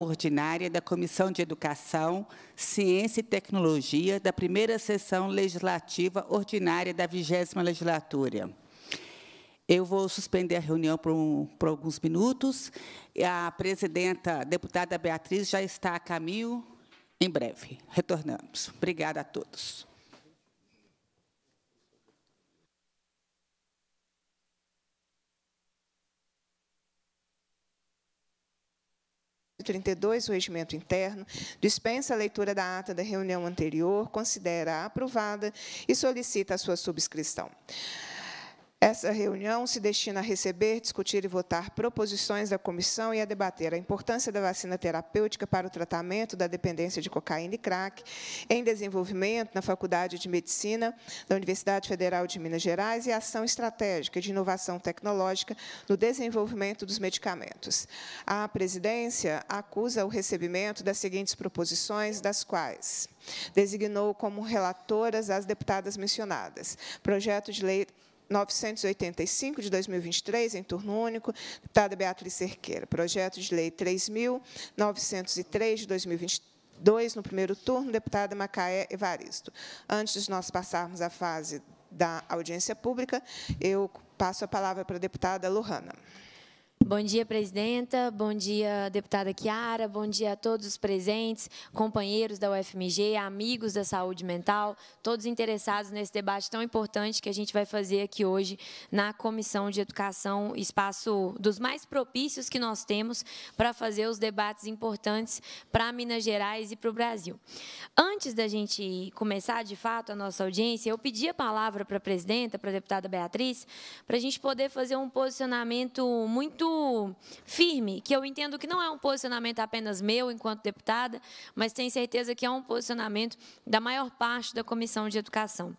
ordinária da Comissão de Educação, Ciência e Tecnologia da primeira sessão legislativa ordinária da vigésima legislatura. Eu vou suspender a reunião por, um, por, alguns minutos. A presidenta, a deputada Beatriz, já está a caminho em breve. Retornamos. Obrigada a todos. 32 do Regimento Interno, dispensa a leitura da ata da reunião anterior, considera aprovada e solicita a sua subscrição. Essa reunião se destina a receber, discutir e votar proposições da comissão e a debater a importância da vacina terapêutica para o tratamento da dependência de cocaína e crack em desenvolvimento na Faculdade de Medicina da Universidade Federal de Minas Gerais e a ação estratégica de inovação tecnológica no desenvolvimento dos medicamentos. A presidência acusa o recebimento das seguintes proposições, das quais designou como relatoras as deputadas mencionadas. Projeto de lei 985 de 2023, em turno único, deputada Beatriz Cerqueira. Projeto de lei 3.903 de 2022 no primeiro turno, deputada Macaé Evaristo. Antes de nós passarmos à fase da audiência pública, eu passo a palavra para a deputada Lohana. Bom dia, presidenta. Bom dia, deputada Kiara. Bom dia a todos os presentes, companheiros da UFMG, amigos da saúde mental, todos interessados nesse debate tão importante que a gente vai fazer aqui hoje na Comissão de Educação, espaço dos mais propícios que nós temos para fazer os debates importantes para Minas Gerais e para o Brasil. Antes da gente começar, de fato, a nossa audiência, eu pedi a palavra para a presidenta, para a deputada Beatriz, para a gente poder fazer um posicionamento muito muito firme, que eu entendo que não é um posicionamento apenas meu enquanto deputada, mas tenho certeza que é um posicionamento da maior parte da Comissão de Educação.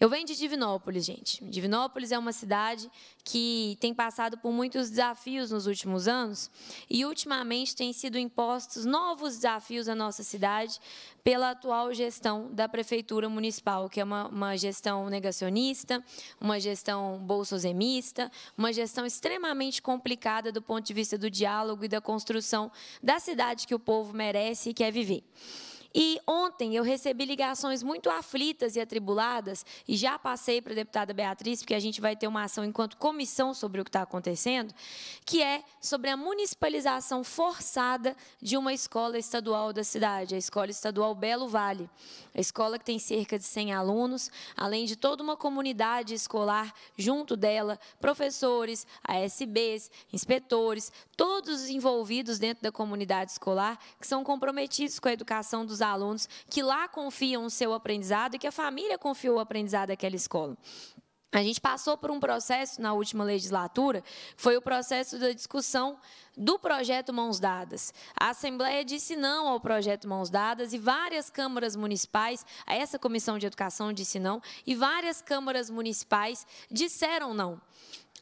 Eu venho de Divinópolis, gente. Divinópolis é uma cidade que tem passado por muitos desafios nos últimos anos e, ultimamente, têm sido impostos novos desafios à nossa cidade pela atual gestão da Prefeitura Municipal, que é uma, uma gestão negacionista, uma gestão bolsosemista, uma gestão extremamente complicada do ponto de vista do diálogo e da construção da cidade que o povo merece e quer viver. E ontem eu recebi ligações muito aflitas e atribuladas, e já passei para a deputada Beatriz, porque a gente vai ter uma ação enquanto comissão sobre o que está acontecendo, que é sobre a municipalização forçada de uma escola estadual da cidade, a Escola Estadual Belo Vale. A escola que tem cerca de 100 alunos, além de toda uma comunidade escolar junto dela, professores, ASBs, inspetores, todos envolvidos dentro da comunidade escolar, que são comprometidos com a educação dos alunos que lá confiam o seu aprendizado e que a família confiou o aprendizado daquela escola. A gente passou por um processo na última legislatura, foi o processo da discussão do projeto Mãos Dadas. A Assembleia disse não ao projeto Mãos Dadas e várias câmaras municipais, a essa comissão de educação disse não, e várias câmaras municipais disseram não.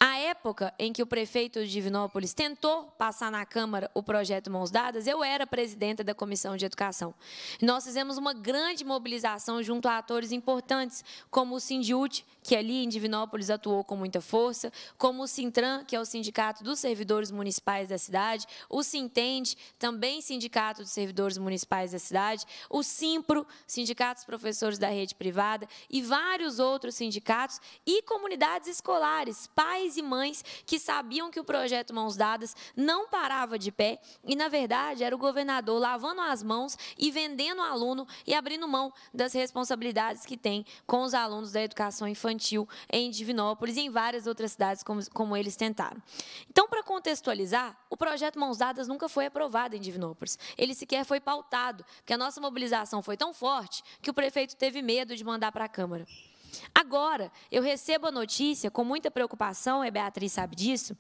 A época em que o prefeito de Divinópolis tentou passar na Câmara o projeto Mãos Dadas, eu era presidenta da Comissão de Educação. Nós fizemos uma grande mobilização junto a atores importantes, como o Sindiut, que ali em Divinópolis atuou com muita força, como o Sintran, que é o Sindicato dos Servidores Municipais da cidade, o Sintende, também Sindicato dos Servidores Municipais da cidade, o Simpro, Sindicato dos Professores da Rede Privada, e vários outros sindicatos e comunidades escolares, pais pais e mães que sabiam que o projeto Mãos Dadas não parava de pé e, na verdade, era o governador lavando as mãos e vendendo o aluno e abrindo mão das responsabilidades que tem com os alunos da educação infantil em Divinópolis e em várias outras cidades, como, como eles tentaram. Então, para contextualizar, o projeto Mãos Dadas nunca foi aprovado em Divinópolis. Ele sequer foi pautado, porque a nossa mobilização foi tão forte que o prefeito teve medo de mandar para a Câmara. Agora, eu recebo a notícia, com muita preocupação, e Beatriz sabe disso,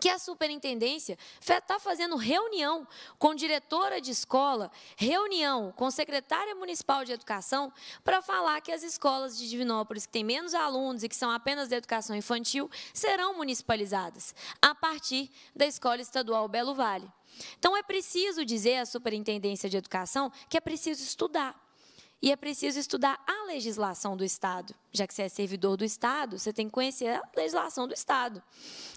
que a superintendência está fazendo reunião com diretora de escola, reunião com secretária municipal de educação, para falar que as escolas de Divinópolis, que têm menos alunos e que são apenas da educação infantil, serão municipalizadas, a partir da escola estadual Belo Vale. Então, é preciso dizer à superintendência de educação que é preciso estudar e é preciso estudar a legislação do Estado. Já que você é servidor do Estado, você tem que conhecer a legislação do Estado.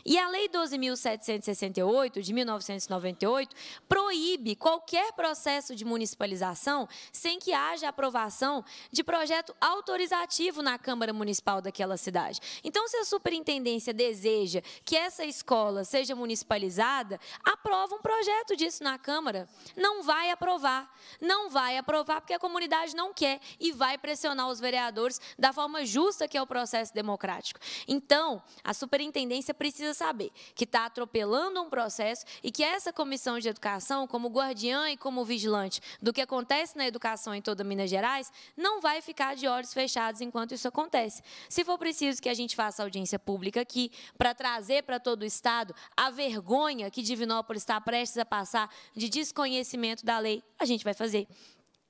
E a Lei 12.768, de 1998, proíbe qualquer processo de municipalização sem que haja aprovação de projeto autorizativo na Câmara Municipal daquela cidade. Então, se a superintendência deseja que essa escola seja municipalizada, aprova um projeto disso na Câmara. Não vai aprovar. Não vai aprovar porque a comunidade não quer e vai pressionar os vereadores da forma justa que é o processo democrático. Então, a superintendência precisa saber que está atropelando um processo e que essa comissão de educação, como guardiã e como vigilante do que acontece na educação em toda Minas Gerais, não vai ficar de olhos fechados enquanto isso acontece. Se for preciso que a gente faça audiência pública aqui para trazer para todo o Estado a vergonha que Divinópolis está prestes a passar de desconhecimento da lei, a gente vai fazer.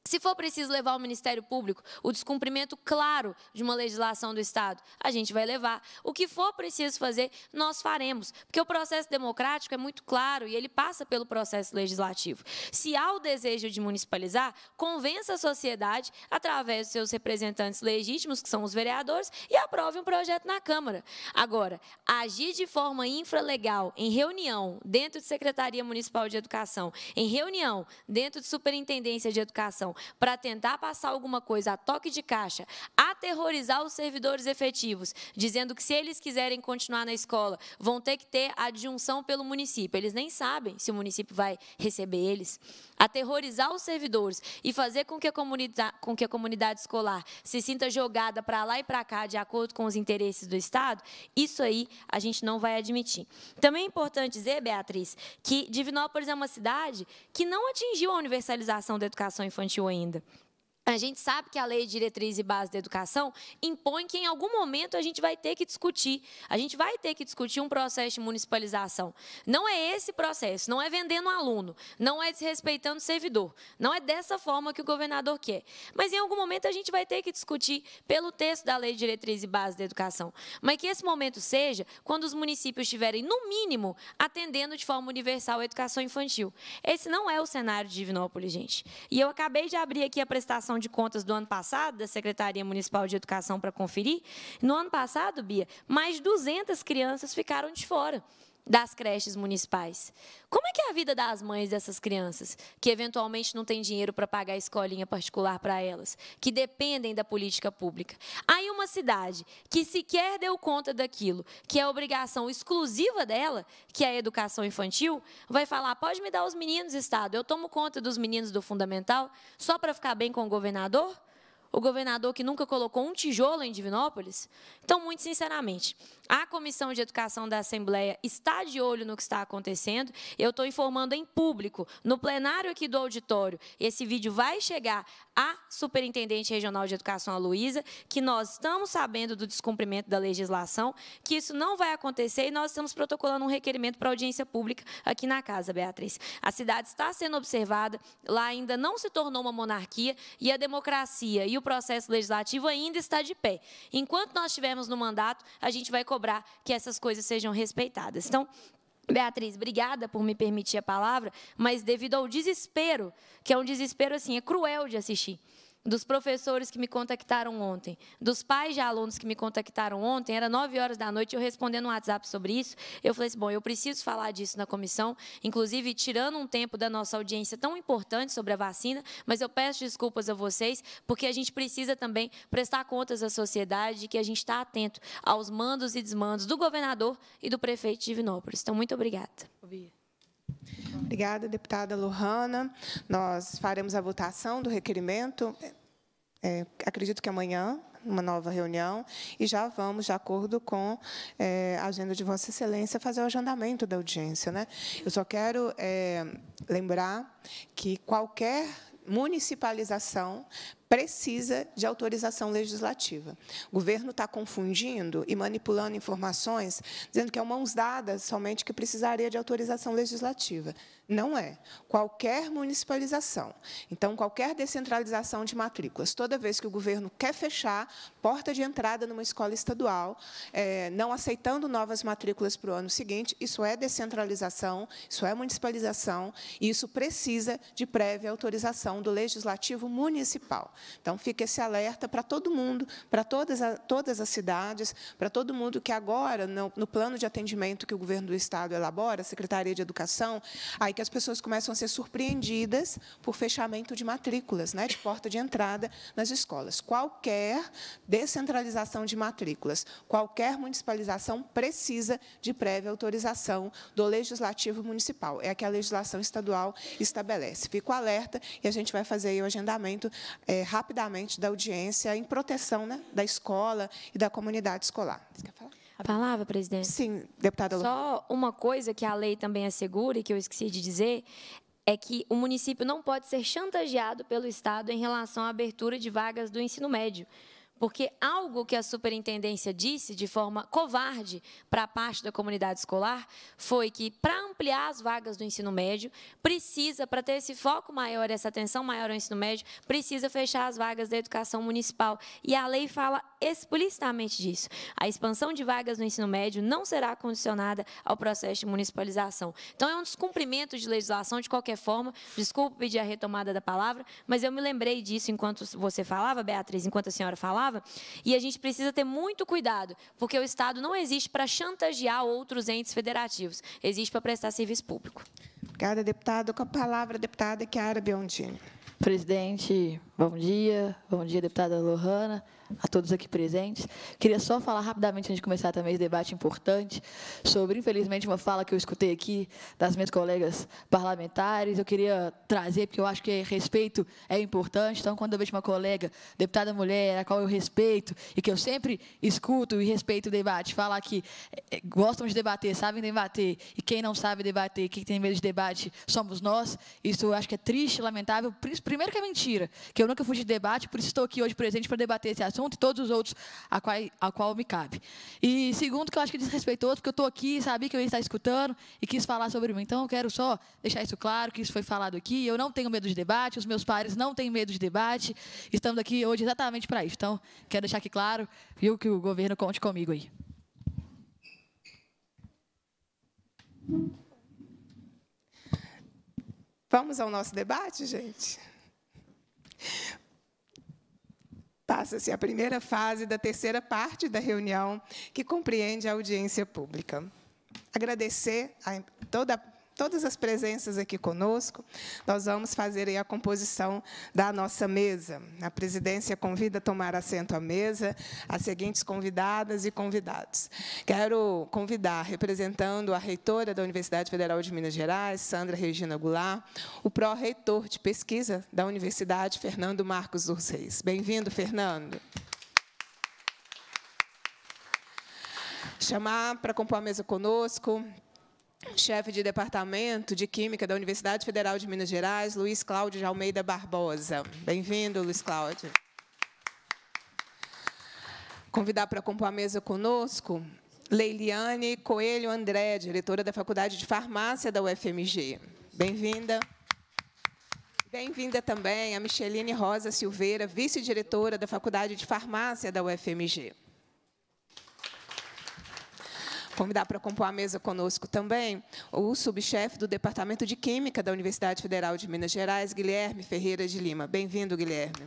Se for preciso levar ao Ministério Público o descumprimento claro de uma legislação do Estado, a gente vai levar. O que for preciso fazer, nós faremos. Porque o processo democrático é muito claro e ele passa pelo processo legislativo. Se há o desejo de municipalizar, convença a sociedade, através dos seus representantes legítimos, que são os vereadores, e aprove um projeto na Câmara. Agora, agir de forma infralegal, em reunião, dentro de Secretaria Municipal de Educação, em reunião, dentro de Superintendência de Educação, para tentar passar alguma coisa a toque de caixa, aterrorizar os servidores efetivos, dizendo que se eles quiserem continuar na escola, vão ter que ter adjunção pelo município. Eles nem sabem se o município vai receber eles. Aterrorizar os servidores e fazer com que a comunidade, com que a comunidade escolar se sinta jogada para lá e para cá de acordo com os interesses do Estado, isso aí a gente não vai admitir. Também é importante dizer, Beatriz, que Divinópolis é uma cidade que não atingiu a universalização da educação infantil ainda. A gente sabe que a lei de diretriz e base da educação impõe que em algum momento a gente vai ter que discutir, a gente vai ter que discutir um processo de municipalização. Não é esse processo, não é vendendo aluno, não é desrespeitando o servidor, não é dessa forma que o governador quer. Mas em algum momento a gente vai ter que discutir pelo texto da lei de diretriz e base da educação. Mas que esse momento seja quando os municípios estiverem, no mínimo, atendendo de forma universal a educação infantil. Esse não é o cenário de Divinópolis, gente. E eu acabei de abrir aqui a prestação prestação de contas do ano passado, da Secretaria Municipal de Educação, para conferir. No ano passado, Bia, mais de 200 crianças ficaram de fora das creches municipais. Como é que é a vida das mães dessas crianças, que eventualmente não têm dinheiro para pagar a escolinha particular para elas, que dependem da política pública? Aí uma cidade que sequer deu conta daquilo, que é obrigação exclusiva dela, que é a educação infantil, vai falar: pode me dar os meninos, Estado, eu tomo conta dos meninos do fundamental, só para ficar bem com o governador? o governador que nunca colocou um tijolo em Divinópolis? Então, muito sinceramente, a Comissão de Educação da Assembleia está de olho no que está acontecendo. Eu estou informando em público, no plenário aqui do auditório. Esse vídeo vai chegar à Superintendente Regional de Educação, a Luísa, que nós estamos sabendo do descumprimento da legislação, que isso não vai acontecer e nós estamos protocolando um requerimento para audiência pública aqui na casa, Beatriz. A cidade está sendo observada, lá ainda não se tornou uma monarquia e a democracia e o processo legislativo ainda está de pé. Enquanto nós estivermos no mandato, a gente vai cobrar que essas coisas sejam respeitadas. Então, Beatriz, obrigada por me permitir a palavra, mas devido ao desespero, que é um desespero assim, é cruel de assistir dos professores que me contactaram ontem, dos pais de alunos que me contactaram ontem, era 9 horas da noite, eu respondendo um WhatsApp sobre isso, eu falei assim, bom, eu preciso falar disso na comissão, inclusive tirando um tempo da nossa audiência tão importante sobre a vacina, mas eu peço desculpas a vocês, porque a gente precisa também prestar contas à sociedade de que a gente está atento aos mandos e desmandos do governador e do prefeito de Divinópolis. Então, muito obrigada. Obrigada, deputada Lohana. Nós faremos a votação do requerimento, é, acredito que amanhã, uma nova reunião, e já vamos, de acordo com é, a agenda de Vossa Excelência, fazer o agendamento da audiência. Né? Eu só quero é, lembrar que qualquer municipalização precisa de autorização legislativa. O governo está confundindo e manipulando informações, dizendo que é mãos dadas somente que precisaria de autorização legislativa. Não é. Qualquer municipalização, então, qualquer descentralização de matrículas, toda vez que o governo quer fechar porta de entrada numa escola estadual, é, não aceitando novas matrículas para o ano seguinte, isso é descentralização, isso é municipalização, e isso precisa de prévia autorização do Legislativo Municipal. Então, fica esse alerta para todo mundo, para todas, todas as cidades, para todo mundo que agora, no, no, plano de atendimento que o governo do Estado elabora, a Secretaria de Educação, aí que as pessoas começam a ser surpreendidas por fechamento de matrículas, né, de porta de entrada nas escolas. Qualquer descentralização de matrículas, qualquer municipalização precisa de prévia autorização do Legislativo Municipal. É a que a legislação estadual estabelece. Fico alerta e a gente vai fazer o agendamento é, rapidamente da audiência em proteção né, da escola e da comunidade escolar. Você quer falar? A palavra, presidente? Sim, deputada Só uma coisa que a lei também assegura e que eu esqueci de dizer é que o município não pode ser chantageado pelo Estado em relação à abertura de vagas do ensino médio. Porque algo que a superintendência disse de forma covarde para a parte da comunidade escolar foi que, para ampliar as vagas do ensino médio, precisa, para ter esse foco maior, essa atenção maior ao ensino médio, precisa fechar as vagas da educação municipal. E a lei fala explicitamente disso. A expansão de vagas no ensino médio não será condicionada ao processo de municipalização. Então, é um descumprimento de legislação, de qualquer forma. Desculpe pedir a retomada da palavra, mas eu me lembrei disso enquanto você falava, Beatriz, enquanto a senhora falava e a gente precisa ter muito cuidado, porque o Estado não existe para chantagear outros entes federativos, existe para prestar serviço público. Obrigada, deputado. Com a palavra, deputada Chiara Biondini. Presidente, Bom dia, bom dia, deputada Lohana, a todos aqui presentes. Queria só falar rapidamente, antes de começar também esse debate importante, sobre, infelizmente, uma fala que eu escutei aqui das minhas colegas parlamentares. Eu queria trazer, porque eu acho que respeito é importante. Então, quando eu vejo uma colega, deputada mulher, a qual eu respeito e que eu sempre escuto e respeito o debate, falar que eh, gostam de debater, sabem debater, e quem não sabe debater, quem tem medo de debate, somos nós, isso eu acho que é triste, lamentável. Primeiro que é mentira, que eu nunca fui de debate, por isso estou aqui hoje presente para debater esse assunto e todos os outros a qual, a qual me cabe. E segundo, que eu acho que é desrespeitoso, porque eu estou aqui, sabia que eu ia estar escutando e quis falar sobre mim. Então, eu quero só deixar isso claro, que isso foi falado aqui. Eu não tenho medo de debate, os meus pares não têm medo de debate. Estamos aqui hoje exatamente para isso. Então, quero deixar aqui claro, viu, que o governo conte comigo aí. Vamos ao nosso debate, gente? Passa-se a primeira fase da terceira parte da reunião, que compreende a audiência pública. Agradecer a toda a todas as presenças aqui conosco, nós vamos fazer a composição da nossa mesa. A presidência convida a tomar assento à mesa as seguintes convidadas e convidados. Quero convidar, representando a reitora da Universidade Federal de Minas Gerais, Sandra Regina Goulart, o pró-reitor de pesquisa da Universidade, Fernando Marcos dos Reis. Bem-vindo, Fernando. Chamar para compor a mesa conosco chefe de departamento de Química da Universidade Federal de Minas Gerais, Luiz Cláudio de Almeida Barbosa. Bem-vindo, Luiz Cláudio. Convidar para compor a mesa conosco Leiliane Coelho André, diretora da Faculdade de Farmácia da UFMG. Bem-vinda. Bem-vinda também a Micheline Rosa Silveira, vice-diretora da Faculdade de Farmácia da UFMG convidar para compor a mesa conosco também o subchefe do Departamento de Química da Universidade Federal de Minas Gerais, Guilherme Ferreira de Lima. Bem-vindo, Guilherme.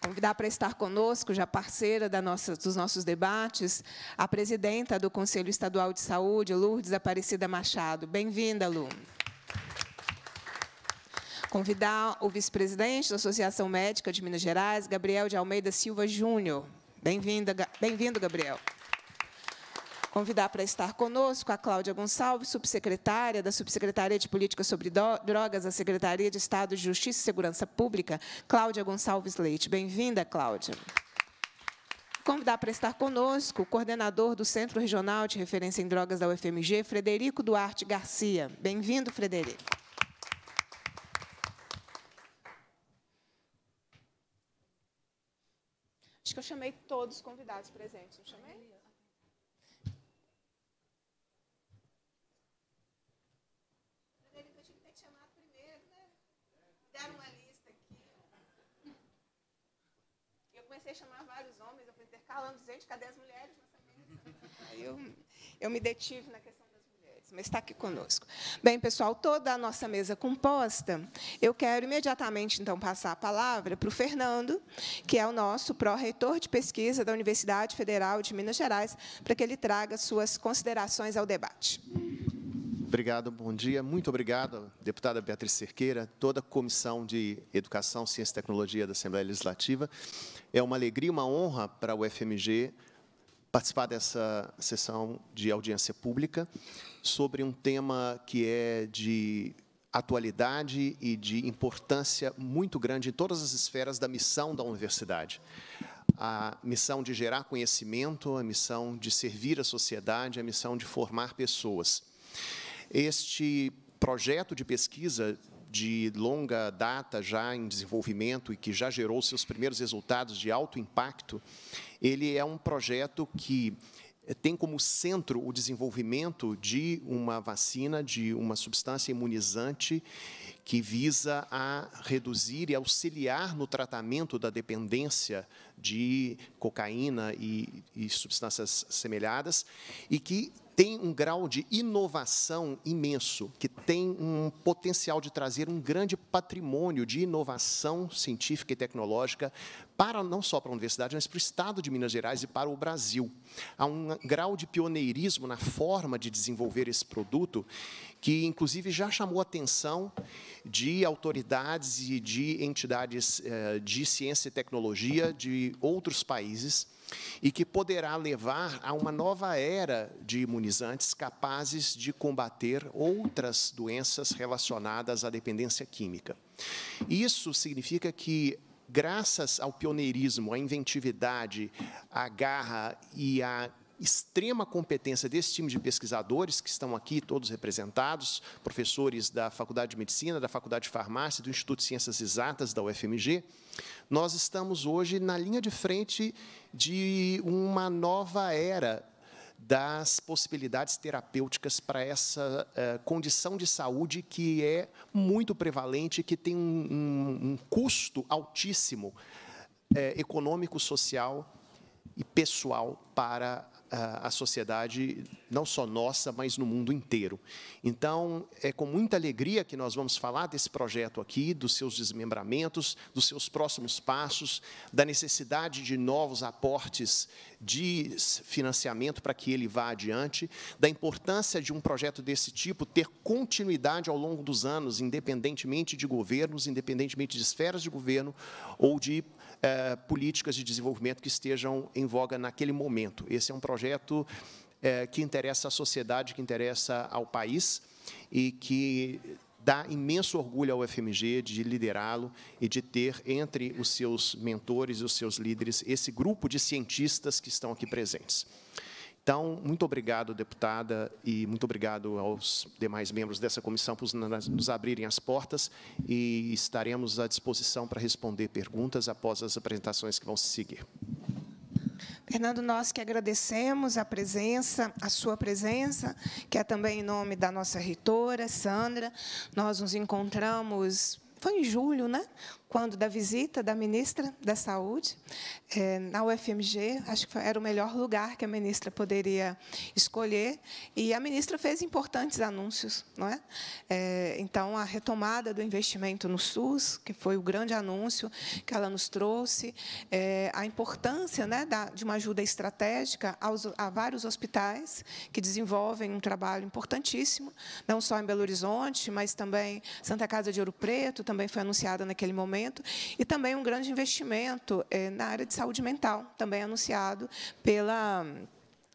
Convidar para estar conosco, já parceira nossa, dos nossos debates, a presidenta do Conselho Estadual de Saúde, Lourdes Aparecida Machado. Bem-vinda, Lu convidar o vice-presidente da Associação Médica de Minas Gerais, Gabriel de Almeida Silva Júnior. Bem-vindo, bem Gabriel convidar para estar conosco a Cláudia Gonçalves, subsecretária da Subsecretaria de Política sobre Drogas, da Secretaria de Estado de Justiça e Segurança Pública, Cláudia Gonçalves Leite. Bem-vinda, Cláudia. Convidar para estar conosco o coordenador do Centro Regional de Referência em Drogas da UFMG, Frederico Duarte Garcia. Bem-vindo, Frederico. Acho que eu chamei todos os convidados presentes, não chamei? comecei a chamar vários homens, eu fui intercalando, gente, cadê as mulheres nessa mesa? Aí eu, eu me detive na questão das mulheres, mas está aqui conosco. Bem, pessoal, toda a nossa mesa composta, eu quero imediatamente, então, passar a palavra para o Fernando, que é o nosso pró-reitor de pesquisa da Universidade Federal de Minas Gerais, para que ele traga suas considerações ao debate. Obrigado, bom dia. Muito obrigado, deputada Beatriz Cerqueira, toda a Comissão de Educação, Ciência e Tecnologia da Assembleia Legislativa. É uma alegria, uma honra para o FMG participar dessa sessão de audiência pública sobre um tema que é de atualidade e de importância muito grande em todas as esferas da missão da universidade a missão de gerar conhecimento, a missão de servir a sociedade, a missão de formar pessoas. Este projeto de pesquisa de longa data já em desenvolvimento e que já gerou seus primeiros resultados de alto impacto, ele é um projeto que eh, tem como centro o desenvolvimento de uma vacina, de uma substância imunizante que visa a reduzir e auxiliar no tratamento da dependência de cocaína e, e substâncias semelhadas e que tem um grau de inovação imenso, que tem um potencial de trazer um grande patrimônio de inovação científica e tecnológica para não só para a universidade, mas para o estado de Minas Gerais e para o Brasil. Há um grau de pioneirismo na forma de desenvolver esse produto que, inclusive, já chamou atenção de autoridades e de entidades eh, de ciência e tecnologia de outros países e que poderá levar a uma nova era de imunizantes capazes de combater outras doenças relacionadas à dependência química. Isso significa que graças ao pioneirismo, à inventividade, à garra e à extrema competência desse time de pesquisadores que estão aqui todos representados, professores da Faculdade de Medicina, da Faculdade de Farmácia, do Instituto de Ciências Exatas da UFMG, nós estamos hoje na linha de frente de uma nova era das possibilidades terapêuticas para essa uh, condição de saúde que é muito prevalente, que tem um, um, um custo altíssimo eh, econômico, social e pessoal para a sociedade, não só nossa, mas no mundo inteiro. Então, é com muita alegria que nós vamos falar desse projeto aqui, dos seus desmembramentos, dos seus próximos passos, da necessidade de novos aportes de financiamento para que ele vá adiante, da importância de um projeto desse tipo ter continuidade ao longo dos anos, independentemente de governos, independentemente de esferas de governo ou de eh, políticas de desenvolvimento que estejam em voga naquele momento. Esse é um projeto eh, que interessa à sociedade, que interessa ao país e que dá imenso orgulho ao UFMG de liderá-lo e de ter entre os seus mentores e os seus líderes esse grupo de cientistas que estão aqui presentes. Então, muito obrigado, deputada, e muito obrigado aos demais membros dessa comissão por nos abrirem as portas e estaremos à disposição para responder perguntas após as apresentações que vão se seguir. Fernando, nós que agradecemos a presença, a sua presença, que é também em nome da nossa reitora, Sandra. Nós nos encontramos, foi em julho, né? quando da visita da ministra da Saúde é, na UFMG, acho que era o melhor lugar que a ministra poderia escolher, e a ministra fez importantes anúncios, não é? é então a retomada do investimento no SUS, que foi o grande anúncio que ela nos trouxe, é, a importância né, da, de uma ajuda estratégica aos, a vários hospitais que desenvolvem um trabalho importantíssimo, não só em Belo Horizonte, mas também Santa Casa de Ouro Preto também foi anunciada naquele momento momento, e também um grande investimento eh, na área de saúde mental, também anunciado pela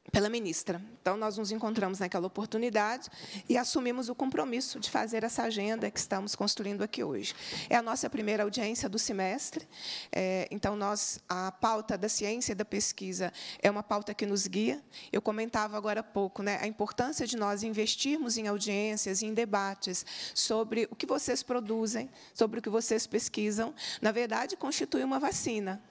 pela ministra. Então, nós nos encontramos naquela oportunidade e assumimos o compromisso de fazer essa agenda que estamos construindo aqui hoje. É a nossa primeira audiência do semestre, é, então, nós, a pauta da ciência e da pesquisa é uma pauta que nos guia. Eu comentava agora há pouco né, a importância de nós investirmos em audiências, em debates sobre o que vocês produzem, sobre o que vocês pesquisam. Na verdade, constitui uma vacina.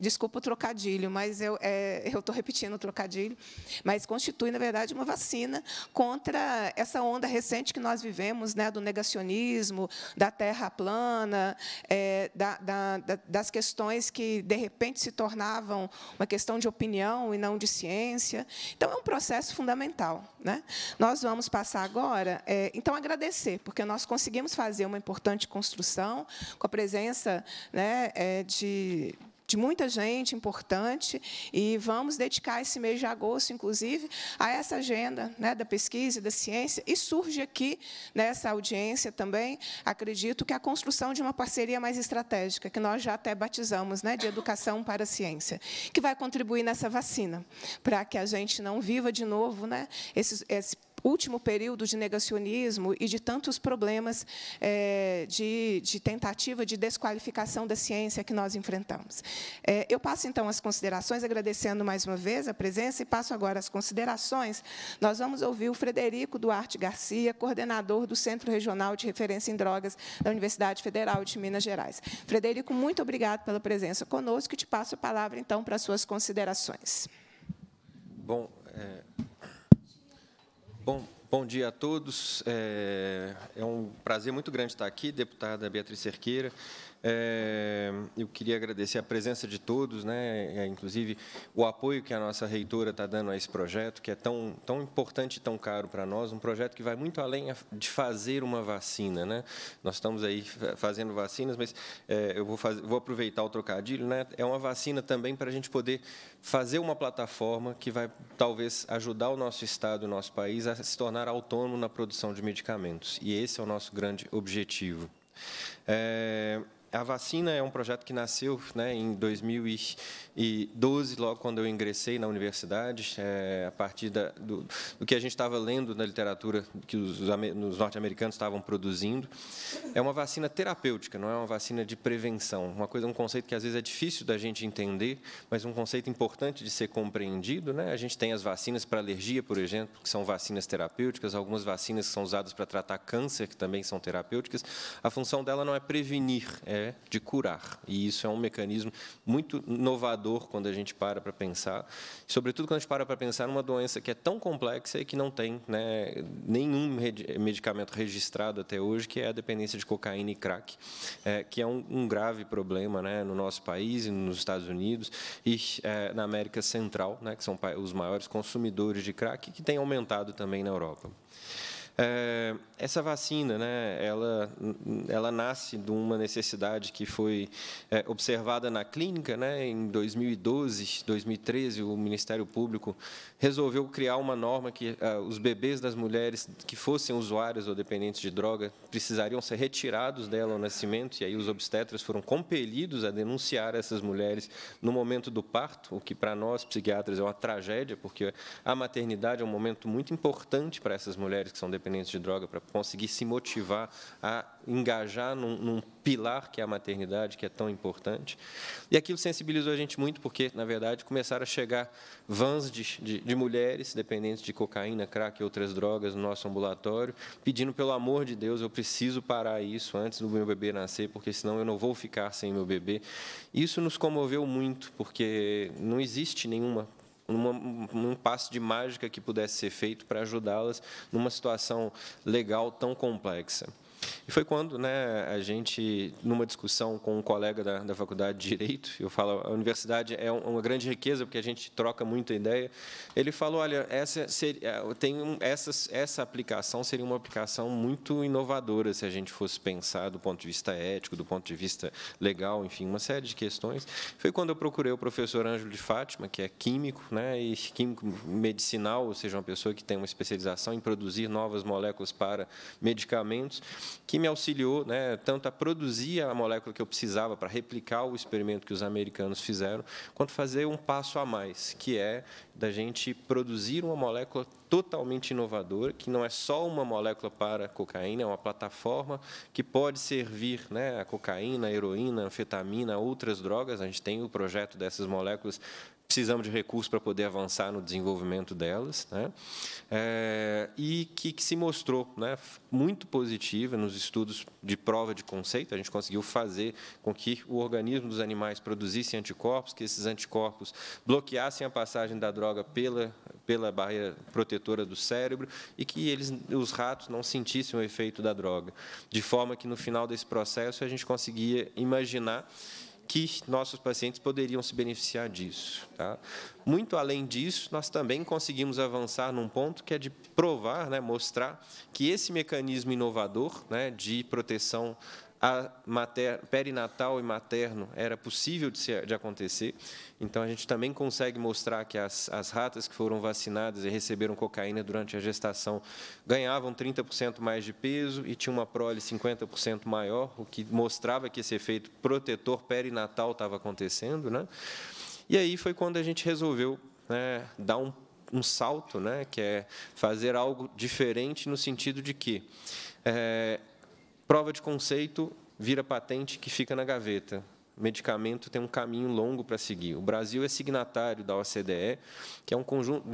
Desculpa o trocadilho, mas eu é, estou repetindo o trocadilho, mas constitui, na verdade, uma vacina contra essa onda recente que nós vivemos, né, do negacionismo, da terra plana, é, da, da, das questões que, de repente, se tornavam uma questão de opinião e não de ciência. Então, é um processo fundamental. Né? Nós vamos passar agora, é, então, agradecer, porque nós conseguimos fazer uma importante construção com a presença né, é, de de muita gente importante e vamos dedicar esse mês de agosto, inclusive, a essa agenda né, da pesquisa e da ciência. E surge aqui, nessa audiência também, acredito que a construção de uma parceria mais estratégica, que nós já até batizamos, né, de educação para a ciência, que vai contribuir nessa vacina, para que a gente não viva de novo né, esse, esse último período de negacionismo e de tantos problemas é, de, de, tentativa de desqualificação da ciência que nós enfrentamos. É, eu passo, então, as considerações, agradecendo mais uma vez a presença, e passo agora as considerações. Nós vamos ouvir o Frederico Duarte Garcia, coordenador do Centro Regional de Referência em Drogas da Universidade Federal de Minas Gerais. Frederico, muito obrigado pela presença conosco e te passo a palavra, então, para as suas considerações. Bom, é... Bom, bom dia a todos. É, é um prazer muito grande estar aqui, deputada Beatriz Cerqueira. É, eu queria agradecer a presença de todos, né, eh, inclusive o apoio que a nossa reitora está dando a esse projeto, que é tão, tão importante e tão caro para nós, um projeto que vai muito além de fazer uma vacina. Né? Nós estamos aí fazendo vacinas, mas é, eu vou, vou aproveitar o trocadilho. Né? É uma vacina também para a gente poder fazer uma plataforma que vai, talvez, ajudar o nosso Estado, o nosso país, a se tornar autônomo na produção de medicamentos. E esse é o nosso grande objetivo. É, a vacina é um projeto que nasceu né, em 2012, logo quando eu ingressei na universidade, é, a partir da, do, do, que a gente estava lendo na literatura que os, os norte-americanos estavam produzindo. É uma vacina terapêutica, não é uma vacina de prevenção. Uma coisa, um conceito que às vezes é difícil da gente entender, mas um conceito importante de ser compreendido. Né? A gente tem as vacinas para alergia, por exemplo, que são vacinas terapêuticas, algumas vacinas que são usadas para tratar câncer, que também são terapêuticas. A função dela não é prevenir, é é de curar. E isso é um mecanismo muito inovador quando a gente para para pensar, sobretudo quando a gente para para pensar numa doença que é tão complexa e que não tem né, nenhum medicamento registrado até hoje, que é a dependência de cocaína e crack, é, que é um, um, grave problema né, no nosso país e nos Estados Unidos e é, na América Central, né, que são os maiores consumidores de crack, que tem aumentado também na Europa. É, essa vacina, né, ela, ela nasce de uma necessidade que foi é, observada na clínica. Né, em 2012, 2013, o Ministério Público resolveu criar uma norma que é, os bebês das mulheres que fossem usuários ou dependentes de droga precisariam ser retirados dela ao nascimento, e aí os obstetras foram compelidos a denunciar essas mulheres no momento do parto, o que para nós psiquiatras é uma tragédia, porque a maternidade é um momento muito importante para essas mulheres que são dependentes dependentes de droga, para conseguir se motivar a engajar num, num, pilar que é a maternidade, que é tão importante. E aquilo sensibilizou a gente muito, porque, na verdade, começaram a chegar vans de, de, de mulheres dependentes de cocaína, crack e outras drogas no nosso ambulatório, pedindo, pelo amor de Deus, eu preciso parar isso antes do meu bebê nascer, porque senão eu não vou ficar sem meu bebê. Isso nos comoveu muito, porque não existe nenhuma numa, num passo de mágica que pudesse ser feito para ajudá-las numa situação legal tão complexa. E foi quando né, a gente, numa discussão com um colega da, da faculdade de Direito, eu falo, a universidade é uma grande riqueza, porque a gente troca muita ideia, ele falou, olha, essa, seria, eh, tem um, essa, essa aplicação seria uma aplicação muito inovadora se a gente fosse pensar do ponto de vista ético, do ponto de vista legal, enfim, uma série de questões. Foi quando eu procurei o professor Ângelo de Fátima, que é químico, né, e químico medicinal, ou seja, uma pessoa que tem uma especialização em produzir novas moléculas para medicamentos, que me auxiliou né, tanto a produzir a molécula que eu precisava para replicar o experimento que os americanos fizeram, quanto fazer um passo a mais, que é da gente produzir uma molécula totalmente inovadora, que não é só uma molécula para cocaína, é uma plataforma que pode servir né, a cocaína, a heroína, a anfetamina, outras drogas. A gente tem o projeto dessas moléculas precisamos de recursos para poder avançar no desenvolvimento delas, né? É, e que, que, se mostrou né, muito positiva nos estudos de prova de conceito. A gente conseguiu fazer com que o organismo dos animais produzisse anticorpos, que esses anticorpos bloqueassem a passagem da droga pela, pela barreira protetora do cérebro e que eles, os ratos não sentissem o efeito da droga. De forma que, no final desse processo, a gente conseguia imaginar que nossos pacientes poderiam se beneficiar disso. Tá? Muito além disso, nós também conseguimos avançar num ponto que é de provar, né, mostrar que esse mecanismo inovador né, de proteção a mater, perinatal e materno era possível de, de, acontecer. Então, a gente também consegue mostrar que as, as ratas que foram vacinadas e receberam cocaína durante a gestação ganhavam 30% mais de peso e tinham uma prole 50% maior, o que mostrava que esse efeito protetor perinatal estava acontecendo. Né? E aí foi quando a gente resolveu né, dar um, um salto, né, que é fazer algo diferente no sentido de que é, Prova de conceito vira patente que fica na gaveta medicamento tem um caminho longo para seguir. O Brasil é signatário da OCDE, que é um conjunto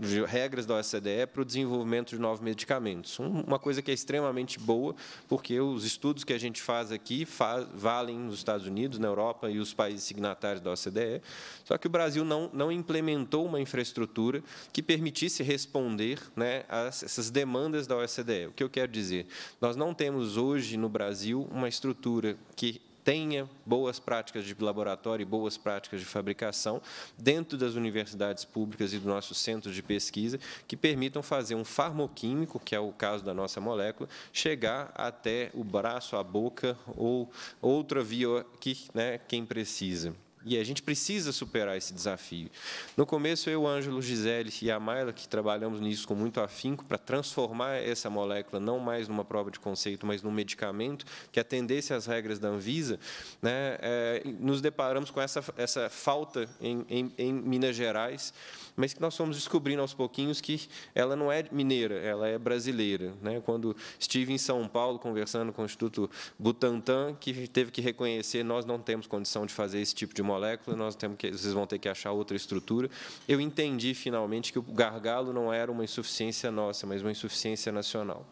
de regras da OCDE para o desenvolvimento de novos medicamentos. Uma coisa que é extremamente boa, porque os estudos que a gente faz aqui faz, valem nos Estados Unidos, na Europa e os países signatários da OCDE, só que o Brasil não, não implementou uma infraestrutura que permitisse responder né, a essas demandas da OCDE. O que eu quero dizer? Nós não temos hoje no Brasil uma estrutura que tenha boas práticas de laboratório e boas práticas de fabricação dentro das universidades públicas e dos nossos centros de pesquisa que permitam fazer um farmoquímico, que é o caso da nossa molécula, chegar até o braço, a boca ou outra via que né, quem precisa. E a gente precisa superar esse desafio. No começo, eu, Ângelo, Gisele e a Mayla, que trabalhamos nisso com muito afinco, para transformar essa molécula não mais numa prova de conceito, mas num medicamento que atendesse às regras da Anvisa, né, é, nos deparamos com essa, essa falta em, em, em Minas Gerais mas que nós fomos descobrindo aos pouquinhos que ela não é mineira, ela é brasileira. Né? Quando estive em São Paulo conversando com o Instituto Butantan, que teve que reconhecer nós não temos condição de fazer esse tipo de molécula, nós temos que, vocês vão ter que achar outra estrutura. Eu entendi finalmente que o gargalo não era uma insuficiência nossa, mas uma insuficiência nacional.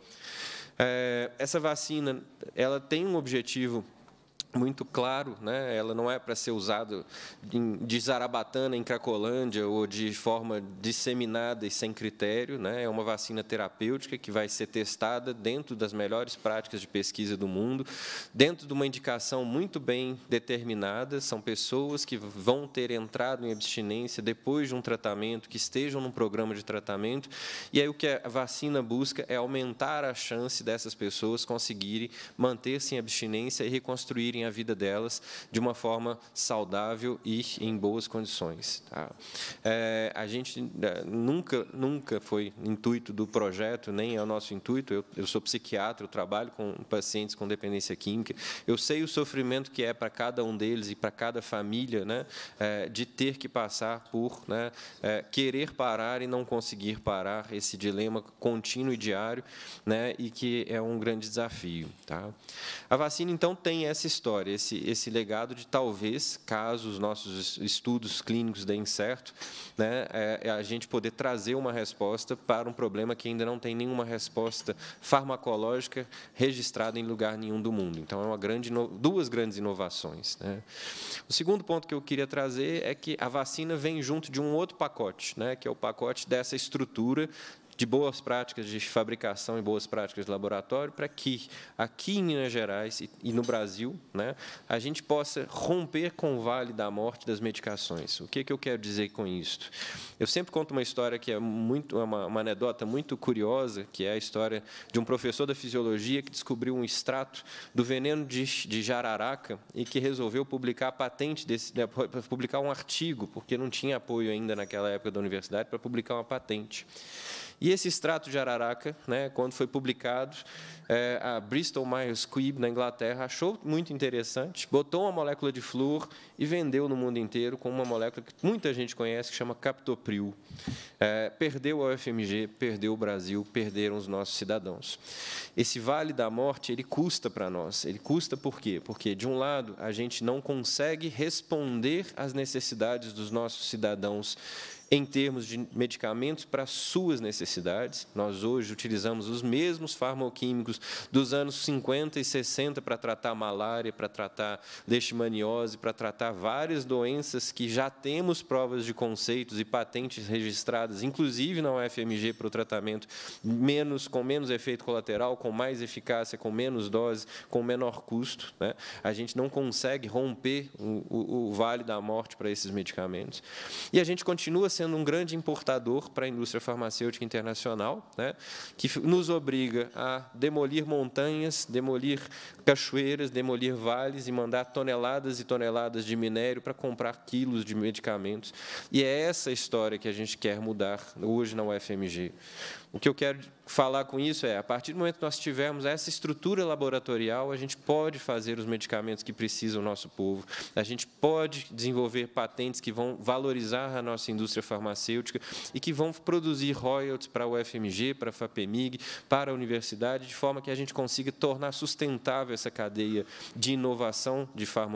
É, essa vacina, ela tem um objetivo muito claro, né? ela não é para ser usada de Zarabatana em Cracolândia ou de forma disseminada e sem critério, né? é uma vacina terapêutica que vai ser testada dentro das melhores práticas de pesquisa do mundo, dentro de uma indicação muito bem determinada, são pessoas que vão ter entrado em abstinência depois de um tratamento, que estejam num programa de tratamento, e aí o que a vacina busca é aumentar a chance dessas pessoas conseguirem manter-se em abstinência e reconstruírem viverem a vida delas de uma forma saudável e em boas condições. Tá? É, a gente né, nunca, nunca foi intuito do projeto, nem é o nosso intuito. Eu, eu sou psiquiatra, eu trabalho com pacientes com dependência química. Eu sei o sofrimento que é para cada um deles e para cada família, né, é, de ter que passar por né, é, querer parar e não conseguir parar esse dilema contínuo e diário, né, e que é um grande desafio. Tá? A vacina então tem essa história história, esse, esse legado de talvez, caso os nossos estudos clínicos deem certo, né, é, é a gente poder trazer uma resposta para um problema que ainda não tem nenhuma resposta farmacológica registrada em lugar nenhum do mundo. Então, é uma grande, duas grandes inovações. Né. O segundo ponto que eu queria trazer é que a vacina vem junto de um outro pacote, né, que é o pacote dessa estrutura de boas práticas de fabricação e boas práticas de laboratório para que aqui em Minas Gerais e no Brasil né, a gente possa romper com o vale da morte das medicações. O que, é que eu quero dizer com isso? Eu sempre conto uma história que é muito uma, uma anedota muito curiosa, que é a história de um professor da fisiologia que descobriu um extrato do veneno de, de jararaca e que resolveu publicar a patente desse, né, publicar um artigo, porque não tinha apoio ainda naquela época da universidade para publicar uma patente. E esse extrato de Araraca, né, quando foi publicado, é, a Bristol Myers Squibb, na Inglaterra, achou muito interessante, botou uma molécula de flúor e vendeu no mundo inteiro com uma molécula que muita gente conhece, que chama captopril. É, perdeu a UFMG, perdeu o Brasil, perderam os nossos cidadãos. Esse vale da morte, ele custa para nós. Ele custa por quê? Porque, de um lado, a gente não consegue responder às necessidades dos nossos cidadãos em termos de medicamentos para suas necessidades. Nós hoje utilizamos os mesmos farmacêuticos dos anos 50 e 60 para tratar malária, para tratar leishmaniose, para tratar várias doenças que já temos provas de conceitos e patentes registradas, inclusive na UFMG para o tratamento menos com menos efeito colateral, com mais eficácia, com menos dose, com menor custo. Né? A gente não consegue romper o, o, o vale da morte para esses medicamentos. E a gente continua sendo sendo um grande importador para a indústria farmacêutica internacional, né, que nos obriga a demolir montanhas, demolir cachoeiras, demolir vales e mandar toneladas e toneladas de minério para comprar quilos de medicamentos. E é essa história que a gente quer mudar hoje na UFMG. O que eu quero falar com isso é, a partir do momento que nós tivermos essa estrutura laboratorial, a gente pode fazer os medicamentos que precisa o nosso povo, a gente pode desenvolver patentes que vão valorizar a nossa indústria farmacêutica e que vão produzir royalties para o FMG, para a FAPEMIG, para a universidade, de forma que a gente consiga tornar sustentável essa cadeia de inovação de farmacêuticos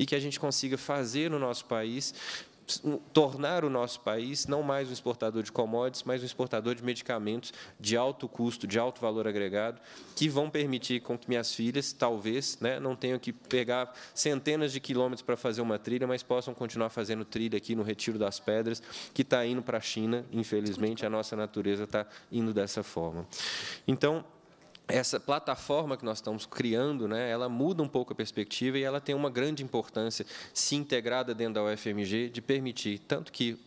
e que a gente consiga fazer no nosso país tornar o nosso país não mais um exportador de commodities, mas um exportador de medicamentos de alto custo, de alto valor agregado, que vão permitir com que minhas filhas, talvez, né, não tenham que pegar centenas de quilômetros para fazer uma trilha, mas possam continuar fazendo trilha aqui no Retiro das Pedras, que está indo para a China, infelizmente, a nossa natureza está indo dessa forma. Então, essa plataforma que nós estamos criando, né, ela muda um pouco a perspectiva e ela tem uma grande importância, se integrada dentro da UFMG, de permitir tanto que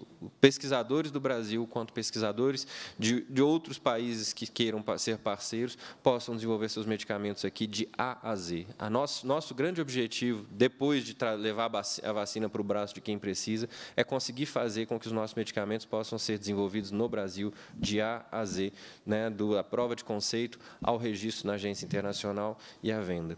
pesquisadores do Brasil quanto pesquisadores de, de outros países que queiram ser parceiros possam desenvolver seus medicamentos aqui de A a Z. A nosso, nosso grande objetivo, depois de levar a vacina para o braço de quem precisa, é conseguir fazer com que os nossos medicamentos possam ser desenvolvidos no Brasil de A a Z, né, da prova de conceito ao registro na agência internacional e à venda.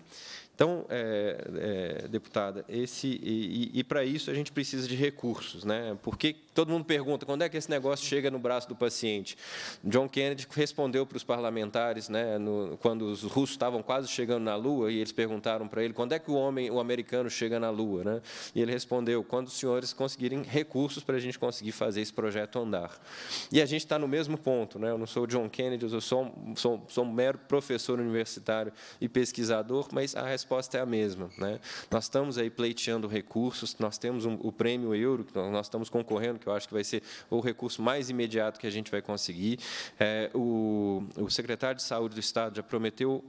Então, é, é, deputada, esse, e, e, e para isso a gente precisa de recursos. Né? Por que Todo mundo pergunta quando é que esse negócio chega no braço do paciente. John Kennedy respondeu para os parlamentares, né, no, quando os russos estavam quase chegando na Lua, e eles perguntaram para ele quando é que o homem, o americano, chega na Lua. Né? E ele respondeu: quando os senhores conseguirem recursos para a gente conseguir fazer esse projeto andar. E a gente está no mesmo ponto. Né? Eu não sou John Kennedy, eu sou, sou, sou um mero professor universitário e pesquisador, mas a resposta é a mesma. Né? Nós estamos aí pleiteando recursos, nós temos um, o prêmio euro, que nós estamos concorrendo, que é eu acho que vai ser o recurso mais imediato que a gente vai conseguir. É, o, o secretário de Saúde do Estado já prometeu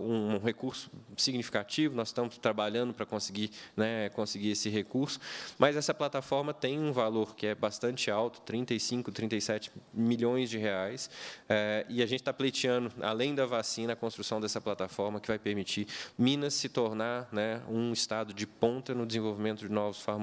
um, um recurso significativo, nós estamos trabalhando para conseguir, né, conseguir esse recurso, mas essa plataforma tem um valor que é bastante alto, 35, 37 milhões de reais, é, e a gente está pleiteando, além da vacina, a construção dessa plataforma que vai permitir Minas se tornar né, um estado de ponta no desenvolvimento de novos farmacêuticos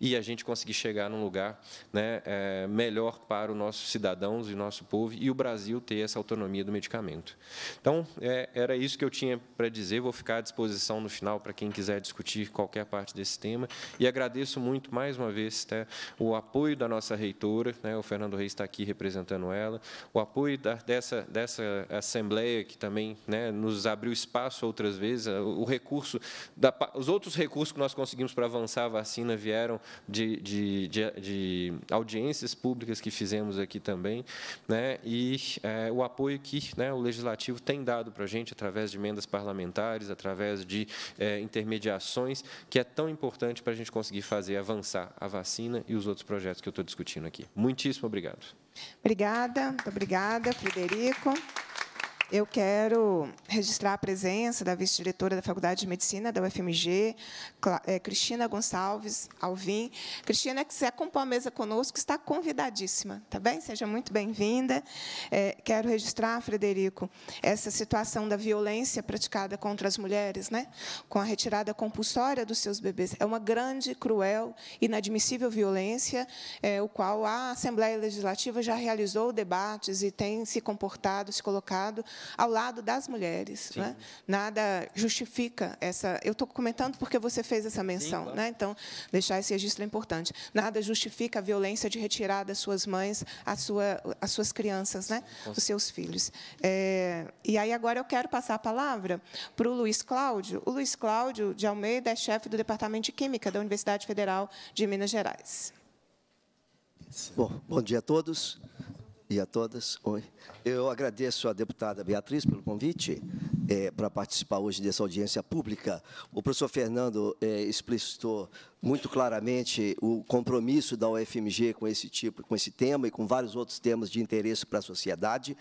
e a gente conseguir chegar num lugar né, é, melhor para os nossos cidadãos e nosso povo e o Brasil ter essa autonomia do medicamento. Então, é, era isso que eu tinha para dizer. Vou ficar à disposição no final para quem quiser discutir qualquer parte desse tema. E agradeço muito, mais uma vez, né, o apoio da nossa reitora, né, o Fernando Reis está aqui representando ela, o apoio da, dessa, dessa Assembleia, que também né, nos abriu espaço outras vezes, eh, o recurso, da, os outros recursos que nós conseguimos para avançar a vacina vieram de, de, de, de de audiências públicas que fizemos aqui também, né, e é, o apoio que né, o Legislativo tem dado para a gente através de emendas parlamentares, através de é, intermediações, que é tão importante para a gente conseguir fazer avançar a vacina e os outros projetos que eu estou discutindo aqui. Muitíssimo obrigado. Obrigada, muito obrigada, Frederico. Eu quero registrar a presença da vice-diretora da Faculdade de Medicina da UFMG, eh, Cristina Gonçalves Alvim. Cristina, que se compor a mesa conosco, está convidadíssima, tá bem? Seja muito bem-vinda. É, quero registrar, Frederico, essa situação da violência praticada contra as mulheres, né? com a retirada compulsória dos seus bebês. É uma grande, cruel, inadmissível violência, é, o qual a Assembleia Legislativa já realizou debates e tem se comportado, se colocado ao lado das mulheres. Né? Nada justifica essa. Eu estou comentando porque você fez essa menção, Sim, claro. né? então deixar esse registro é importante. Nada justifica a violência de retirar das suas mães as sua, as suas crianças, né? os seus filhos. É, e aí agora eu quero passar a palavra para o Luiz Cláudio. O Luiz Cláudio de Almeida é chefe do Departamento de Química da Universidade Federal de Minas Gerais. Bom, bom dia a todos e a todas. Oi. Eu agradeço à deputada Beatriz pelo convite é, para participar hoje dessa audiência pública. O professor Fernando é, explicitou muito claramente o compromisso da UFMG com esse tipo, com esse tema e com vários outros temas de interesse para a sociedade.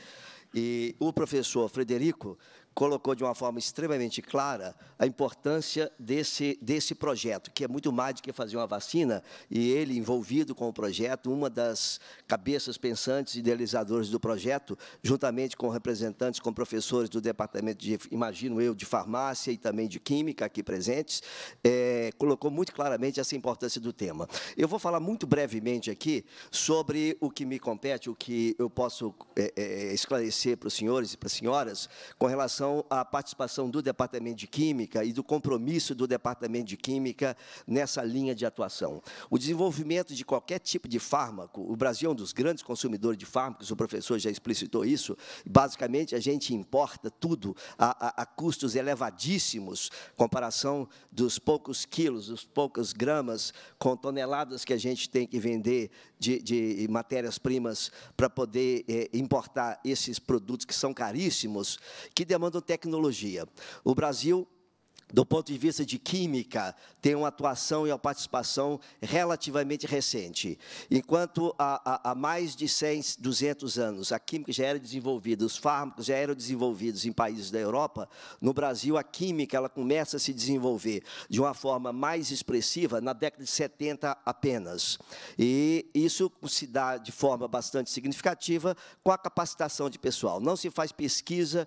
E o professor Frederico colocou de uma forma extremamente clara a importância desse, desse projeto, que é muito mais do que fazer uma vacina, e ele, envolvido com o projeto, uma das cabeças pensantes e idealizadores do projeto, juntamente com representantes, com professores do departamento, de, imagino eu, de farmácia e também de química aqui presentes, é, colocou muito claramente essa importância do tema. Eu vou falar muito brevemente aqui sobre o que me compete, o que eu posso é, é, esclarecer para os senhores e para as senhoras, com relação relação à participação do Departamento de Química e do compromisso do Departamento de Química nessa linha de atuação. O desenvolvimento de qualquer tipo de fármaco, o Brasil é um dos grandes consumidores de fármacos, o professor já explicitou isso, basicamente a gente importa tudo a, a, a custos elevadíssimos, comparação dos poucos quilos, dos poucos gramas com toneladas que a gente tem que vender de, de matérias-primas para poder é, importar esses produtos que são caríssimos, que demandam tecnologia. O Brasil do ponto de vista de química, tem uma atuação e uma participação relativamente recente. Enquanto há, há, há, mais de 100, 200 anos a química já era desenvolvida, os fármacos já eram desenvolvidos em países da Europa, no Brasil a química ela começa a se desenvolver de uma forma mais expressiva na década de 70 apenas. E isso se dá de forma bastante significativa com a capacitação de pessoal. Não se faz pesquisa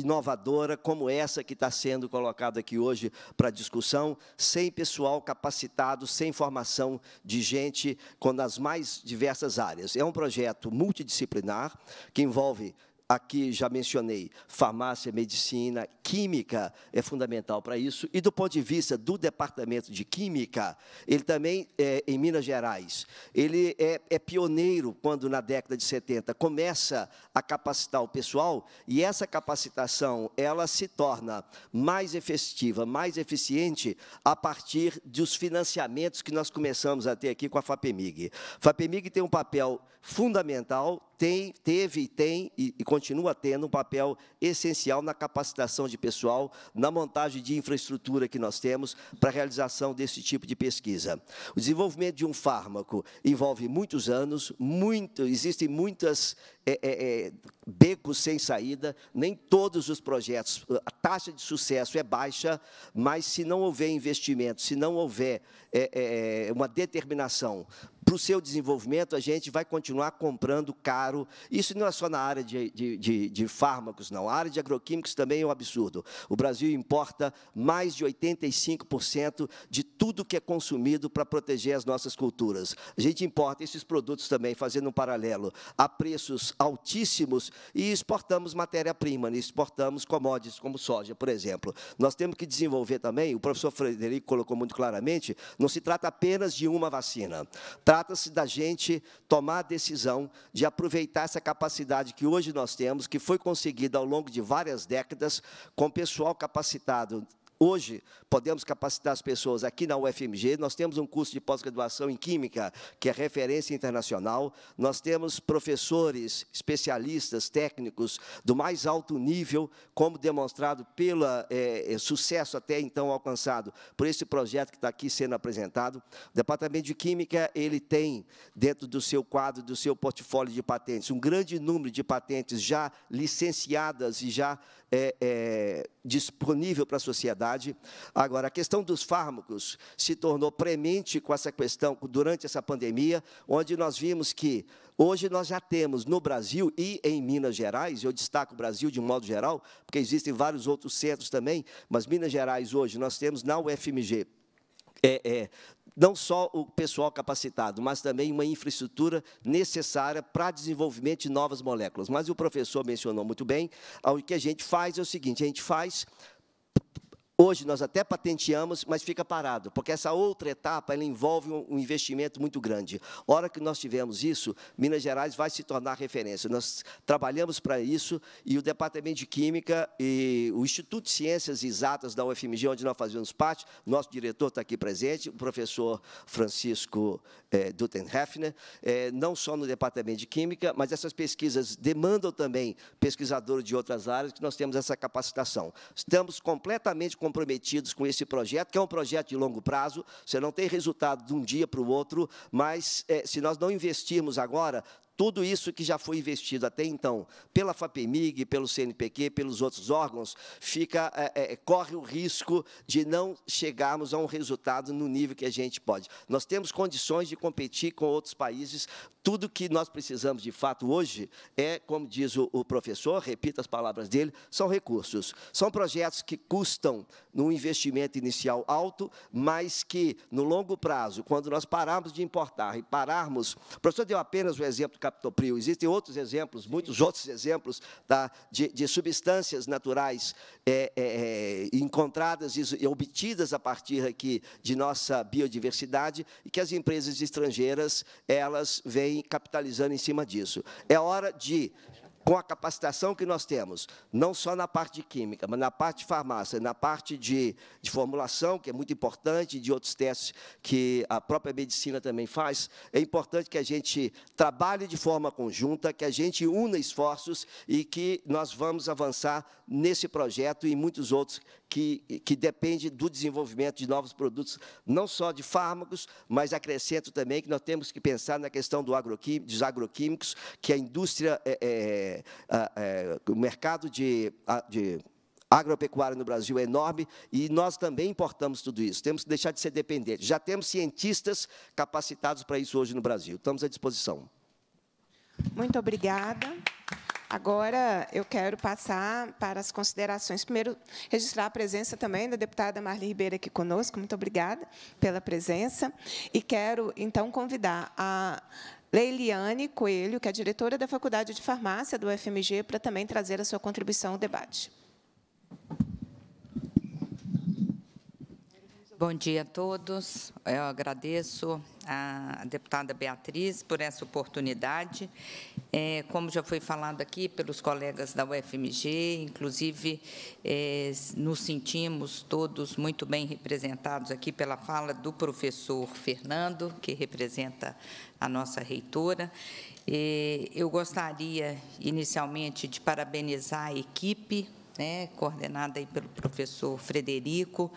inovadora como essa que está sendo colocada aqui hoje para discussão, sem pessoal capacitado, sem formação de gente com as mais diversas áreas. É um projeto multidisciplinar que envolve aqui já mencionei, farmácia, medicina, química é fundamental para isso. E do ponto de vista do departamento de química, ele também, é, em Minas Gerais, ele é, é, pioneiro quando, na década de 70, começa a capacitar o pessoal e essa capacitação ela se torna mais efetiva, mais eficiente a partir dos financiamentos que nós começamos a ter aqui com a FAPEMIG. FAPEMIG tem um papel fundamental tem, teve e tem e, e continua tendo um papel essencial na capacitação de pessoal, na montagem de infraestrutura que nós temos para a realização desse tipo de pesquisa. O desenvolvimento de um fármaco envolve muitos anos, muito, existem muitas é, é, é, becos sem saída, nem todos os projetos, a taxa de sucesso é baixa, mas se não houver investimento, se não houver é, é, uma determinação para o seu desenvolvimento, a gente vai continuar comprando caro. Isso não é só na área de, de, de, de, fármacos, não. A área de agroquímicos também é um absurdo. O Brasil importa mais de 85% de tudo que é consumido para proteger as nossas culturas. A gente importa esses produtos também, fazendo um paralelo, a preços altíssimos e exportamos matéria-prima, né? exportamos commodities como soja, por exemplo. Nós temos que desenvolver também, o professor Frederico colocou muito claramente, não se trata apenas de uma vacina. Trata tá Trata-se da gente tomar a decisão de aproveitar essa capacidade que hoje nós temos, que foi conseguida ao longo de várias décadas, com pessoal capacitado Hoje, podemos capacitar as pessoas aqui na UFMG. Nós temos um curso de pós-graduação em Química, que é referência internacional. Nós temos professores, especialistas, técnicos do mais alto nível, como demonstrado pelo é, eh, eh, sucesso até então alcançado por esse projeto que está aqui sendo apresentado. O Departamento de Química ele tem, dentro do seu quadro, do seu portfólio de patentes, um grande número de patentes já licenciadas e já é, é, disponível para a sociedade. Agora, a questão dos fármacos se tornou premente com essa questão durante essa pandemia, onde nós vimos que hoje nós já temos no Brasil e em Minas Gerais, eu destaco o Brasil de um modo geral, porque existem vários outros centros também, mas Minas Gerais hoje nós temos na UFMG é, é, não só o pessoal capacitado, mas também uma infraestrutura necessária para desenvolvimento de novas moléculas. Mas o professor mencionou muito bem, ah, o que a gente faz é o seguinte, a gente faz Hoje nós até patenteamos, mas fica parado, porque essa outra etapa ela envolve um investimento muito grande. Hora que nós tivermos isso, Minas Gerais vai se tornar referência. Nós trabalhamos para isso e o Departamento de Química e o Instituto de Ciências Exatas da UFMG, onde nós fazemos parte, nosso diretor está aqui presente, o professor Francisco é, é, não só no Departamento de Química, mas essas pesquisas demandam também pesquisadores de outras áreas que nós temos essa capacitação. Estamos completamente comprometidos com esse projeto, que é um projeto de longo prazo, você não tem resultado de um dia para o outro, mas é, se nós não investirmos agora, tudo isso que já foi investido até então pela FAPEMIG, pelo CNPq, pelos outros órgãos, fica, é, é, é, corre o risco de não chegarmos a um resultado no nível que a gente pode. Nós temos condições de competir com outros países. Tudo que nós precisamos, de fato, hoje, é, como diz o, o professor, repito as palavras dele, são recursos. São projetos que custam num investimento inicial alto, mas que, no longo prazo, quando nós pararmos de importar e pararmos... O professor deu apenas o exemplo captopril. Existem outros exemplos, muitos outros exemplos tá, de, de substâncias naturais é, é, é encontradas e obtidas a partir aqui de nossa biodiversidade e que as empresas estrangeiras elas vêm capitalizando em cima disso. É hora de com a capacitação que nós temos, não só na parte de química, mas na parte de farmácia, na parte de, de formulação, que é muito importante, de outros testes que a própria medicina também faz, é importante que a gente trabalhe de forma conjunta, que a gente una esforços e que nós vamos avançar nesse projeto e muitos outros que, que depende do desenvolvimento de novos produtos, não só de fármacos, mas acrescento também que nós temos que pensar na questão do dos agroquímicos, que a indústria, é, é, é, o mercado de, de agropecuária no Brasil é enorme e nós também importamos tudo isso. Temos que deixar de ser dependentes. Já temos cientistas capacitados para isso hoje no Brasil. Estamos à disposição. Muito obrigada. Agora, eu quero passar para as considerações. Primeiro, registrar a presença também da deputada Marli Ribeiro aqui conosco. Muito obrigada pela presença. E quero, então, convidar a Leiliane Coelho, que é diretora da Faculdade de Farmácia do UFMG, para também trazer a sua contribuição ao debate. Bom dia a todos. Eu agradeço à deputada Beatriz por essa oportunidade. É, como já foi falado aqui pelos colegas da UFMG, inclusive é, nos sentimos todos muito bem representados aqui pela fala do professor Fernando, que representa a nossa reitora. É, eu gostaria, inicialmente, de parabenizar a equipe né, coordenada aí pelo professor Frederico,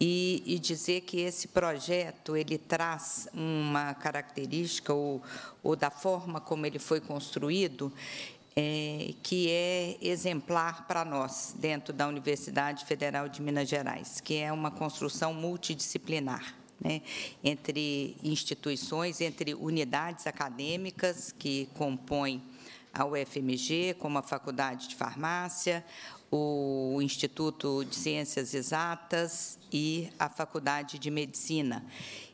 e, e dizer que esse projeto ele traz uma característica ou, ou da forma como ele foi construído é, que é exemplar para nós dentro da Universidade Federal de Minas Gerais, que é uma construção multidisciplinar. Né, entre instituições, entre unidades acadêmicas que compõem a UFMG, como a Faculdade de Farmácia, o Instituto de Ciências Exatas e a Faculdade de Medicina.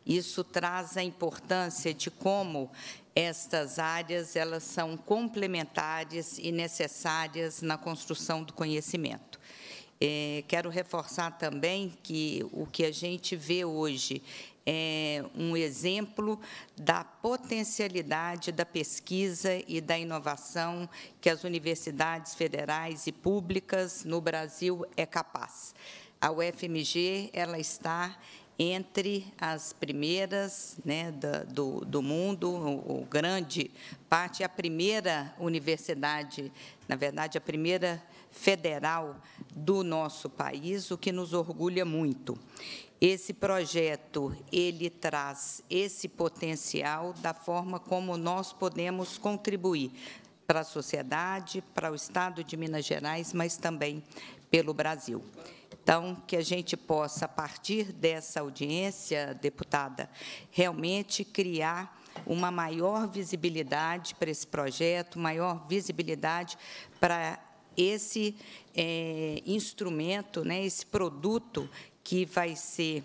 Isso traz a importância de como estas áreas elas são complementares e necessárias na construção do conhecimento. É, quero reforçar também que o que a gente vê hoje é, um exemplo da potencialidade da pesquisa e da inovação que as universidades federais e públicas no Brasil é capaz. A UFMG ela está entre as primeiras né, do, do mundo, o, o, grande parte, a primeira universidade, na verdade, a primeira federal do nosso país, o que nos orgulha muito. Esse projeto, ele traz esse potencial da forma como nós podemos contribuir para a sociedade, para o Estado de Minas Gerais, mas também pelo Brasil. Então, que a gente possa, a partir dessa audiência, deputada, realmente criar uma maior visibilidade para esse projeto, maior visibilidade para esse é, instrumento, né, esse produto que vai ser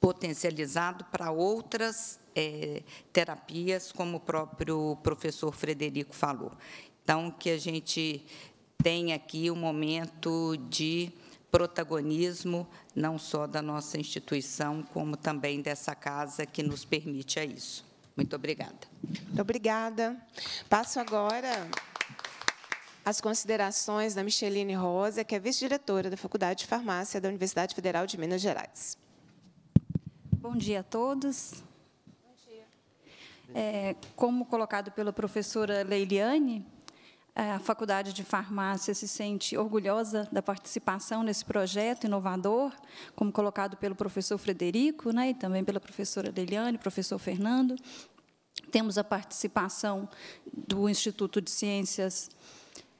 potencializado para outras é, terapias, como o próprio professor Frederico falou. Então, que a gente tem aqui um momento de protagonismo, não só da nossa instituição, como também dessa casa que nos permite a isso. Muito obrigada. Muito obrigada. Passo agora as considerações da Micheline Rosa, que é vice-diretora da Faculdade de Farmácia da Universidade Federal de Minas Gerais. Bom dia a todos. É, como colocado pela professora Leiliane, a Faculdade de Farmácia se sente orgulhosa da participação nesse projeto inovador, como colocado pelo professor Frederico, né, e também pela professora Leiliane, professor Fernando. Temos a participação do Instituto de Ciências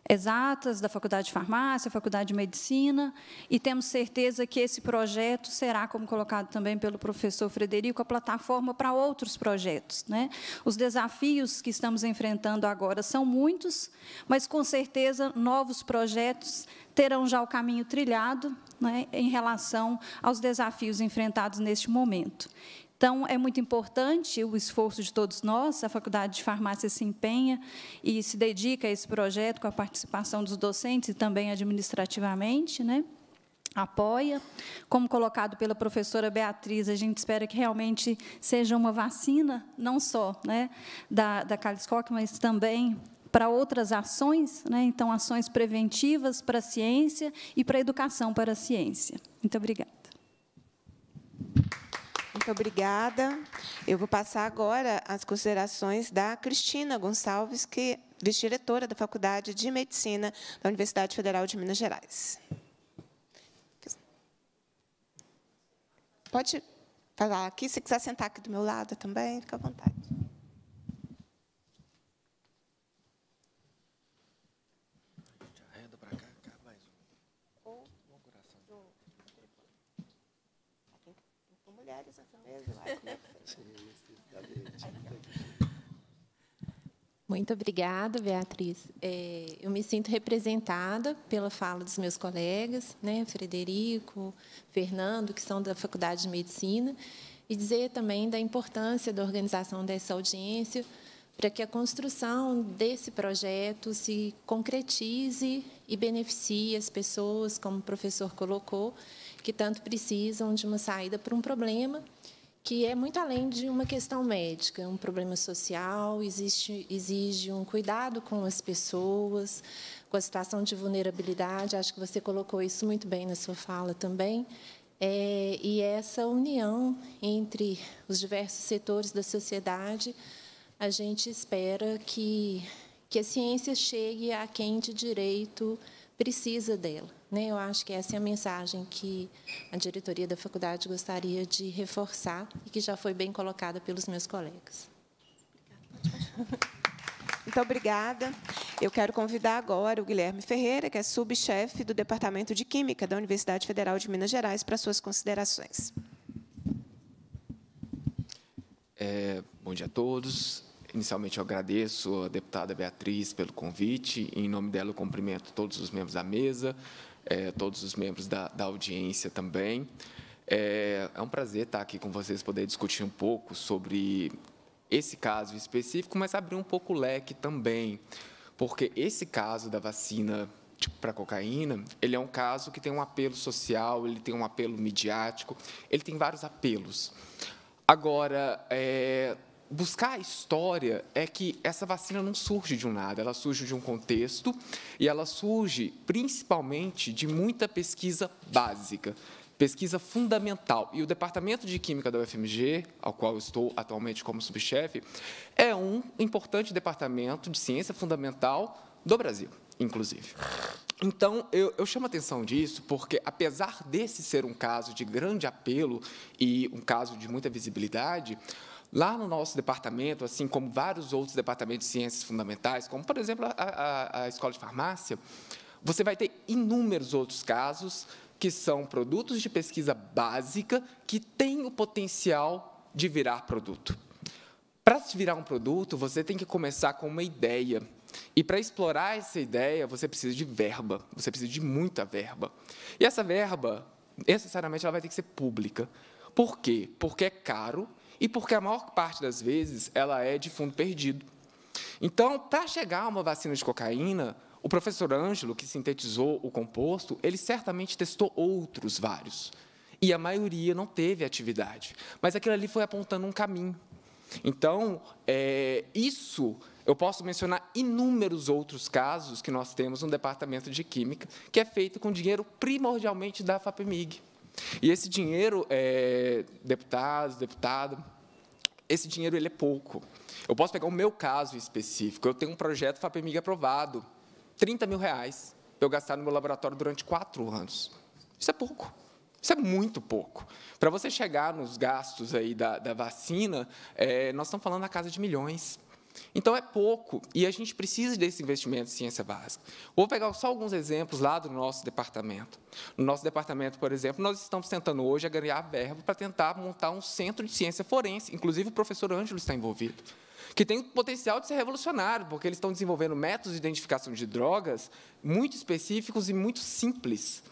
exatas, da Faculdade de Farmácia, Faculdade de Medicina, e temos certeza que esse projeto será, como colocado também pelo professor Frederico, a plataforma para outros projetos. Né? Os desafios que estamos enfrentando agora são muitos, mas, com certeza, novos projetos terão já o caminho trilhado né, em relação aos desafios enfrentados neste momento. Então, é muito importante o esforço de todos nós. A Faculdade de Farmácia se empenha e se dedica a esse projeto com a participação dos docentes e também administrativamente, né? apoia. Como colocado pela professora Beatriz, a gente espera que realmente seja uma vacina, não só né, da, da mas também para outras ações, né, então, ações preventivas para a ciência e para a educação para a ciência. Muito obrigada. Muito obrigada. Eu vou passar agora as considerações da Cristina Gonçalves, que é vice-diretora da Faculdade de Medicina da Universidade Federal de Minas Gerais. Pode falar aqui, se quiser sentar aqui do meu lado também, fica à vontade. Muito obrigada, Beatriz. É, eu me sinto representada pela fala dos meus colegas, né, Frederico, Fernando, que são da Faculdade de Medicina, e dizer também da importância da organização dessa audiência para que a construção desse projeto se concretize e beneficie as pessoas, como o professor colocou, que tanto precisam de uma saída para um problema que é muito além de uma questão médica, um problema social, existe, exige um cuidado com as pessoas, com a situação de vulnerabilidade. Acho que você colocou isso muito bem na sua fala também. É, e essa união entre os diversos setores da sociedade, a gente espera que, que a ciência chegue a quem de direito precisa dela. Né? Eu acho que essa é a mensagem que a diretoria da faculdade gostaria de reforçar e que já foi bem colocada pelos meus colegas. Muito obrigada. Eu quero convidar agora o Guilherme Ferreira, que é subchefe do Departamento de Química da Universidade Federal de Minas Gerais, para suas considerações. É, bom dia a todos. Inicialmente, eu agradeço a deputada Beatriz pelo convite. Em nome dela, eu cumprimento todos os membros da mesa, é, todos os membros da, da audiência também. É, é um prazer estar aqui com vocês, poder discutir um pouco sobre esse caso específico, mas abrir um pouco o leque também, porque esse caso da vacina para tipo, cocaína, ele é um caso que tem um apelo social, ele tem um apelo midiático, ele tem vários apelos. Agora, é, buscar a história é que essa vacina não surge de um nada, ela surge de um contexto e ela surge principalmente de muita pesquisa básica, pesquisa fundamental. E o Departamento de Química da UFMG, ao qual estou atualmente como subchefe, é um importante departamento de ciência fundamental do Brasil, inclusive. Então, eu, eu, chamo a atenção disso porque, apesar desse ser um caso de grande apelo e um caso de muita visibilidade, Lá no nosso departamento, assim como vários outros departamentos de ciências fundamentais, como, por exemplo, a, a, a Escola de Farmácia, você vai ter inúmeros outros casos que são produtos de pesquisa básica que têm o potencial de virar produto. Para se virar um produto, você tem que começar com uma ideia. E para explorar essa ideia, você precisa de verba, você precisa de muita verba. E essa verba, necessariamente, ela vai ter que ser pública. Por quê? Porque é caro e porque a maior parte das vezes ela é de fundo perdido. Então, para chegar a uma vacina de cocaína, o professor Ângelo, que sintetizou o composto, ele certamente testou outros vários. E a maioria não teve atividade. Mas aquilo ali foi apontando um caminho. Então, é, isso eu posso mencionar inúmeros outros casos que nós temos no departamento de química, que é feito com dinheiro primordialmente da FAPEMIG. E esse dinheiro, é, deputados, deputado, esse dinheiro ele é pouco. Eu posso pegar o meu caso específico. Eu tenho um projeto FAPEMIG aprovado, 30 mil reais para eu gastar no meu laboratório durante quatro anos. Isso é pouco. Isso é muito pouco. Para você chegar nos gastos aí da, da vacina, é, nós estamos falando na casa de milhões. Então é pouco e a gente precisa desse investimento em ciência básica. Vou pegar só alguns exemplos lá do nosso departamento. No nosso departamento, por exemplo, nós estamos tentando hoje ganhar verbo para tentar montar um centro de ciência forense. Inclusive o professor Ângelo está envolvido que tem o potencial de ser revolucionário, porque eles estão desenvolvendo métodos de identificação de drogas muito específicos e muito simples.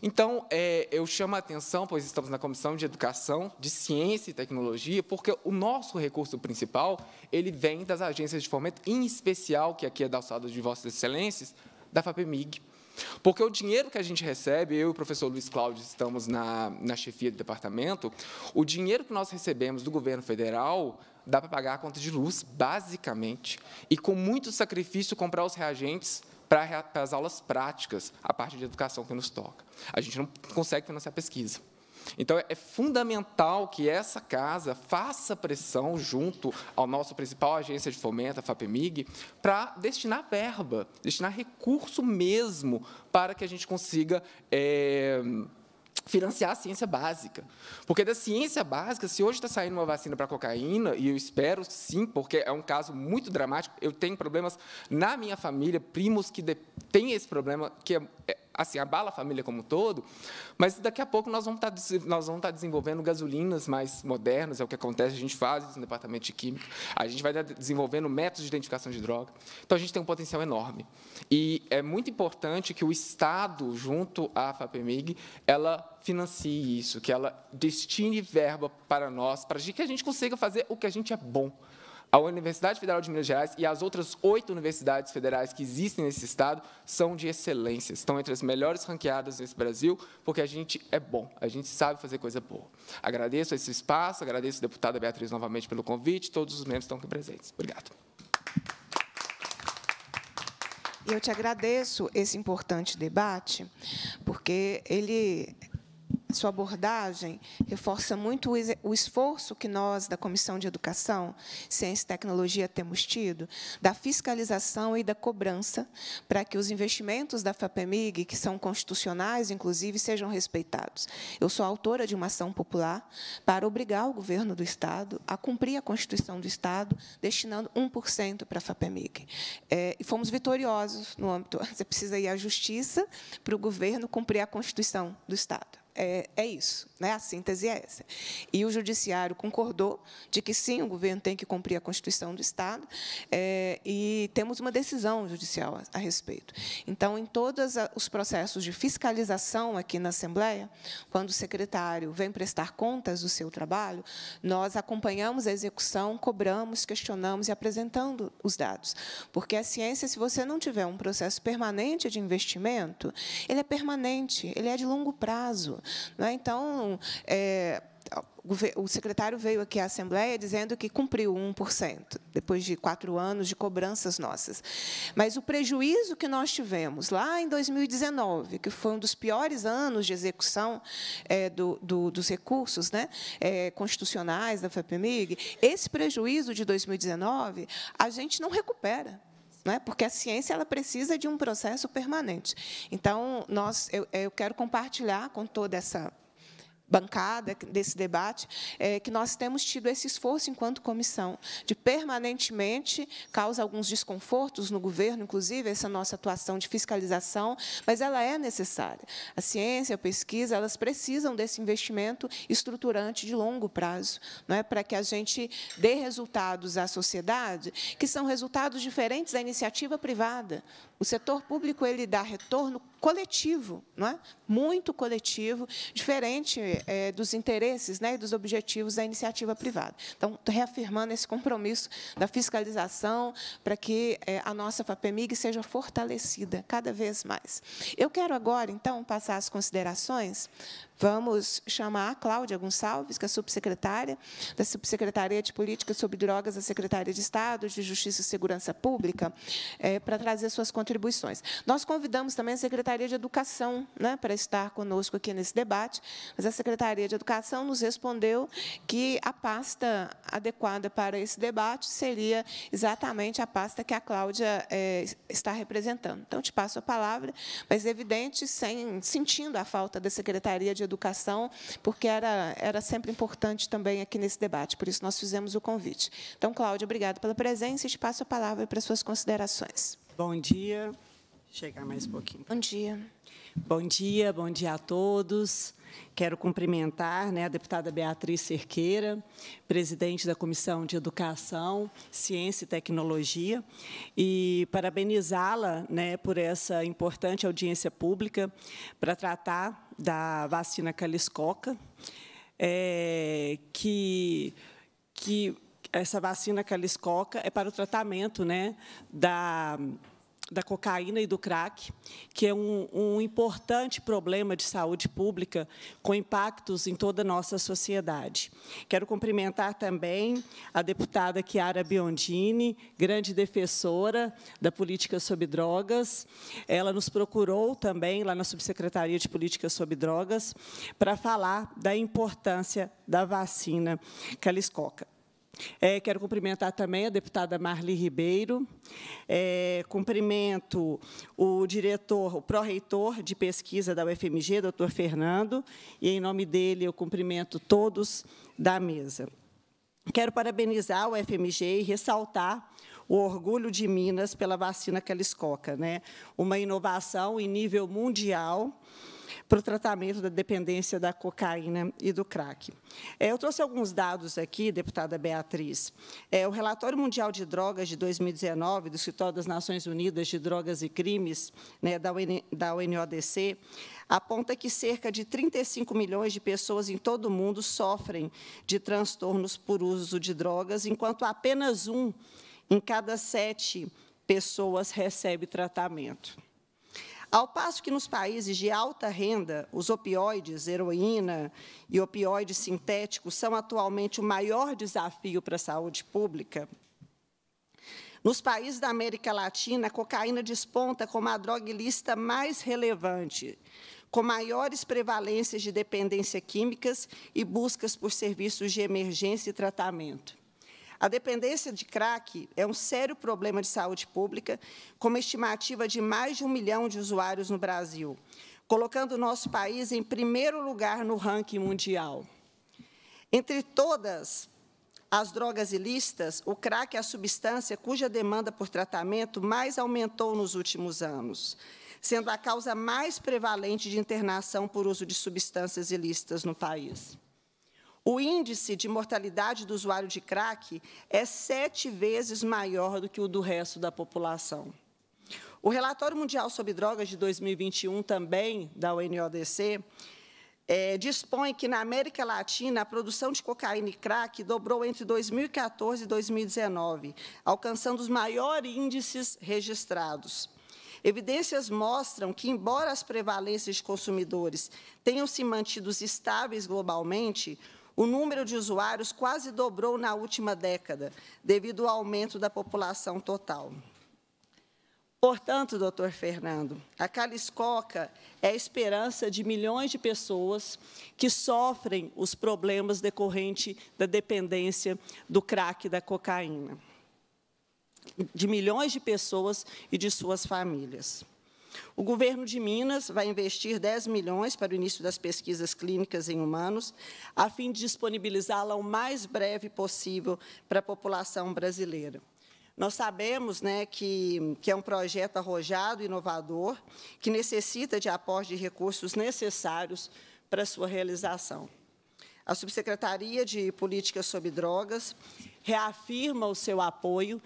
Então, é, eu chamo a atenção, pois estamos na Comissão de Educação, de Ciência e Tecnologia, porque o nosso recurso principal, ele vem das agências de fomento, em especial, que aqui é da alçada de vossas excelências, da FAPEMIG. Porque o dinheiro que a gente recebe, eu e o professor Luiz Cláudio estamos na, na chefia do departamento, o dinheiro que nós recebemos do governo federal dá para pagar a conta de luz, basicamente, e com muito sacrifício comprar os reagentes para as aulas práticas, a parte de educação que nos toca. A gente não consegue financiar pesquisa. Então, é, é fundamental que essa casa faça pressão junto ao nosso principal agência de fomento, a FAPEMIG, para destinar verba, destinar recurso mesmo para que a gente consiga. É financiar a ciência básica. Porque da ciência básica, se hoje está saindo uma vacina para cocaína, e eu espero sim, porque é um caso muito dramático, eu tenho problemas na minha família, primos que têm esse problema, que é, é assim, abala a família como um todo, mas daqui a pouco nós vamos, tá estar, nós vamos estar tá desenvolvendo gasolinas mais modernas, é o que acontece, a gente faz no departamento de química, a gente vai tá desenvolvendo métodos de identificação de droga. Então, a gente tem um potencial enorme. E é muito importante que o Estado, junto à FAPEMIG, ela financie isso, que ela destine verba para nós, para que a gente consiga fazer o que a gente é bom. A Universidade Federal de Minas Gerais e as outras oito universidades federais que existem nesse estado são de excelência, estão entre as melhores ranqueadas nesse Brasil, porque a gente é bom, a gente sabe fazer coisa boa. Agradeço esse espaço, agradeço a deputada Beatriz novamente pelo convite, todos os membros estão aqui presentes. Obrigado. Eu te agradeço esse importante debate, porque ele sua abordagem reforça muito o esforço que nós, da Comissão de Educação, Ciência e Tecnologia, temos tido da fiscalização e da cobrança para que os investimentos da FAPEMIG, que são constitucionais, inclusive, sejam respeitados. Eu sou autora de uma ação popular para obrigar o governo do Estado a cumprir a Constituição do Estado, destinando 1% para a FAPEMIG. É, e fomos vitoriosos no âmbito... Você precisa ir à Justiça para o governo cumprir a Constituição do Estado é, é, isso, né? a síntese é essa. E o Judiciário concordou de que, sim, o governo tem que cumprir a Constituição do Estado, é, e temos uma decisão judicial a, a respeito. Então, em todos os processos de fiscalização aqui na Assembleia, quando o secretário vem prestar contas do seu trabalho, nós acompanhamos a execução, cobramos, questionamos e apresentando os dados. Porque a ciência, se você não tiver um processo permanente de investimento, ele é permanente, ele é de longo prazo. Né? Então, é, o secretário veio aqui à Assembleia dizendo que cumpriu 1%, depois de quatro anos de cobranças nossas. Mas o prejuízo que nós tivemos lá em 2019, que foi um dos piores anos de execução é, do, do, dos recursos né, é, constitucionais da FAPEMIG, esse prejuízo de 2019 a gente não recupera né? porque a ciência ela precisa de um processo permanente. Então, nós, eu, eu quero compartilhar com toda essa bancada desse debate, é que nós temos tido esse esforço enquanto comissão de permanentemente causa alguns desconfortos no governo, inclusive essa nossa atuação de fiscalização, mas ela é necessária. A ciência, a pesquisa, elas precisam desse investimento estruturante de longo prazo, não é, para que a gente dê resultados à sociedade que são resultados diferentes da iniciativa privada. O setor público ele dá retorno coletivo, não é? muito coletivo, diferente é, dos interesses né, e dos objetivos da iniciativa privada. Então, reafirmando esse compromisso da fiscalização para que é, a nossa FAPEMIG seja fortalecida cada vez mais. Eu quero agora, então, passar as considerações Vamos chamar a Cláudia Gonçalves, que é subsecretária da Subsecretaria de Política sobre Drogas da Secretaria de Estado de Justiça e Segurança Pública, é, para trazer suas contribuições. Nós convidamos também a Secretaria de Educação né, para estar conosco aqui nesse debate, mas a Secretaria de Educação nos respondeu que a pasta adequada para esse debate seria exatamente a pasta que a Cláudia é, está representando. Então, te passo a palavra, mas, é evidente, sem, sentindo a falta da Secretaria de Educação, educação, porque era, era sempre importante também aqui nesse debate, por isso nós fizemos o convite. Então, Cláudia, obrigado pela presença e te passo a palavra para suas considerações. Bom dia. Chegar mais um pouquinho. Bom dia. Bom dia, bom dia a todos. Quero cumprimentar né, a deputada Beatriz Cerqueira, presidente da Comissão de Educação, Ciência e Tecnologia, e parabenizá-la né, por essa importante audiência pública para tratar da vacina caliscoca, é, que, que essa vacina caliscoca é para o tratamento né, da da cocaína e do crack, que é um, um importante problema de saúde pública com impactos em toda a nossa sociedade. Quero cumprimentar também a deputada Chiara Biondini, grande defensora da política sobre drogas. Ela nos procurou também lá na Subsecretaria de Política sobre Drogas para falar da importância da vacina Caliscoca. É, quero cumprimentar também a deputada Marli Ribeiro, é, cumprimento o diretor, o pró-reitor de pesquisa da UFMG, doutor Fernando, e, em nome dele, eu cumprimento todos da mesa. Quero parabenizar o FMG e ressaltar o orgulho de Minas pela vacina Caliscoca, né? uma inovação em nível mundial, para o tratamento da dependência da cocaína e do crack. É, eu trouxe alguns dados aqui, deputada Beatriz. É, o Relatório Mundial de Drogas de 2019, do Escritório das Nações Unidas de Drogas e Crimes, né, da, UN, da UNODC, aponta que cerca de 35 milhões de pessoas em todo o mundo sofrem de transtornos por uso de drogas, enquanto apenas um em cada sete pessoas recebe tratamento. Ao passo que nos países de alta renda, os opioides, heroína e opioides sintéticos são atualmente o maior desafio para a saúde pública, nos países da América Latina, a cocaína desponta como a droga ilícita mais relevante, com maiores prevalências de dependência químicas e buscas por serviços de emergência e tratamento. A dependência de crack é um sério problema de saúde pública, com uma estimativa de mais de um milhão de usuários no Brasil, colocando o nosso país em primeiro lugar no ranking mundial. Entre todas as drogas ilícitas, o crack é a substância cuja demanda por tratamento mais aumentou nos últimos anos, sendo a causa mais prevalente de internação por uso de substâncias ilícitas no país. O índice de mortalidade do usuário de crack é sete vezes maior do que o do resto da população. O relatório mundial sobre drogas de 2021, também da UNODC, é, dispõe que na América Latina a produção de cocaína e crack dobrou entre 2014 e 2019, alcançando os maiores índices registrados. Evidências mostram que, embora as prevalências de consumidores tenham se mantido estáveis globalmente, o número de usuários quase dobrou na última década, devido ao aumento da população total. Portanto, doutor Fernando, a Caliscoca é a esperança de milhões de pessoas que sofrem os problemas decorrentes da dependência do crack da cocaína. De milhões de pessoas e de suas famílias. O governo de Minas vai investir 10 milhões para o início das pesquisas clínicas em humanos, a fim de disponibilizá-la o mais breve possível para a população brasileira. Nós sabemos né, que, que é um projeto arrojado, inovador, que necessita de aporte de recursos necessários para sua realização. A Subsecretaria de Políticas sobre Drogas reafirma o seu apoio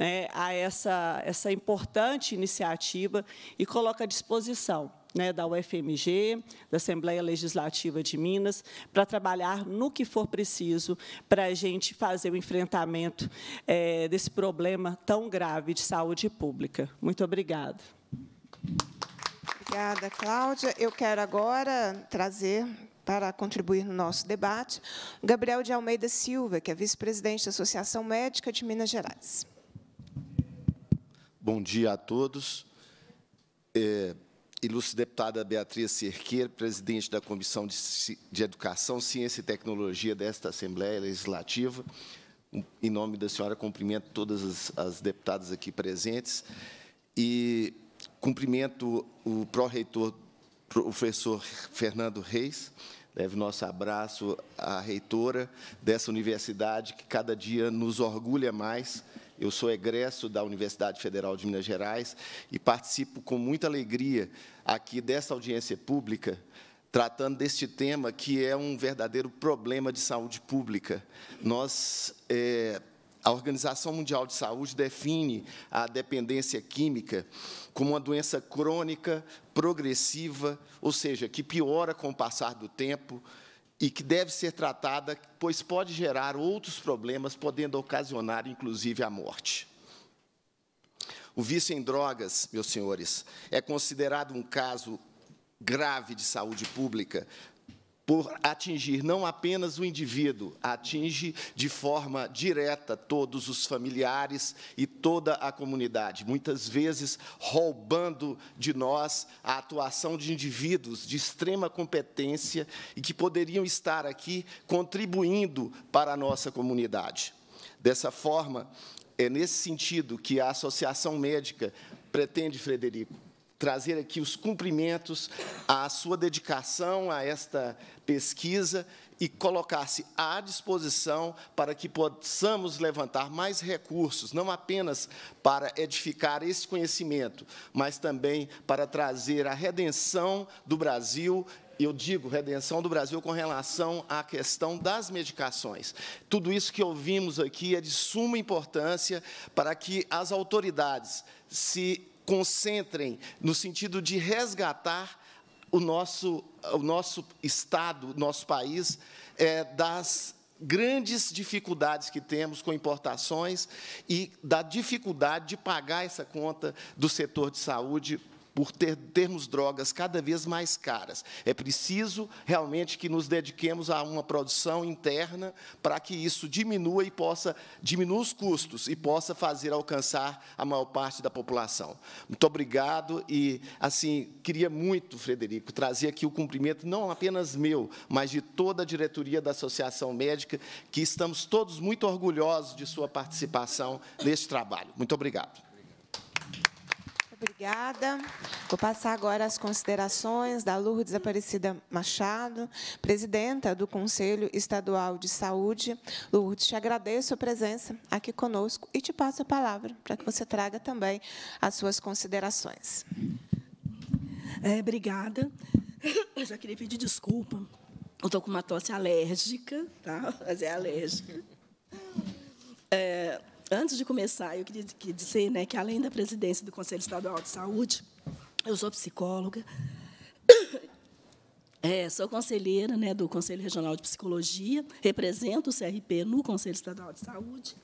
né, a essa, essa importante iniciativa e coloca à disposição né, da UFMG, da Assembleia Legislativa de Minas, para trabalhar no que for preciso para a gente fazer o enfrentamento é, desse problema tão grave de saúde pública. Muito obrigada. Obrigada, Cláudia. Eu quero agora trazer para contribuir no nosso debate, Gabriel de Almeida Silva, que é vice-presidente da Associação Médica de Minas Gerais. Bom dia a todos. É, ilustre deputada Beatriz Cerqueira, presidente da Comissão de, de Educação, Ciência e Tecnologia desta Assembleia Legislativa, em nome da senhora, cumprimento todas as, as deputadas aqui presentes e cumprimento o pró-reitor, professor Fernando Reis, levo nosso abraço à reitora dessa universidade que cada dia nos orgulha mais eu sou egresso da Universidade Federal de Minas Gerais e participo com muita alegria aqui dessa audiência pública, tratando deste tema que é um verdadeiro problema de saúde pública. Nós é, a Organização Mundial de Saúde define a dependência química como uma doença crônica, progressiva, ou seja, que piora com o passar do tempo, e que deve ser tratada, pois pode gerar outros problemas, podendo ocasionar, inclusive, a morte. O vício em drogas, meus senhores, é considerado um caso grave de saúde pública por atingir não apenas o indivíduo, atinge de forma direta todos os familiares e toda a comunidade, muitas vezes roubando de nós a atuação de indivíduos de extrema competência e que poderiam estar aqui contribuindo para a nossa comunidade. Dessa forma, é nesse sentido que a Associação Médica pretende, Frederico, trazer aqui os cumprimentos à sua dedicação a esta pesquisa e colocar-se à disposição para que possamos levantar mais recursos, não apenas para edificar esse conhecimento, mas também para trazer a redenção do Brasil eu digo redenção do Brasil com relação à questão das medicações. Tudo isso que ouvimos aqui é de suma importância para que as autoridades se concentrem no sentido de resgatar o nosso, o nosso Estado, nosso país, é, das grandes dificuldades que temos com importações e da dificuldade de pagar essa conta do setor de saúde por ter, termos drogas cada vez mais caras. É preciso realmente que nos dediquemos a uma produção interna para que isso diminua e possa diminuir os custos e possa fazer alcançar a maior parte da população. Muito obrigado e assim queria muito, Frederico, trazer aqui o cumprimento não apenas meu, mas de toda a diretoria da Associação Médica, que estamos todos muito orgulhosos de sua participação neste trabalho. Muito obrigado obrigada. Vou passar agora as considerações da Lourdes Aparecida Machado, presidenta do Conselho Estadual de Saúde. Lourdes, te agradeço a presença aqui conosco e te passo a palavra para que você traga também as suas considerações. É, obrigada. Eu já queria pedir desculpa. Eu estou com uma tosse alérgica, tá? Mas é alérgica. É, Antes de começar, eu queria dizer né, que, além da presidência do Conselho Estadual de Saúde, eu sou psicóloga, é, sou conselheira né, do Conselho Regional de Psicologia, represento o CRP no Conselho Estadual de Saúde,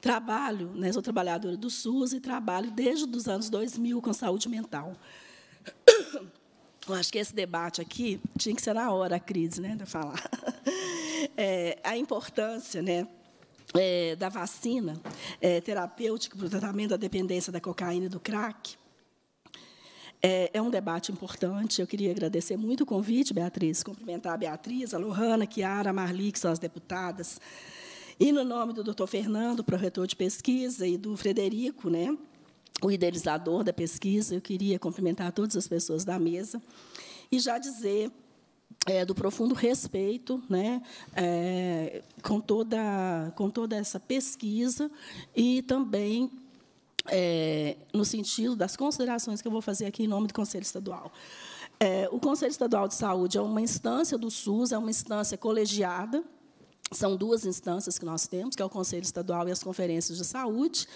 trabalho, né, sou trabalhadora do SUS e trabalho desde os anos 2000 com saúde mental. Eu acho que esse debate aqui tinha que ser na hora, a crise, né, de falar. É, a importância, né, é, da vacina é, terapêutica para o tratamento da dependência da cocaína e do crack. É, é, um debate importante. Eu queria agradecer muito o convite, Beatriz, cumprimentar a Beatriz, a Lohana, a Chiara, a Marli, que são as deputadas. E, no nome do doutor Fernando, pro-reitor de pesquisa, e do Frederico, né, o idealizador da pesquisa, eu queria cumprimentar todas as pessoas da mesa e já dizer é, do profundo respeito né, é, com, toda, com toda essa pesquisa e também é, no sentido das considerações que eu vou fazer aqui em nome do Conselho Estadual. É, o Conselho Estadual de Saúde é uma instância do SUS, é uma instância colegiada, são duas instâncias que nós temos, que é o Conselho Estadual e as conferências de saúde.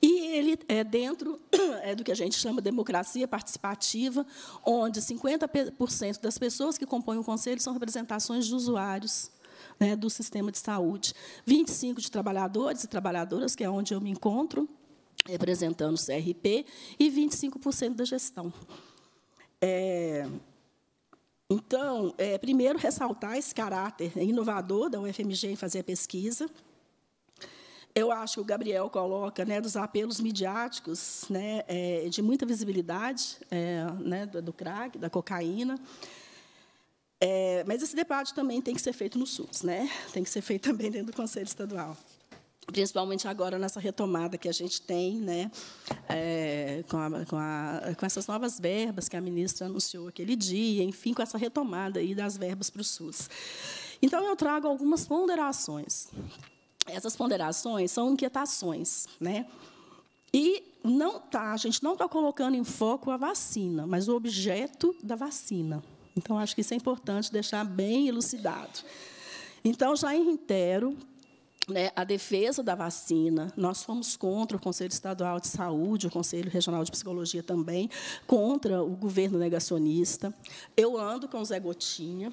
E ele é dentro é do que a gente chama de democracia participativa, onde 50% das pessoas que compõem o conselho são representações de usuários né, do sistema de saúde, 25 de trabalhadores e trabalhadoras, que é onde eu me encontro, representando o CRP, e 25% da gestão. É, então, é, primeiro, ressaltar esse caráter inovador da UFMG em fazer a pesquisa. Eu acho que o Gabriel coloca né, dos apelos midiáticos, né, é, de muita visibilidade é, né, do, do, crack, da cocaína. É, mas esse debate também tem que ser feito no SUS, né? tem que ser feito também dentro do Conselho Estadual principalmente agora nessa retomada que a gente tem, né, é, com, a, com, a, com, essas novas verbas que a ministra anunciou aquele dia, enfim, com essa retomada aí das verbas para o SUS. Então, eu trago algumas ponderações. Essas ponderações são inquietações, né? E não tá, a gente não está colocando em foco a vacina, mas o objeto da vacina. Então, acho que isso é importante deixar bem elucidado. Então, já reitero né, a defesa da vacina. Nós fomos contra o Conselho Estadual de Saúde, o Conselho Regional de Psicologia também, contra o governo negacionista. Eu ando com o Zé Gotinha.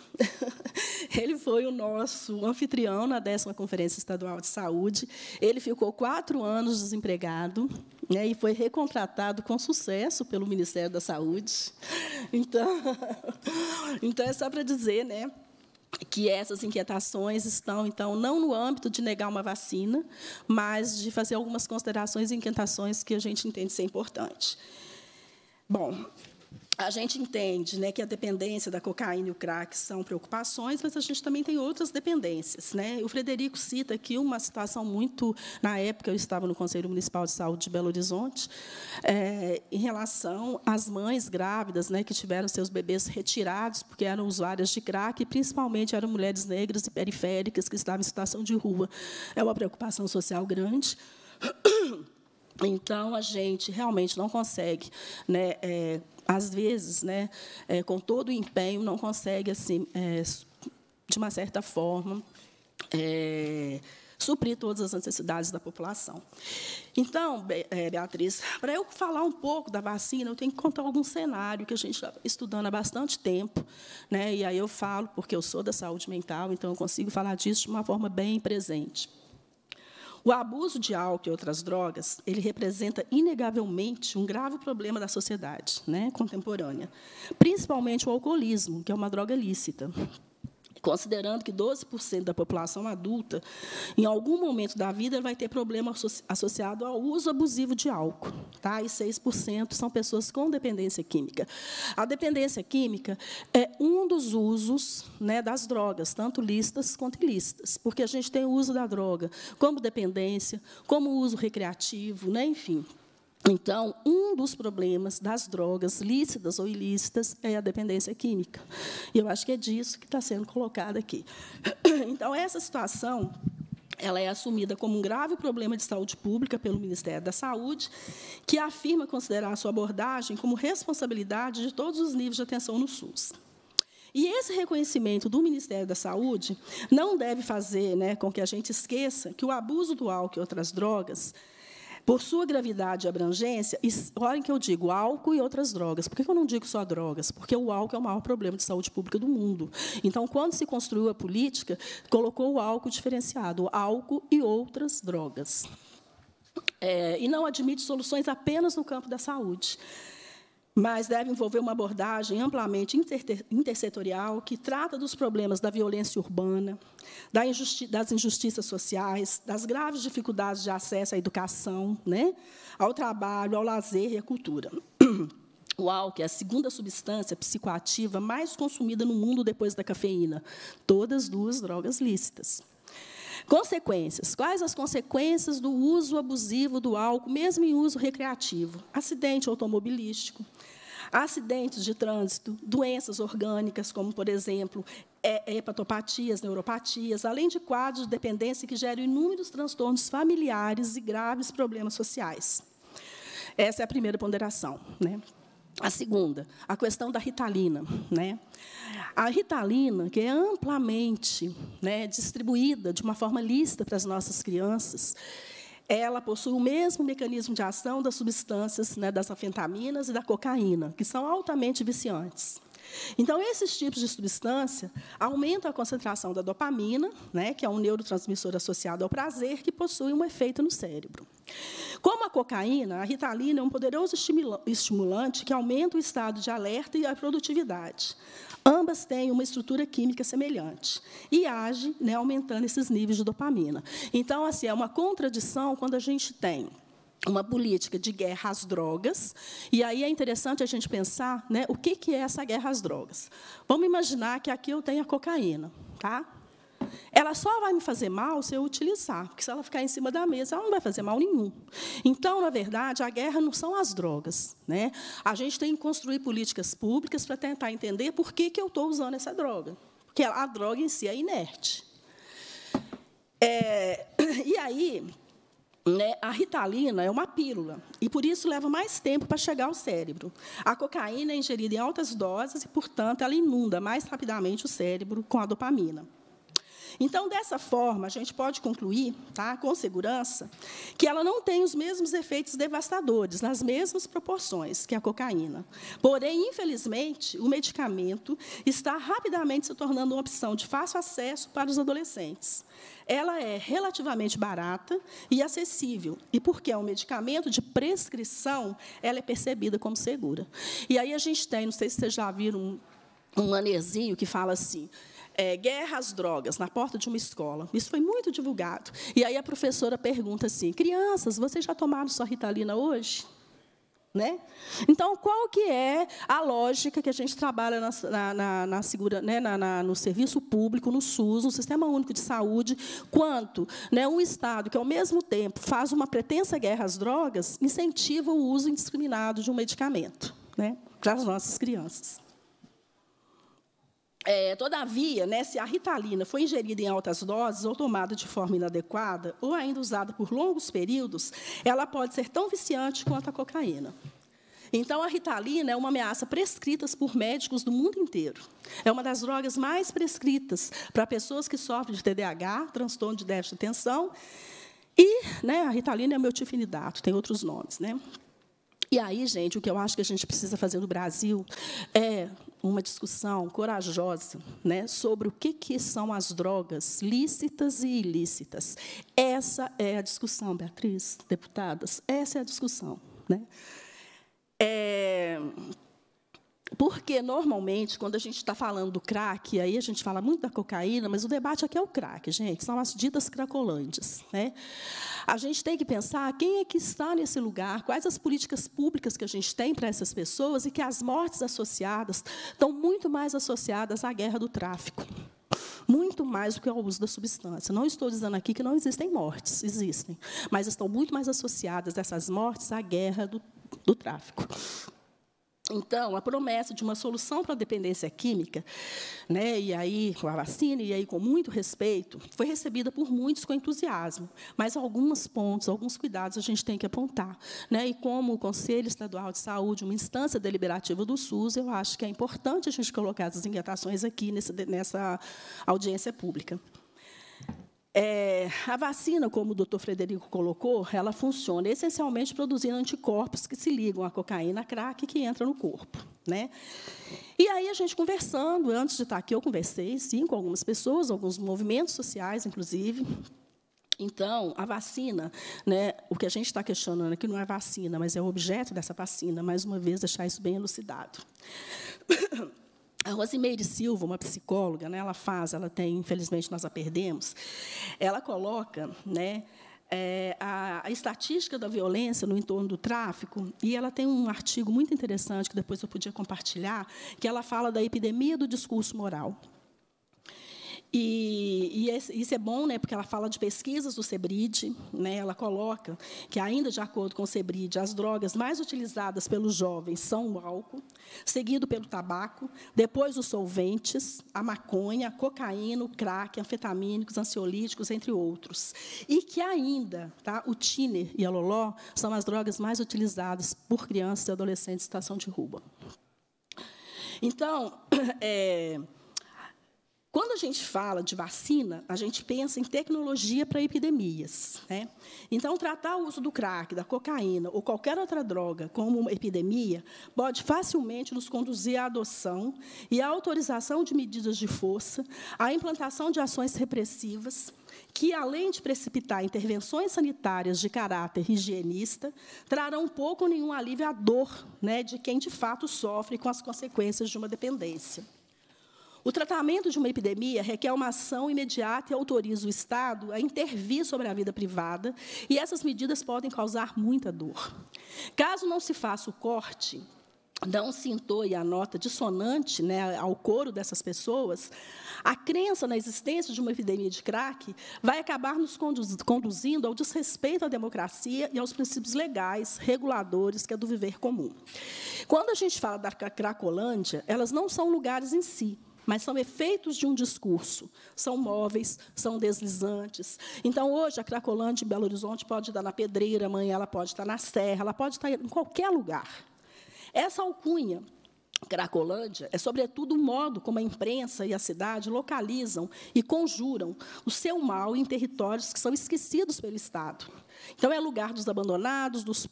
Ele foi o nosso anfitrião na décima Conferência Estadual de Saúde. Ele ficou quatro anos desempregado né, e foi recontratado com sucesso pelo Ministério da Saúde. Então, então é só para dizer, né? que essas inquietações estão, então, não no âmbito de negar uma vacina, mas de fazer algumas considerações e inquietações que a gente entende ser importante. Bom, a gente entende né, que a dependência da cocaína e o crack são preocupações, mas a gente também tem outras dependências. Né? O Frederico cita aqui uma situação muito. Na época, eu estava no Conselho Municipal de Saúde de Belo Horizonte, é, em relação às mães grávidas né, que tiveram seus bebês retirados porque eram usuárias de crack, e principalmente eram mulheres negras e periféricas que estavam em situação de rua. É uma preocupação social grande. Então, a gente realmente não consegue né, é, às vezes, né, é, com todo o empenho, não consegue, assim, é, de uma certa forma, é, suprir todas as necessidades da população. Então, é, Beatriz, para eu falar um pouco da vacina, eu tenho que contar algum cenário que a gente está estudando há bastante tempo. Né? E aí eu falo, porque eu sou da saúde mental, então eu consigo falar disso de uma forma bem presente. O abuso de álcool e outras drogas, ele representa inegavelmente um grave problema da sociedade né, contemporânea, principalmente o alcoolismo, que é uma droga lícita considerando que 12% da população adulta, em algum momento da vida, vai ter problema associado ao uso abusivo de álcool. Tá? E 6% são pessoas com dependência química. A dependência química é um dos usos né, das drogas, tanto listas quanto ilícitas, porque a gente tem o uso da droga como dependência, como uso recreativo, né, enfim. Então, um dos problemas das drogas lícitas ou ilícitas é a dependência química. E eu acho que é disso que está sendo colocado aqui. Então, essa situação ela é assumida como um grave problema de saúde pública pelo Ministério da Saúde, que afirma considerar a sua abordagem como responsabilidade de todos os níveis de atenção no SUS. E esse reconhecimento do Ministério da Saúde não deve fazer né, com que a gente esqueça que o abuso do álcool e outras drogas por sua gravidade e abrangência, olhem que eu digo álcool e outras drogas. Por que eu não digo só drogas? Porque o álcool é o maior problema de saúde pública do mundo. Então, quando se construiu a política, colocou o álcool diferenciado, álcool e outras drogas. É, e não admite soluções apenas no campo da saúde mas deve envolver uma abordagem amplamente inter intersetorial que trata dos problemas da violência urbana, da injusti das injustiças sociais, das graves dificuldades de acesso à educação, né, ao trabalho, ao lazer e à cultura. O álcool é a segunda substância psicoativa mais consumida no mundo depois da cafeína, todas duas drogas lícitas. Consequências. Quais as consequências do uso abusivo do álcool, mesmo em uso recreativo? Acidente automobilístico, acidentes de trânsito, doenças orgânicas, como, por exemplo, hepatopatias, neuropatias, além de quadros de dependência que geram inúmeros transtornos familiares e graves problemas sociais. Essa é a primeira ponderação. Né? A segunda, a questão da ritalina. Né? A ritalina, que é amplamente né, distribuída de uma forma lícita para as nossas crianças, ela possui o mesmo mecanismo de ação das substâncias, né, das anfetaminas e da cocaína, que são altamente viciantes. Então, esses tipos de substância aumentam a concentração da dopamina, né, que é um neurotransmissor associado ao prazer, que possui um efeito no cérebro. Como a cocaína, a ritalina é um poderoso estimulante que aumenta o estado de alerta e a produtividade. Ambas têm uma estrutura química semelhante e age né, aumentando esses níveis de dopamina. Então, assim, é uma contradição quando a gente tem uma política de guerra às drogas. E aí é interessante a gente pensar né, o que, que é essa guerra às drogas. Vamos imaginar que aqui eu tenho a cocaína. Tá? Ela só vai me fazer mal se eu utilizar, porque se ela ficar em cima da mesa, ela não vai fazer mal nenhum. Então, na verdade, a guerra não são as drogas. Né? A gente tem que construir políticas públicas para tentar entender por que, que eu estou usando essa droga. Porque a droga em si é inerte. É, e aí, né? A ritalina é uma pílula e, por isso, leva mais tempo para chegar ao cérebro. A cocaína é ingerida em altas doses e, portanto, ela inunda mais rapidamente o cérebro com a dopamina. Então, dessa forma, a gente pode concluir, tá, com segurança, que ela não tem os mesmos efeitos devastadores, nas mesmas proporções que a cocaína. Porém, infelizmente, o medicamento está rapidamente se tornando uma opção de fácil acesso para os adolescentes. Ela é relativamente barata e acessível, e porque é um medicamento de prescrição, ela é percebida como segura. E aí a gente tem, não sei se vocês já viram um anezinho que fala assim: é, guerra às drogas, na porta de uma escola. Isso foi muito divulgado. E aí a professora pergunta assim, crianças, vocês já tomaram sua ritalina hoje? Né? Então, qual que é a lógica que a gente trabalha na, na, na, na segura, né, no serviço público, no SUS, no Sistema Único de Saúde, quanto né, um Estado que, ao mesmo tempo, faz uma pretensa guerra às drogas, incentiva o uso indiscriminado de um medicamento né, para as nossas crianças. É, todavia, né, se a ritalina foi ingerida em altas doses ou tomada de forma inadequada, ou ainda usada por longos períodos, ela pode ser tão viciante quanto a cocaína. Então, a ritalina é uma ameaça prescrita por médicos do mundo inteiro. É uma das drogas mais prescritas para pessoas que sofrem de TDAH, transtorno de déficit de atenção, e né, a ritalina é o metilfenidato, tem outros nomes. Né? E aí, gente, o que eu acho que a gente precisa fazer no Brasil é uma discussão corajosa né, sobre o que, que são as drogas lícitas e ilícitas. Essa é a discussão, Beatriz, deputadas, essa é a discussão. Né? É... Porque, normalmente, quando a gente está falando do crack, aí a gente fala muito da cocaína, mas o debate aqui é o crack, gente, são as ditas cracolantes. Né? A gente tem que pensar quem é que está nesse lugar, quais as políticas públicas que a gente tem para essas pessoas e que as mortes associadas estão muito mais associadas à guerra do tráfico muito mais do que ao uso da substância. Não estou dizendo aqui que não existem mortes, existem, mas estão muito mais associadas essas mortes à guerra do, do tráfico. Então, a promessa de uma solução para a dependência química, né, e aí com a vacina, e aí com muito respeito, foi recebida por muitos com entusiasmo, mas alguns pontos, alguns cuidados a gente tem que apontar. Né, e como o Conselho Estadual de Saúde, uma instância deliberativa do SUS, eu acho que é importante a gente colocar essas inquietações aqui nessa, nessa audiência pública. É, a vacina, como o doutor Frederico colocou, ela funciona essencialmente produzindo anticorpos que se ligam à cocaína, crack, que entra no corpo. Né? E aí, a gente conversando, antes de estar aqui, eu conversei, sim, com algumas pessoas, alguns movimentos sociais, inclusive. Então, a vacina, né, o que a gente está questionando aqui não é vacina, mas é o objeto dessa vacina, mais uma vez, deixar isso bem elucidado. A Rosimeire Silva, uma psicóloga, né, ela faz, ela tem, infelizmente nós a perdemos, ela coloca né, é, a, a, estatística da violência no entorno do tráfico, e ela tem um artigo muito interessante, que depois eu podia compartilhar, que ela fala da epidemia do discurso moral. E, e, isso é bom, né, porque ela fala de pesquisas do Cebrid, né, ela coloca que, ainda de acordo com o Cebrid as drogas mais utilizadas pelos jovens são o álcool, seguido pelo tabaco, depois os solventes, a maconha, cocaína, o crack, anfetamínicos, ansiolíticos, entre outros. E que ainda tá, o tiner e a loló são as drogas mais utilizadas por crianças e adolescentes em situação de rua. Então, é, quando a gente fala de vacina, a gente pensa em tecnologia para epidemias. Né? Então, tratar o uso do crack, da cocaína ou qualquer outra droga como uma epidemia pode facilmente nos conduzir à adoção e à autorização de medidas de força, à implantação de ações repressivas, que, além de precipitar intervenções sanitárias de caráter higienista, trarão pouco ou nenhum alívio à dor né, de quem, de fato, sofre com as consequências de uma dependência. O tratamento de uma epidemia requer uma ação imediata e autoriza o Estado a intervir sobre a vida privada, e essas medidas podem causar muita dor. Caso não se faça o corte, não se entoie a nota dissonante né, ao coro dessas pessoas, a crença na existência de uma epidemia de crack vai acabar nos conduzindo ao desrespeito à democracia e aos princípios legais, reguladores, que é do viver comum. Quando a gente fala da Cracolândia, elas não são lugares em si, mas são efeitos de um discurso. São móveis, são deslizantes. Então, hoje, a Cracolândia de Belo Horizonte pode estar na pedreira, amanhã ela pode estar na serra, ela pode estar em qualquer lugar. Essa alcunha Cracolândia é, sobretudo, o modo como a imprensa e a cidade localizam e conjuram o seu mal em territórios que são esquecidos pelo Estado. Então, é lugar dos abandonados, dos,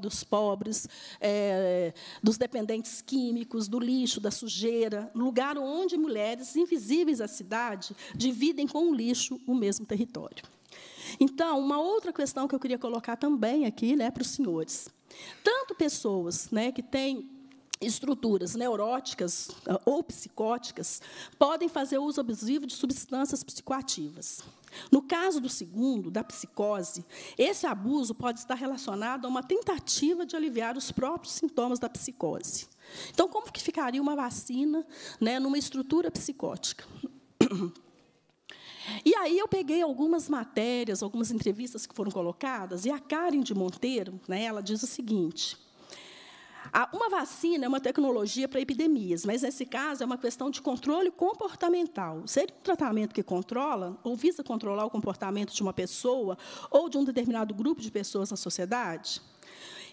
dos pobres, é, dos dependentes químicos, do lixo, da sujeira, lugar onde mulheres invisíveis à cidade dividem com o lixo o mesmo território. Então, uma outra questão que eu queria colocar também aqui né, para os senhores. Tanto pessoas né, que têm estruturas neuróticas ah, ou psicóticas podem fazer uso abusivo de substâncias psicoativas. No caso do segundo, da psicose, esse abuso pode estar relacionado a uma tentativa de aliviar os próprios sintomas da psicose. Então, como que ficaria uma vacina né, numa estrutura psicótica? E aí eu peguei algumas matérias, algumas entrevistas que foram colocadas, e a Karen de Monteiro, né, ela diz o seguinte... Uma vacina é uma tecnologia para epidemias, mas nesse caso é uma questão de controle comportamental. Seria um tratamento que controla ou visa controlar o comportamento de uma pessoa ou de um determinado grupo de pessoas na sociedade?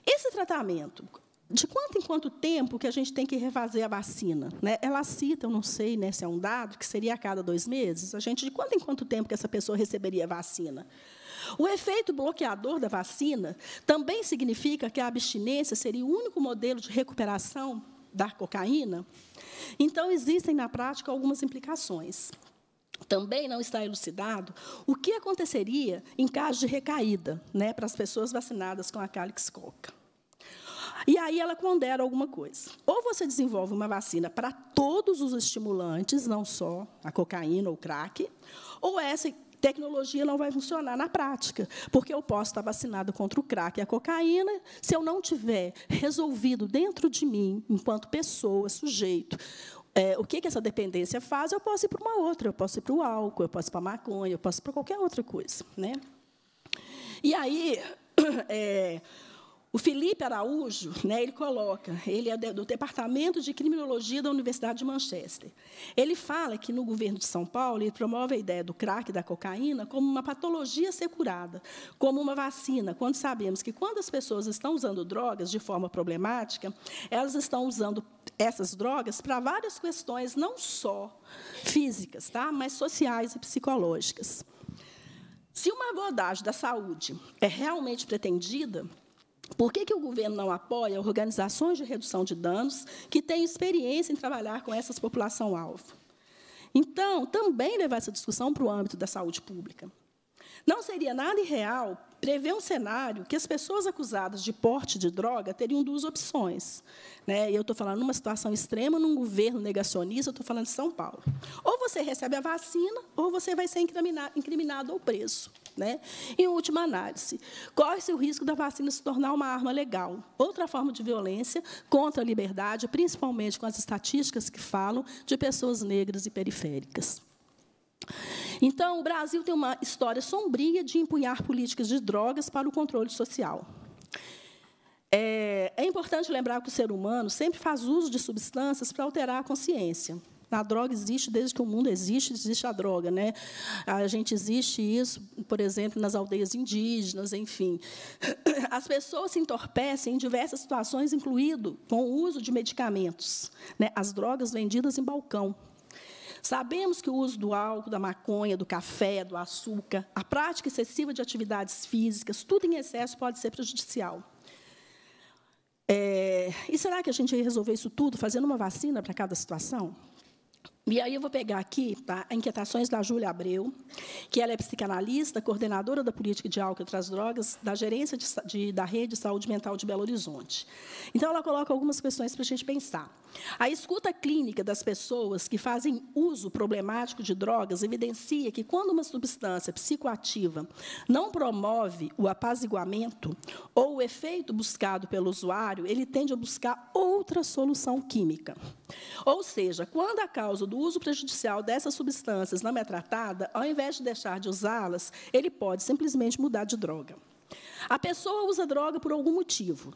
Esse tratamento, de quanto em quanto tempo que a gente tem que refazer a vacina? Né? Ela cita, eu não sei né, se é um dado, que seria a cada dois meses. A gente, de quanto em quanto tempo que essa pessoa receberia a vacina? O efeito bloqueador da vacina também significa que a abstinência seria o único modelo de recuperação da cocaína? Então, existem na prática algumas implicações. Também não está elucidado o que aconteceria em caso de recaída né, para as pessoas vacinadas com a Calix Coca. E aí ela pondera alguma coisa. Ou você desenvolve uma vacina para todos os estimulantes, não só a cocaína ou crack, ou essa tecnologia não vai funcionar na prática, porque eu posso estar vacinado contra o crack e a cocaína, se eu não tiver resolvido dentro de mim, enquanto pessoa, sujeito, é, o que, que essa dependência faz, eu posso ir para uma outra, eu posso ir para o álcool, eu posso ir para a maconha, eu posso ir para qualquer outra coisa. Né? E aí, é, O Felipe Araújo, né, ele coloca, ele é do Departamento de Criminologia da Universidade de Manchester. Ele fala que no governo de São Paulo ele promove a ideia do crack da cocaína como uma patologia a ser curada, como uma vacina, quando sabemos que quando as pessoas estão usando drogas de forma problemática, elas estão usando essas drogas para várias questões, não só físicas, tá, mas sociais e psicológicas. Se uma abordagem da saúde é realmente pretendida, por que, que o governo não apoia organizações de redução de danos que têm experiência em trabalhar com essas população-alvo? Então, também levar essa discussão para o âmbito da saúde pública. Não seria nada irreal prevê um cenário que as pessoas acusadas de porte de droga teriam duas opções. Né? E eu estou falando numa situação extrema, num governo negacionista, estou falando de São Paulo. Ou você recebe a vacina, ou você vai ser incriminado, incriminado ou preso. Né? Em última análise, corre-se o risco da vacina se tornar uma arma legal, outra forma de violência contra a liberdade, principalmente com as estatísticas que falam de pessoas negras e periféricas. Então, o Brasil tem uma história sombria de empunhar políticas de drogas para o controle social. É, é, importante lembrar que o ser humano sempre faz uso de substâncias para alterar a consciência. A droga existe desde que o mundo existe, existe a droga. Né? A gente existe isso, por exemplo, nas aldeias indígenas, enfim. As pessoas se entorpecem em diversas situações, incluído com o uso de medicamentos. Né? As drogas vendidas em balcão. Sabemos que o uso do álcool, da maconha, do café, do açúcar, a prática excessiva de atividades físicas, tudo em excesso pode ser prejudicial. É, e será que a gente ia resolver isso tudo fazendo uma vacina para cada situação? E aí eu vou pegar aqui tá, inquietações da Júlia Abreu, que ela é psicanalista, coordenadora da política de álcool e outras drogas da gerência de, de, da rede de saúde mental de Belo Horizonte. Então ela coloca algumas questões para a gente pensar. A escuta clínica das pessoas que fazem uso problemático de drogas evidencia que quando uma substância psicoativa não promove o apaziguamento ou o efeito buscado pelo usuário, ele tende a buscar outra solução química. Ou seja, quando a causa do do uso prejudicial dessas substâncias não é tratada, ao invés de deixar de usá-las, ele pode simplesmente mudar de droga. A pessoa usa droga por algum motivo,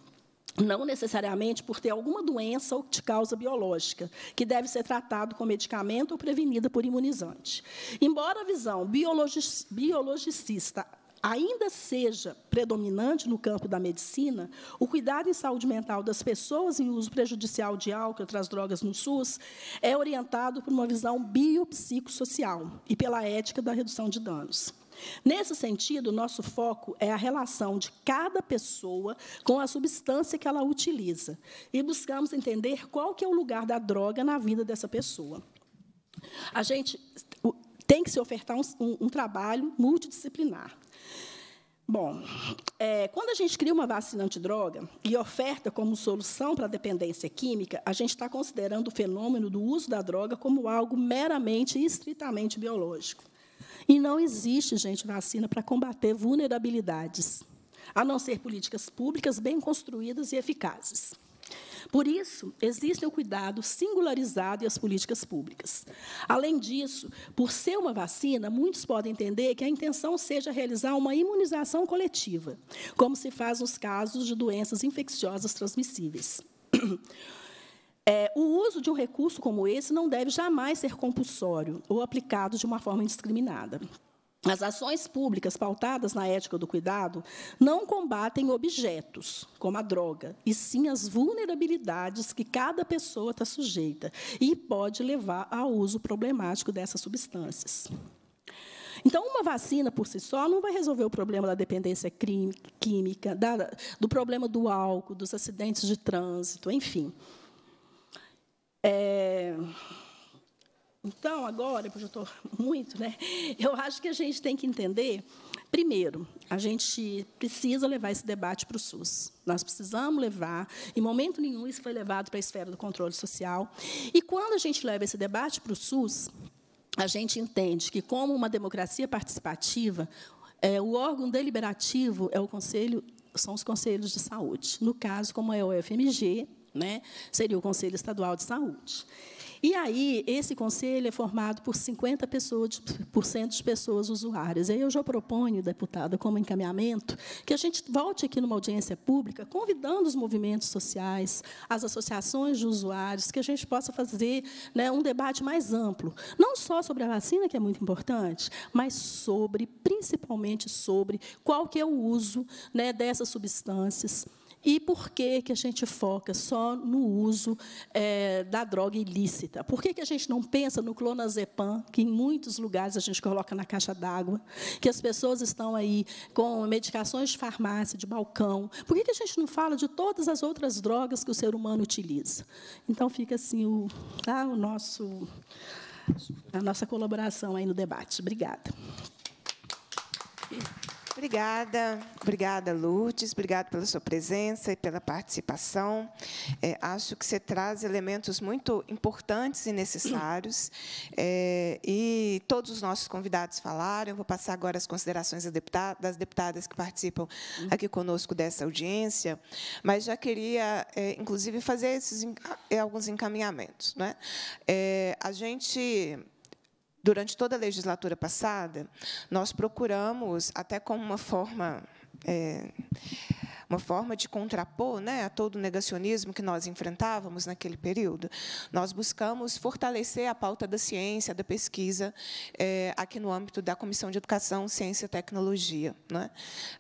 não necessariamente por ter alguma doença ou de causa biológica, que deve ser tratado com medicamento ou prevenida por imunizante. Embora a visão biologicista ainda seja predominante no campo da medicina, o cuidado em saúde mental das pessoas em uso prejudicial de álcool e outras drogas no SUS é orientado por uma visão biopsicossocial e pela ética da redução de danos. Nesse sentido, nosso foco é a relação de cada pessoa com a substância que ela utiliza e buscamos entender qual que é o lugar da droga na vida dessa pessoa. A gente tem que se ofertar um, um, um trabalho multidisciplinar. Bom, é, quando a gente cria uma vacina antidroga e oferta como solução para a dependência química, a gente está considerando o fenômeno do uso da droga como algo meramente e estritamente biológico. E não existe, gente, vacina para combater vulnerabilidades, a não ser políticas públicas bem construídas e eficazes. Por isso, existe o cuidado singularizado e as políticas públicas. Além disso, por ser uma vacina, muitos podem entender que a intenção seja realizar uma imunização coletiva, como se faz nos casos de doenças infecciosas transmissíveis. É, o uso de um recurso como esse não deve jamais ser compulsório ou aplicado de uma forma indiscriminada. As ações públicas pautadas na ética do cuidado não combatem objetos, como a droga, e sim as vulnerabilidades que cada pessoa está sujeita e pode levar ao uso problemático dessas substâncias. Então, uma vacina por si só não vai resolver o problema da dependência química, do problema do álcool, dos acidentes de trânsito, enfim. É... Então, agora, porque eu estou muito, né? Eu acho que a gente tem que entender, primeiro, a gente precisa levar esse debate para o SUS. Nós precisamos levar, em momento nenhum isso foi levado para a esfera do controle social. E quando a gente leva esse debate para o SUS, a gente entende que, como uma democracia participativa, é, o órgão deliberativo é o conselho, são os conselhos de saúde. No caso, como é o FMG, né, seria o Conselho Estadual de Saúde. E aí, esse conselho é formado por 50% pessoas, por cento de pessoas usuárias. E aí eu já proponho, deputada, como encaminhamento, que a gente volte aqui numa audiência pública, convidando os movimentos sociais, as associações de usuários, que a gente possa fazer né, um debate mais amplo, não só sobre a vacina, que é muito importante, mas sobre, principalmente sobre, qual que é o uso né, dessas substâncias e por que, que a gente foca só no uso é, da droga ilícita? Por que, que a gente não pensa no clonazepam, que em muitos lugares a gente coloca na caixa d'água, que as pessoas estão aí com medicações de farmácia, de balcão? Por que, que a gente não fala de todas as outras drogas que o ser humano utiliza? Então, fica assim o, tá, o nosso, a nossa colaboração aí no debate. Obrigada. Obrigada, obrigada Lourdes, obrigada pela sua presença e pela participação. É, acho que você traz elementos muito importantes e necessários, é, e todos os nossos convidados falaram. Eu vou passar agora as considerações das deputadas, que participam aqui conosco dessa audiência, mas já queria, é, inclusive, fazer esses, é, alguns encaminhamentos. Né? É, a gente durante toda a legislatura passada, nós procuramos, até como uma forma. É, uma forma de contrapor né, a todo o negacionismo que nós enfrentávamos naquele período. Nós buscamos fortalecer a pauta da ciência, da pesquisa, é, aqui no âmbito da Comissão de Educação, Ciência e Tecnologia. Né?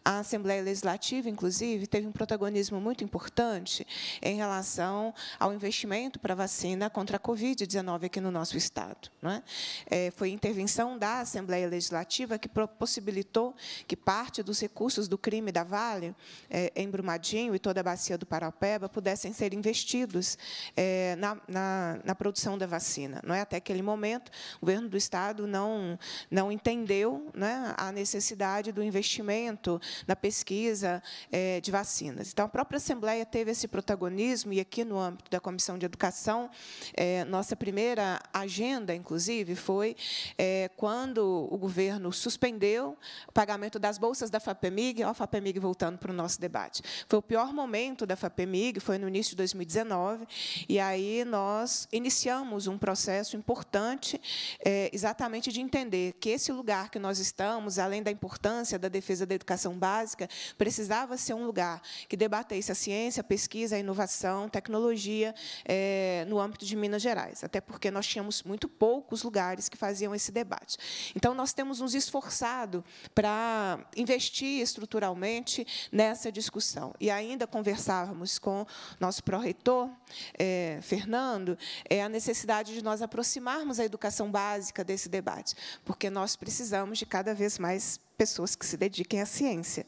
A Assembleia Legislativa, inclusive, teve um protagonismo muito importante em relação ao investimento para vacina contra a Covid-19 aqui no nosso Estado. Né? É, foi intervenção da Assembleia Legislativa que possibilitou que parte dos recursos do crime da Vale, eh, em Brumadinho e toda a bacia do Paraupeba pudessem ser investidos é, na, na, na, produção da vacina. Não é até aquele momento o governo do estado não não entendeu né, a necessidade do investimento na pesquisa é, de vacinas. Então a própria Assembleia teve esse protagonismo e aqui no âmbito da Comissão de Educação é, nossa primeira agenda, inclusive, foi é, quando o governo suspendeu o pagamento das bolsas da FAPEMIG, ó, a FAPEMIG voltando para o nosso debate debate. Foi o pior momento da FAPEMIG, foi no início de 2019, e aí nós iniciamos um processo importante, é, exatamente de entender que esse lugar que nós estamos, além da importância da defesa da educação básica, precisava ser um lugar que debatesse a ciência, a pesquisa, a inovação, tecnologia é, no âmbito de Minas Gerais, até porque nós tínhamos muito poucos lugares que faziam esse debate. Então, nós temos nos esforçado para investir estruturalmente nessa discussão discussão. E ainda conversávamos com nosso pró-reitor, eh, Fernando, eh, a necessidade de nós aproximarmos a educação básica desse debate, porque nós precisamos de cada vez mais pessoas que se dediquem à ciência.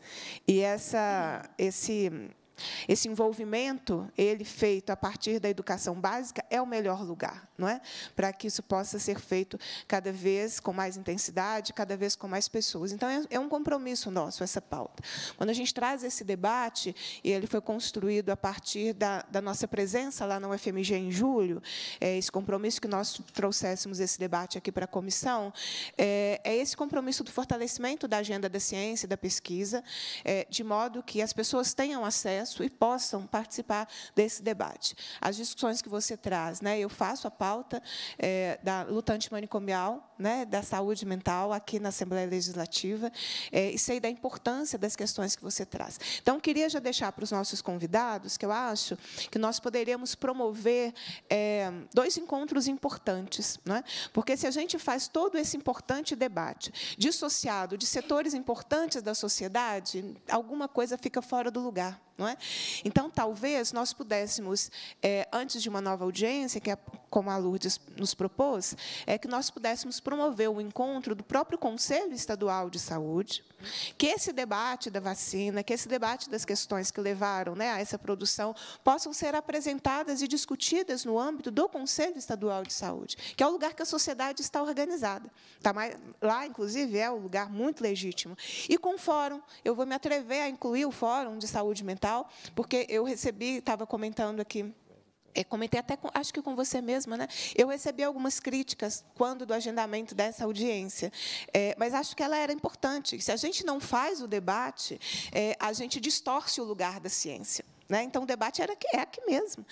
E essa, esse esse envolvimento, ele feito a partir da educação básica, é o melhor lugar, não é? Para que isso possa ser feito cada vez com mais intensidade, cada vez com mais pessoas. Então é, é um compromisso nosso essa pauta. Quando a gente traz esse debate e ele foi construído a partir da, da nossa presença lá na UFMG em julho, é esse compromisso que nós trouxéssemos esse debate aqui para a comissão, é, é, esse compromisso do fortalecimento da agenda da ciência e da pesquisa, é, de modo que as pessoas tenham acesso acesso e possam participar desse debate. As discussões que você traz, né, eu faço a pauta é, da luta anti-manicomial, né, da saúde mental aqui na Assembleia Legislativa, é, e sei da importância das questões que você traz. Então, queria já deixar para os nossos convidados, que eu acho que nós poderíamos promover é, dois encontros importantes, né? porque se a gente faz todo esse importante debate dissociado de setores importantes da sociedade, alguma coisa fica fora do lugar não é? Então, talvez nós pudéssemos, é, antes de uma nova audiência, que é como a Lourdes nos propôs, é que nós pudéssemos promover o encontro do próprio Conselho Estadual de Saúde, que esse debate da vacina, que esse debate das questões que levaram né, a essa produção possam ser apresentadas e discutidas no âmbito do Conselho Estadual de Saúde, que é o lugar que a sociedade está organizada. Tá mais, lá, inclusive, é um lugar muito legítimo. E com o fórum, eu vou me atrever a incluir o Fórum de Saúde Mental, porque eu recebi, estava comentando aqui é, comentei até, com, acho que com você mesma, né? eu recebi algumas críticas quando do agendamento dessa audiência, é, mas acho que ela era importante. Se a gente não faz o debate, é, a gente distorce o lugar da ciência. Né? Então, o debate era é aqui mesmo.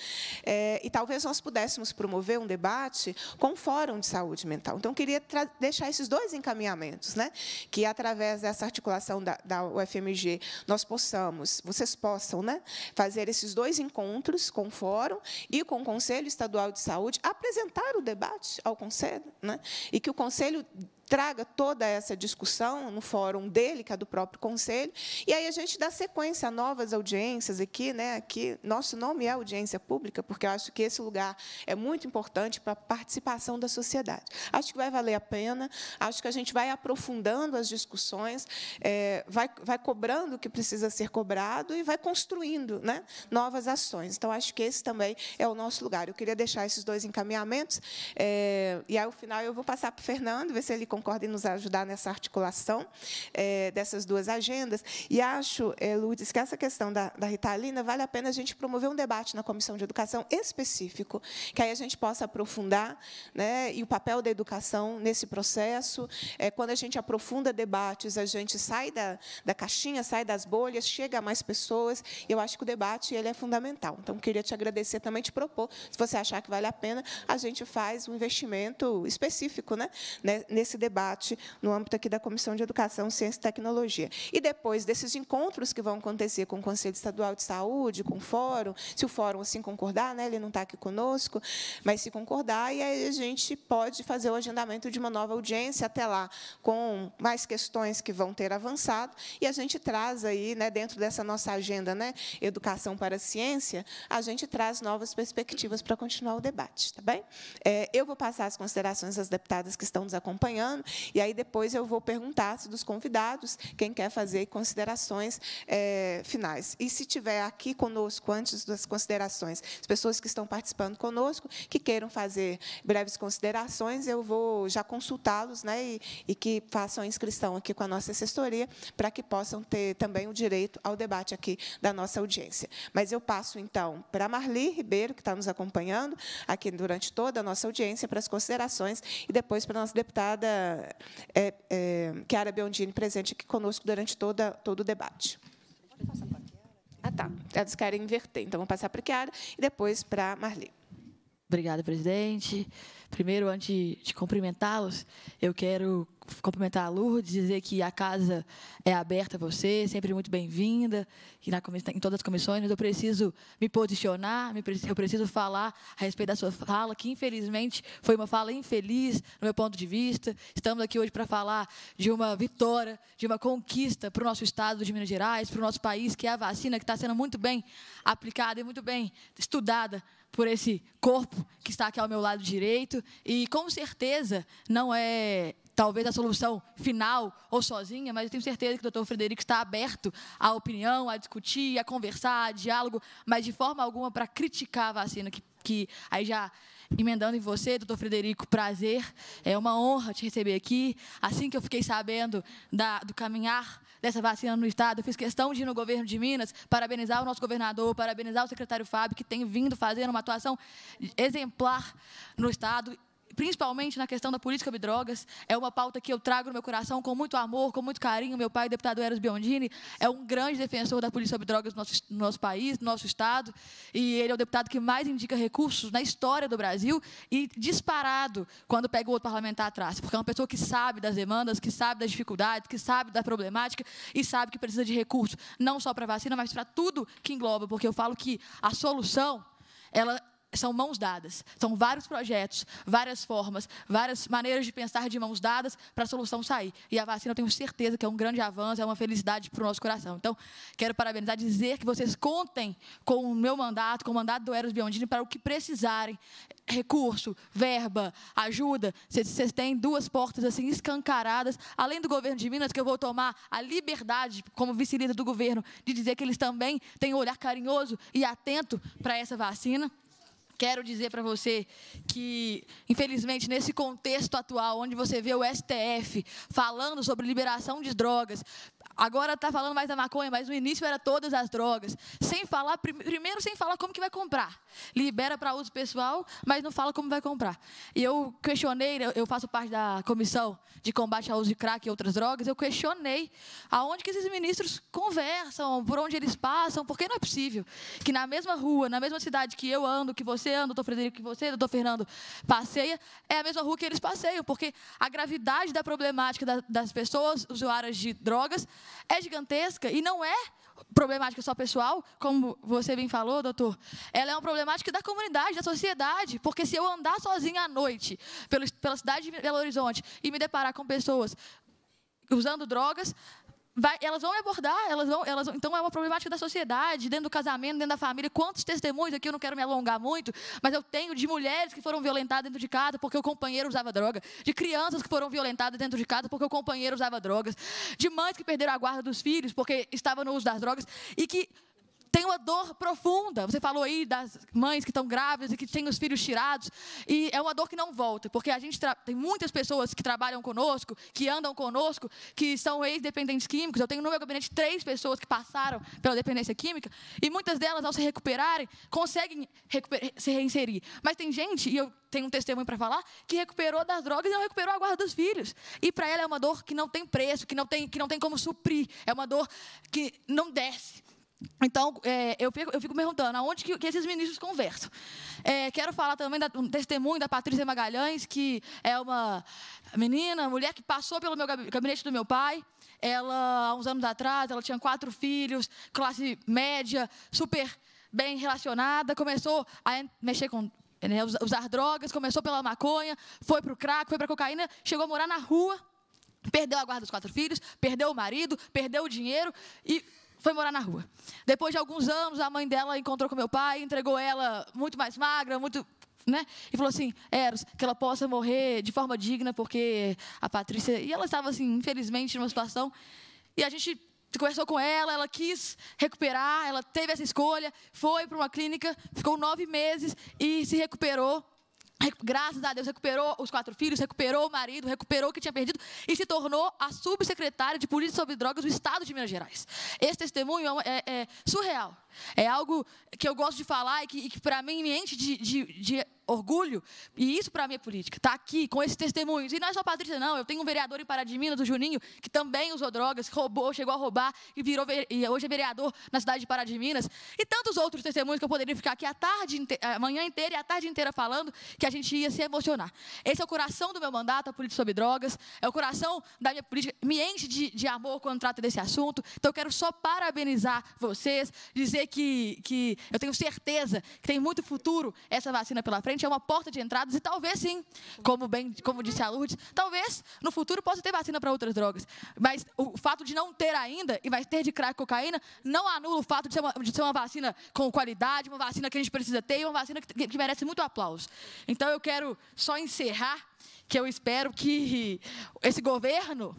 É, e talvez nós pudéssemos promover um debate com o Fórum de Saúde Mental. Então, queria deixar esses dois encaminhamentos, né? que, através dessa articulação da, da, UFMG, nós possamos, vocês possam né? fazer esses dois encontros com o Fórum e com o Conselho Estadual de Saúde, apresentar o debate ao Conselho, né? e que o Conselho traga toda essa discussão no fórum dele, que é do próprio conselho, e aí a gente dá sequência a novas audiências aqui, né? Aqui nosso nome é audiência pública, porque eu acho que esse lugar é muito importante para a participação da sociedade. Acho que vai valer a pena, acho que a gente vai aprofundando as discussões, é, vai, vai cobrando o que precisa ser cobrado e vai construindo, né? Novas ações. Então acho que esse também é o nosso lugar. Eu queria deixar esses dois encaminhamentos é, e aí ao final eu vou passar para o Fernando ver se ele concordem nos ajudar nessa articulação é, dessas duas agendas. E acho, é, Lourdes, que essa questão da, da Ritalina vale a pena a gente promover um debate na Comissão de Educação específico, que aí a gente possa aprofundar né, e o papel da educação nesse processo. É, quando a gente aprofunda debates, a gente sai da, da caixinha, sai das bolhas, chega a mais pessoas. e Eu acho que o debate ele é fundamental. Então, queria te agradecer também, te propor, se você achar que vale a pena, a gente faz um investimento específico né, né nesse debate debate no âmbito aqui da Comissão de Educação, Ciência e Tecnologia. E depois desses encontros que vão acontecer com o Conselho Estadual de Saúde, com o Fórum, se o Fórum assim concordar, né, ele não está aqui conosco, mas se concordar, e aí a gente pode fazer o agendamento de uma nova audiência até lá, com mais questões que vão ter avançado, e a gente traz aí, né, dentro dessa nossa agenda, né, Educação para a Ciência, a gente traz novas perspectivas para continuar o debate, tá bem? É, eu vou passar as considerações às deputadas que estão nos acompanhando, e aí depois eu vou perguntar se dos convidados quem quer fazer considerações é, finais. E se tiver aqui conosco antes das considerações, as pessoas que estão participando conosco que queiram fazer breves considerações, eu vou já consultá-los, né? E, e que façam a inscrição aqui com a nossa assessoria para que possam ter também o direito ao debate aqui da nossa audiência. Mas eu passo então para Marli Ribeiro que está nos acompanhando aqui durante toda a nossa audiência para as considerações e depois para a nossa deputada é, é, Chiara Biondini presente aqui conosco durante toda, todo o debate. Ah, tá. Elas querem inverter, então vamos passar para a Chiara e depois para a Marli. Obrigada, presidente. Primeiro, antes de cumprimentá-los, eu quero cumprimentar a Lourdes, dizer que a casa é aberta a você, sempre muito bem-vinda, que na, em todas as comissões, mas eu preciso me posicionar, me, eu preciso falar a respeito da sua fala, que infelizmente foi uma fala infeliz no meu ponto de vista. Estamos aqui hoje para falar de uma vitória, de uma conquista para o nosso estado de Minas Gerais, para o nosso país, que é a vacina que está sendo muito bem aplicada e muito bem estudada por esse corpo que está aqui ao meu lado direito e com certeza não é talvez a solução final ou sozinha, mas eu tenho certeza que o doutor Frederico está aberto à opinião, a discutir, a conversar, a diálogo, mas de forma alguma para criticar a vacina, que, que aí já emendando em você, doutor Frederico, prazer. É uma honra te receber aqui. Assim que eu fiquei sabendo da, do caminhar dessa vacina no Estado, eu fiz questão de ir no governo de Minas, parabenizar o nosso governador, parabenizar o secretário Fábio, que tem vindo fazendo uma atuação exemplar no Estado principalmente na questão da política de drogas, é uma pauta que eu trago no meu coração com muito amor, com muito carinho. Meu pai, deputado Eros Biondini, é um grande defensor da política sobre drogas no nosso, no nosso país, no nosso estado, e ele é o deputado que mais indica recursos na história do Brasil e disparado quando pega o outro parlamentar atrás, porque é uma pessoa que sabe das demandas, que sabe das dificuldades, que sabe da problemática e sabe que precisa de recursos, não só para vacina, mas para tudo que engloba, porque eu falo que a solução ela são mãos dadas. São vários projetos, várias formas, várias maneiras de pensar de mãos dadas para a solução sair. E a vacina, eu tenho certeza que é um grande avanço, é uma felicidade para o nosso coração. Então, quero parabenizar, dizer que vocês contem com o meu mandato, com o mandato do Eros Biondini, para o que precisarem. Recurso, verba, ajuda. Vocês têm duas portas assim escancaradas, além do governo de Minas, que eu vou tomar a liberdade, como vice-líder do governo, de dizer que eles também têm um olhar carinhoso e atento para essa vacina quero dizer para você que, infelizmente, nesse contexto atual, onde você vê o STF falando sobre liberação de drogas, Agora está falando mais da maconha, mas no início era todas as drogas. Sem falar, primeiro sem falar como que vai comprar. Libera para uso pessoal, mas não fala como vai comprar. E eu questionei, eu faço parte da comissão de combate ao uso de crack e outras drogas, eu questionei aonde que esses ministros conversam, por onde eles passam, porque não é possível que na mesma rua, na mesma cidade que eu ando, que você anda, doutor Frederico, que você, doutor Fernando, passeia, é a mesma rua que eles passeiam, porque a gravidade da problemática das pessoas usuárias de drogas é gigantesca e não é problemática só pessoal, como você bem falou, doutor. Ela é uma problemática da comunidade, da sociedade, porque se eu andar sozinha à noite pela cidade de Belo Horizonte e me deparar com pessoas usando drogas, Vai, elas vão me abordar, elas vão, elas vão, então é uma problemática da sociedade, dentro do casamento, dentro da família. Quantos testemunhos aqui, eu não quero me alongar muito, mas eu tenho de mulheres que foram violentadas dentro de casa porque o companheiro usava droga, de crianças que foram violentadas dentro de casa porque o companheiro usava drogas, de mães que perderam a guarda dos filhos porque estavam no uso das drogas e que tem uma dor profunda. Você falou aí das mães que estão grávidas e que têm os filhos tirados. E é uma dor que não volta, porque a gente tem muitas pessoas que trabalham conosco, que andam conosco, que são ex-dependentes químicos. Eu tenho no meu gabinete três pessoas que passaram pela dependência química e muitas delas, ao se recuperarem, conseguem recuper se reinserir. Mas tem gente, e eu tenho um testemunho para falar, que recuperou das drogas e não recuperou a guarda dos filhos. E para ela é uma dor que não tem preço, que não tem, que não tem como suprir. É uma dor que não desce. Então, é, eu, fico, eu fico perguntando, aonde que, que esses ministros conversam? É, quero falar também do um testemunho da Patrícia Magalhães, que é uma menina, mulher que passou pelo meu gabinete do meu pai. Ela, há uns anos atrás, ela tinha quatro filhos, classe média, super bem relacionada, começou a mexer com né, usar drogas, começou pela maconha, foi para o crack, foi para cocaína, chegou a morar na rua, perdeu a guarda dos quatro filhos, perdeu o marido, perdeu o dinheiro e foi morar na rua. Depois de alguns anos, a mãe dela encontrou com meu pai, entregou ela muito mais magra, muito. Né? E falou assim: Eros, que ela possa morrer de forma digna, porque a Patrícia. E ela estava, assim, infelizmente, numa situação. E a gente conversou com ela, ela quis recuperar, ela teve essa escolha, foi para uma clínica, ficou nove meses e se recuperou graças a Deus, recuperou os quatro filhos, recuperou o marido, recuperou o que tinha perdido e se tornou a subsecretária de Polícia sobre Drogas do Estado de Minas Gerais. Esse testemunho é, é, é surreal. É algo que eu gosto de falar e que, que para mim me enche de, de, de orgulho. E isso para mim é política. Está aqui com esses testemunhos. E não é só Patrícia, não. Eu tenho um vereador em Pará de Minas, o Juninho, que também usou drogas, roubou, chegou a roubar e virou e hoje é vereador na cidade de Pará de Minas. E tantos outros testemunhos que eu poderia ficar aqui a tarde, a manhã inteira e a tarde inteira falando que a gente ia se emocionar. Esse é o coração do meu mandato, a política sobre drogas. É o coração da minha política. Me enche de, de amor quando trata desse assunto. Então eu quero só parabenizar vocês, dizer dizer que, que eu tenho certeza que tem muito futuro essa vacina pela frente, é uma porta de entrada e talvez sim, como, bem, como disse a Lourdes, talvez no futuro possa ter vacina para outras drogas. Mas o fato de não ter ainda e vai ter de crack cocaína não anula o fato de ser, uma, de ser uma vacina com qualidade, uma vacina que a gente precisa ter e uma vacina que, que merece muito aplauso. Então eu quero só encerrar que eu espero que esse governo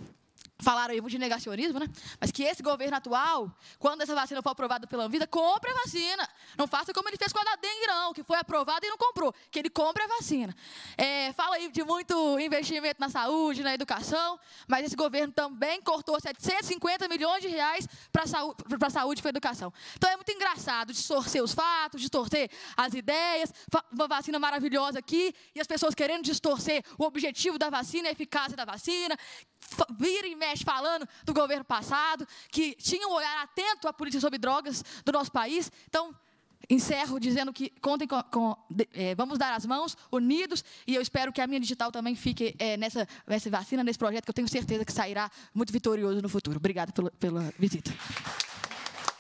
falaram aí de negacionismo, né? Mas que esse governo atual, quando essa vacina for aprovada pela Anvisa, compre a vacina. Não faça como ele fez com a da dengue, não, que foi aprovada e não comprou. Que ele compre a vacina. É, fala aí de muito investimento na saúde, na educação, mas esse governo também cortou 750 milhões de reais para saúde, a saúde e para a educação. Então é muito engraçado distorcer os fatos, distorcer as ideias, uma vacina maravilhosa aqui, e as pessoas querendo distorcer o objetivo da vacina, a eficácia da vacina, vira e mexe podcast falando do governo passado, que tinha um olhar atento à política sobre drogas do nosso país. Então, encerro dizendo que contem com, com é, vamos dar as mãos unidos e eu espero que a minha digital também fique é, nessa, nessa vacina nesse projeto que eu tenho certeza que sairá muito vitorioso no futuro. Obrigada pela, pela visita.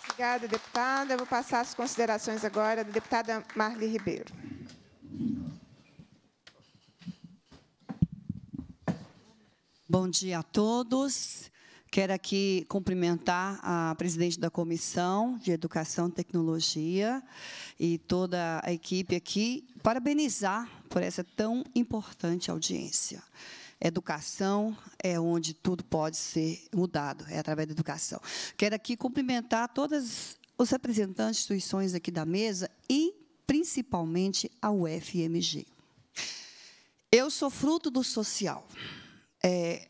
Obrigada, deputada. Eu vou passar as considerações agora da deputada Marli Ribeiro. Bom dia a todos. Quero aqui cumprimentar a presidente da Comissão de Educação e Tecnologia e toda a equipe aqui, parabenizar por essa tão importante audiência. Educação é onde tudo pode ser mudado, é através da educação. Quero aqui cumprimentar todas os representantes de instituições aqui da mesa e, principalmente, a UFMG. Eu sou fruto do social. É,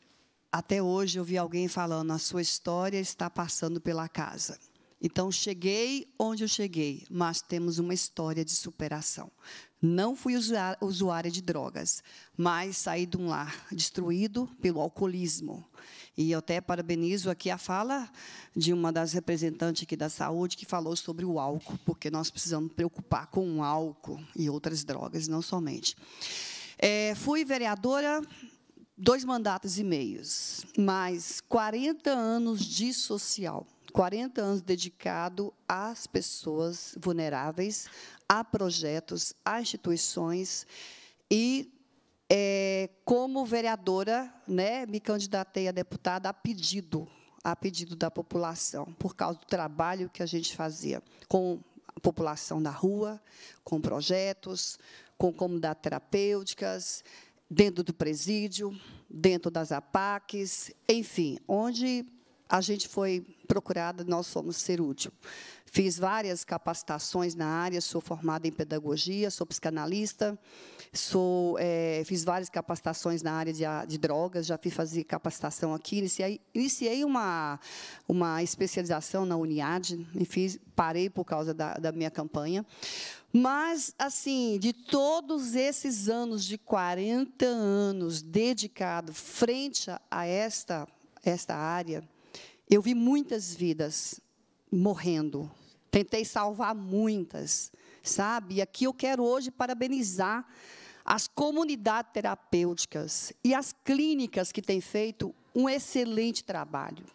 até hoje eu vi alguém falando: a sua história está passando pela casa. Então, cheguei onde eu cheguei, mas temos uma história de superação. Não fui usuária de drogas, mas saí de um lar destruído pelo alcoolismo. E eu até parabenizo aqui a fala de uma das representantes aqui da saúde que falou sobre o álcool, porque nós precisamos preocupar com o álcool e outras drogas, não somente. É, fui vereadora dois mandatos e meios, mais 40 anos de social. 40 anos dedicado às pessoas vulneráveis, a projetos, a instituições. E, é, como vereadora, né, me candidatei a deputada a pedido, a pedido da população, por causa do trabalho que a gente fazia com a população na rua, com projetos, com comunidades terapêuticas, dentro do presídio, dentro das APACs, enfim, onde a gente foi procurada, nós fomos ser útil. Fiz várias capacitações na área, sou formada em pedagogia, sou psicanalista, sou, é, fiz várias capacitações na área de, de drogas, já fiz fazer capacitação aqui, iniciei, iniciei uma, uma especialização na Uniad, e fiz, parei por causa da, da minha campanha. Mas, assim, de todos esses anos, de 40 anos dedicado frente a esta, esta área, eu vi muitas vidas morrendo. Tentei salvar muitas, sabe? E aqui eu quero hoje parabenizar as comunidades terapêuticas e as clínicas que têm feito um excelente trabalho.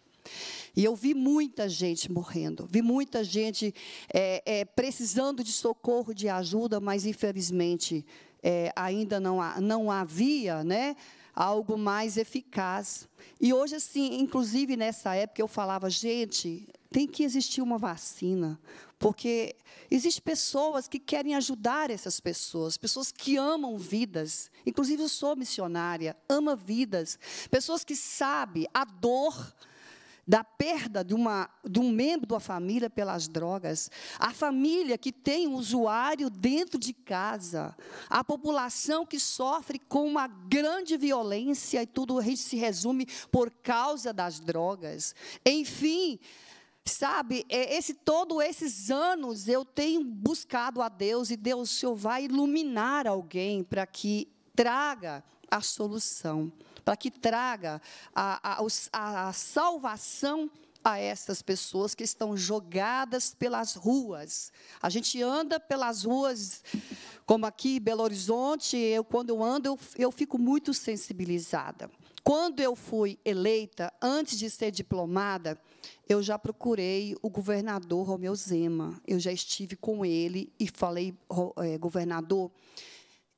E eu vi muita gente morrendo, vi muita gente é, é, precisando de socorro, de ajuda, mas infelizmente é, ainda não, há, não havia né, algo mais eficaz. E hoje, assim, inclusive nessa época, eu falava, gente, tem que existir uma vacina, porque existem pessoas que querem ajudar essas pessoas, pessoas que amam vidas. Inclusive, eu sou missionária, ama vidas. Pessoas que sabem a dor da perda de, uma, de um membro da família pelas drogas, a família que tem um usuário dentro de casa, a população que sofre com uma grande violência e tudo se resume por causa das drogas. Enfim, sabe, é esse todo esses anos eu tenho buscado a Deus e Deus, o Senhor vai iluminar alguém para que traga a solução, para que traga a, a, a salvação a essas pessoas que estão jogadas pelas ruas. A gente anda pelas ruas, como aqui em Belo Horizonte, eu, quando eu ando, eu, eu fico muito sensibilizada. Quando eu fui eleita, antes de ser diplomada, eu já procurei o governador Romeu Zema. Eu já estive com ele e falei, eh, governador,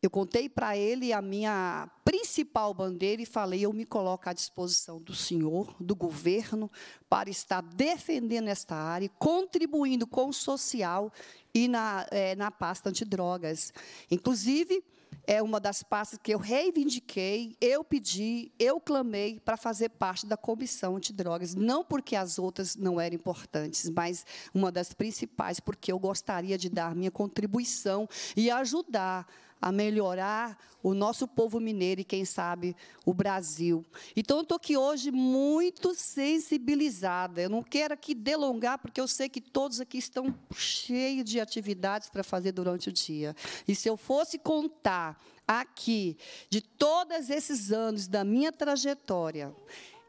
eu contei para ele a minha principal bandeira e falei: eu me coloco à disposição do senhor, do governo, para estar defendendo esta área, contribuindo com o social e na, é, na pasta antidrogas. Inclusive, é uma das pastas que eu reivindiquei, eu pedi, eu clamei para fazer parte da comissão antidrogas, não porque as outras não eram importantes, mas uma das principais, porque eu gostaria de dar minha contribuição e ajudar a melhorar o nosso povo mineiro e, quem sabe, o Brasil. Então, eu estou aqui hoje muito sensibilizada. Eu não quero aqui delongar, porque eu sei que todos aqui estão cheios de atividades para fazer durante o dia. E se eu fosse contar aqui de todos esses anos da minha trajetória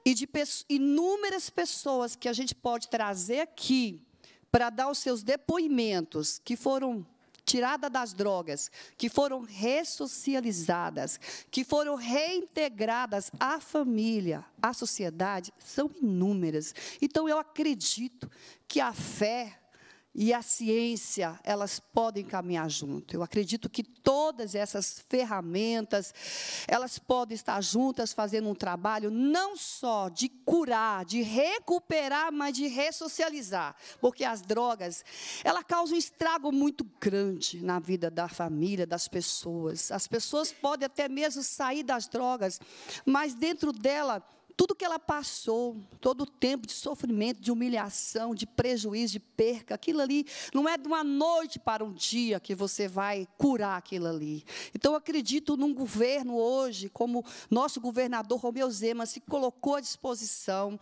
e de inúmeras pessoas que a gente pode trazer aqui para dar os seus depoimentos, que foram tirada das drogas, que foram ressocializadas, que foram reintegradas à família, à sociedade, são inúmeras. Então eu acredito que a fé e a ciência, elas podem caminhar junto. Eu acredito que todas essas ferramentas, elas podem estar juntas fazendo um trabalho não só de curar, de recuperar, mas de ressocializar, porque as drogas, ela causa um estrago muito grande na vida da família, das pessoas. As pessoas podem até mesmo sair das drogas, mas dentro dela tudo que ela passou, todo o tempo de sofrimento, de humilhação, de prejuízo, de perca, aquilo ali não é de uma noite para um dia que você vai curar aquilo ali. Então, eu acredito num governo hoje, como nosso governador Romeu Zema se colocou à disposição.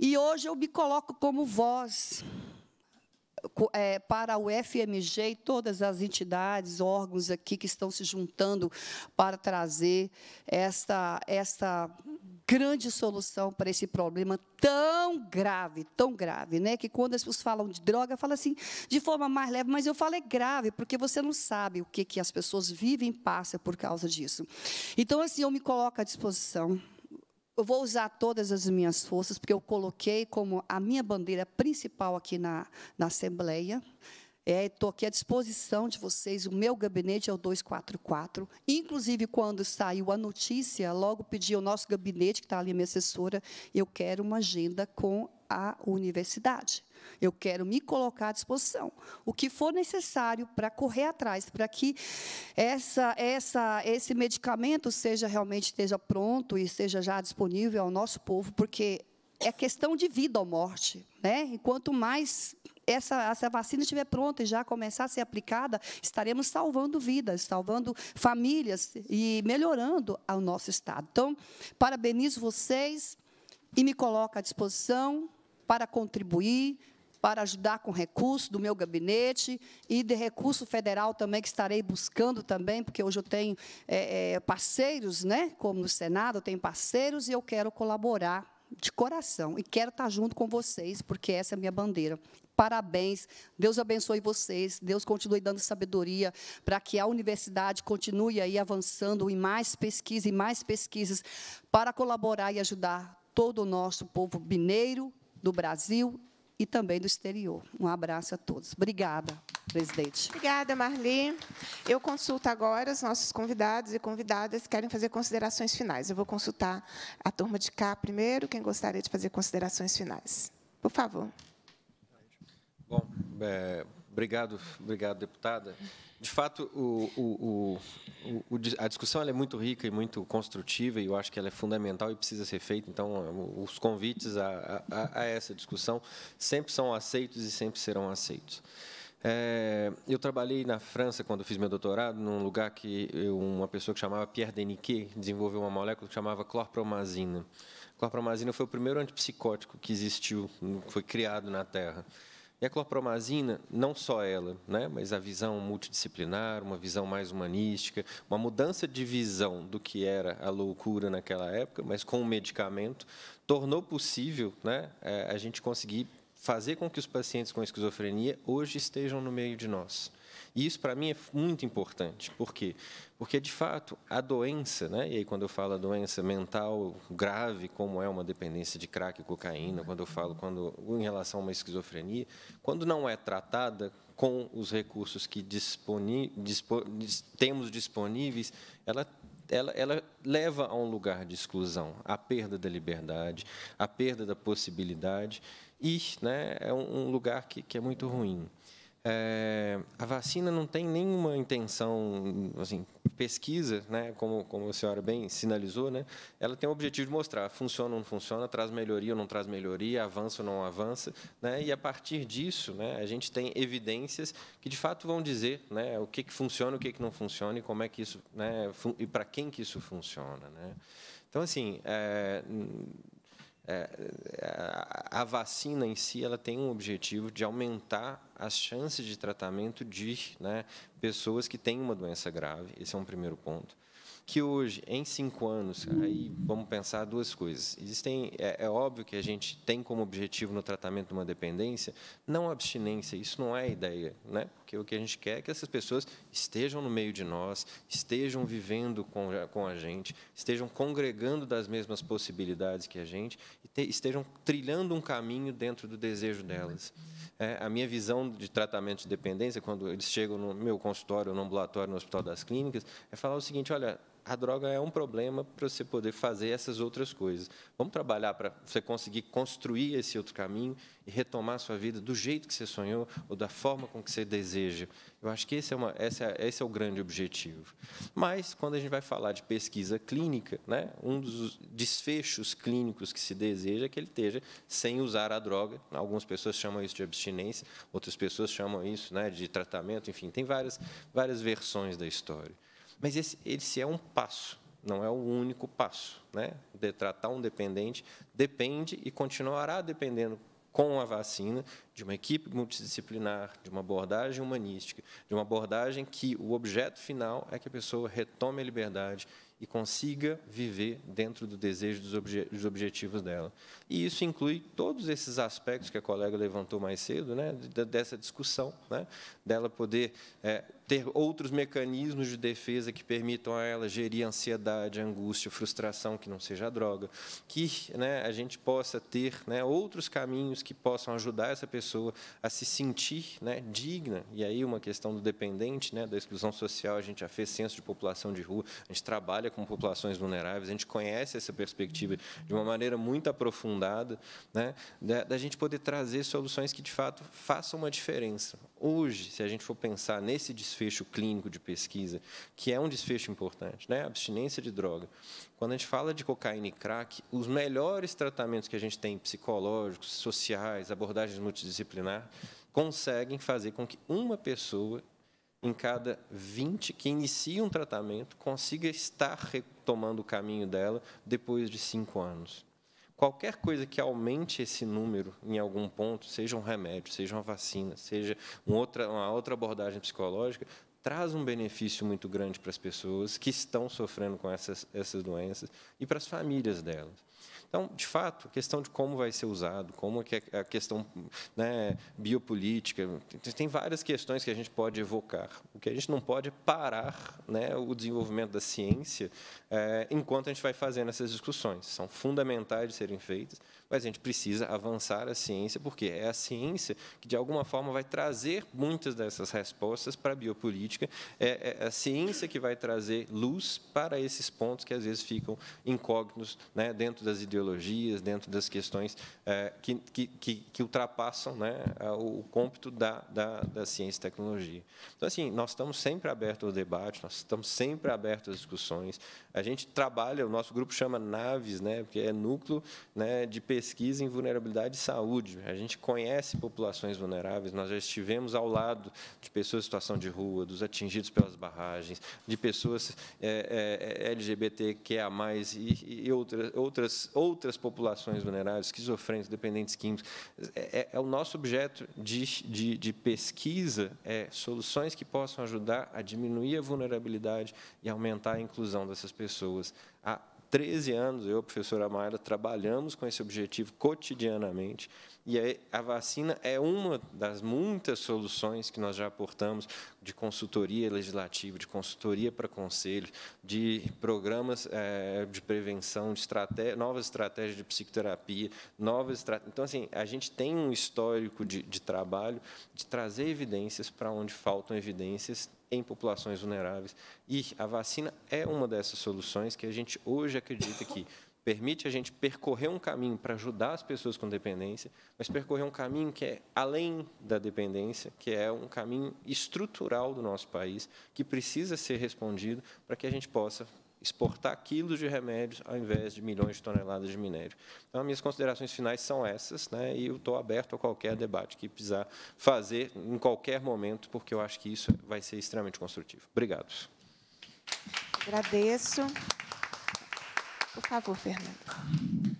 E hoje eu me coloco como voz é, para o FMG e todas as entidades, órgãos aqui que estão se juntando para trazer esta, esta grande solução para esse problema tão grave, tão grave, né? Que quando as pessoas falam de droga, fala assim de forma mais leve, mas eu falo é grave, porque você não sabe o que, que as pessoas vivem e passam por causa disso. Então, assim, eu me coloco à disposição. Eu vou usar todas as minhas forças, porque eu coloquei como a minha bandeira principal aqui na, na Assembleia Estou é, aqui à disposição de vocês. O meu gabinete é o 244. Inclusive, quando saiu a notícia, logo pedi ao nosso gabinete, que está ali a minha assessora, eu quero uma agenda com a universidade. Eu quero me colocar à disposição. O que for necessário para correr atrás, para que essa, essa, esse medicamento seja realmente esteja pronto e esteja já disponível ao nosso povo, porque é questão de vida ou morte. Né? E quanto mais essa, essa vacina estiver pronta e já começar a ser aplicada, estaremos salvando vidas, salvando famílias e melhorando o nosso Estado. Então, parabenizo vocês e me coloco à disposição para contribuir, para ajudar com recursos do meu gabinete e de recurso federal também, que estarei buscando também, porque hoje eu tenho é, é parceiros, né? como no Senado, eu tenho parceiros e eu quero colaborar de coração e quero estar junto com vocês, porque essa é a minha bandeira. Parabéns. Deus abençoe vocês. Deus continue dando sabedoria para que a universidade continue aí avançando em mais pesquisa e mais pesquisas para colaborar e ajudar todo o nosso povo mineiro do Brasil e também do exterior. Um abraço a todos. Obrigada, presidente. Obrigada, Marli. Eu consulto agora os nossos convidados e convidadas que querem fazer considerações finais. Eu vou consultar a turma de cá primeiro, quem gostaria de fazer considerações finais. Por favor. Bom, é, obrigado, obrigado, deputada. De fato, o, o, o, a discussão é muito rica e muito construtiva, e eu acho que ela é fundamental e precisa ser feita. Então, os convites a, a, a essa discussão sempre são aceitos e sempre serão aceitos. É, eu trabalhei na França quando fiz meu doutorado, num lugar que eu, uma pessoa que chamava Pierre Deniquet desenvolveu uma molécula que chamava clorpromazina. Clorpromazina foi o primeiro antipsicótico que existiu, foi criado na Terra. E a clorpromazina, não só ela, né, mas a visão multidisciplinar, uma visão mais humanística, uma mudança de visão do que era a loucura naquela época, mas com o medicamento, tornou possível né, eh, a gente conseguir fazer com que os pacientes com esquizofrenia hoje estejam no meio de nós. E isso, para mim, é muito importante. Por quê? Porque, de fato, a doença, né? e aí quando eu falo a doença mental grave, como é uma dependência de crack e cocaína, quando eu falo quando, em relação a uma esquizofrenia, quando não é tratada com os recursos que disponi, dispo, temos disponíveis, ela ela, ela, leva a um lugar de exclusão, a perda da liberdade, a perda da possibilidade, e né, é um, um lugar que, que é muito ruim. É, a vacina não tem nenhuma intenção, assim, pesquisa, né, como, como a senhora bem sinalizou, né, ela tem o objetivo de mostrar funciona ou não funciona, traz melhoria ou não traz melhoria, avança ou não avança, né, e a partir disso né, a gente tem evidências que de fato vão dizer né, o que, que funciona, o que, que não funciona e como é que isso, né, e para quem que isso funciona. Né. Então, assim, é, é, é a vacina em si ela tem um objetivo de aumentar as chances de tratamento de né, pessoas que têm uma doença grave. Esse é um primeiro ponto que hoje, em cinco anos, aí vamos pensar duas coisas. Existem, é, é, óbvio que a gente tem como objetivo no tratamento de uma dependência não abstinência, isso não é a ideia, né? porque o que a gente quer é que essas pessoas estejam no meio de nós, estejam vivendo com, com a gente, estejam congregando das mesmas possibilidades que a gente e te, estejam trilhando um caminho dentro do desejo delas. É, a minha visão de tratamento de dependência, quando eles chegam no meu consultório, no ambulatório, no Hospital das Clínicas, é falar o seguinte: olha, a droga é um problema para você poder fazer essas outras coisas. Vamos trabalhar para você conseguir construir esse outro caminho e retomar a sua vida do jeito que você sonhou ou da forma com que você deseja. Eu acho que esse é, uma, esse é, esse é o grande objetivo. Mas, quando a gente vai falar de pesquisa clínica, né, um dos desfechos clínicos que se deseja é que ele esteja sem usar a droga. Algumas pessoas chamam isso de abstinência, outras pessoas chamam isso né, de tratamento, enfim, tem várias, várias versões da história. Mas esse, esse é um passo, não é o único passo. Né? De tratar um dependente depende e continuará dependendo com a vacina, de uma equipe multidisciplinar, de uma abordagem humanística, de uma abordagem que o objeto final é que a pessoa retome a liberdade e consiga viver dentro do desejo dos, obje dos, objetivos dela. E isso inclui todos esses aspectos que a colega levantou mais cedo, né, dessa discussão, né, dela poder é, ter outros mecanismos de defesa que permitam a ela gerir ansiedade, angústia, frustração, que não seja droga, que né, a gente possa ter né, outros caminhos que possam ajudar essa pessoa a se sentir né, digna. E aí uma questão do dependente, né, da exclusão social, a gente já fez censo de população de rua, a gente trabalha com populações vulneráveis, a gente conhece essa perspectiva de uma maneira muito aprofundada, né, da, da gente poder trazer soluções que, de fato, façam uma diferença. Hoje, se a gente for pensar nesse desfecho clínico de pesquisa, que é um desfecho importante, né, abstinência de droga, quando a gente fala de cocaína e crack, os melhores tratamentos que a gente tem, psicológicos, sociais, abordagens multidisciplinar, conseguem fazer com que uma pessoa em cada 20 que inicia um tratamento consiga estar retomando o caminho dela depois de cinco anos. Qualquer coisa que aumente esse número em algum ponto, seja um remédio, seja uma vacina, seja uma outra, uma outra abordagem psicológica, traz um benefício muito grande para as pessoas que estão sofrendo com essas, essas doenças e para as famílias delas. Então, de fato, a questão de como vai ser usado, como que é a questão né, biopolítica, tem várias questões que a gente pode evocar. O que a gente não pode é parar né, o desenvolvimento da ciência é, enquanto a gente vai fazendo essas discussões. São fundamentais de serem feitas, mas a gente precisa avançar a ciência, porque é a ciência que, de alguma forma, vai trazer muitas dessas respostas para a biopolítica, é, é, a ciência que vai trazer luz para esses pontos que, às vezes, ficam incógnitos né, dentro das ideologias, dentro das questões é, que, que, que, ultrapassam né, o cômpito da, da, da ciência e tecnologia. Então, assim, nós estamos sempre abertos ao debate, nós estamos sempre abertos às discussões, a gente trabalha, o nosso grupo chama NAVES, né, porque é núcleo né, de pesquisa pesquisa em vulnerabilidade e saúde. A gente conhece populações vulneráveis, nós já estivemos ao lado de pessoas em situação de rua, dos atingidos pelas barragens, de pessoas é, é, é LGBTQIA+, e, e outras, outras, outras populações vulneráveis, esquizofrênicos, dependentes químicos. É, é, é o nosso objeto de, de, de pesquisa, é soluções que possam ajudar a diminuir a vulnerabilidade e aumentar a inclusão dessas pessoas, a 13 anos, eu, a professora Mayra, trabalhamos com esse objetivo cotidianamente. E a vacina é uma das muitas soluções que nós já aportamos de consultoria legislativa, de consultoria para conselhos, de programas eh, de prevenção, de estratégia, novas estratégias de psicoterapia, novas estratégias. Então, assim, a gente tem um histórico de, de trabalho de trazer evidências para onde faltam evidências em populações vulneráveis. E a vacina é uma dessas soluções que a gente hoje acredita que permite a gente percorrer um caminho para ajudar as pessoas com dependência, mas percorrer um caminho que é além da dependência, que é um caminho estrutural do nosso país, que precisa ser respondido para que a gente possa exportar quilos de remédios ao invés de milhões de toneladas de minério. Então, minhas considerações finais são essas, né, e eu estou aberto a qualquer debate que precisar fazer em qualquer momento, porque eu acho que isso vai ser extremamente construtivo. Obrigado. Agradeço. Por favor, Fernando.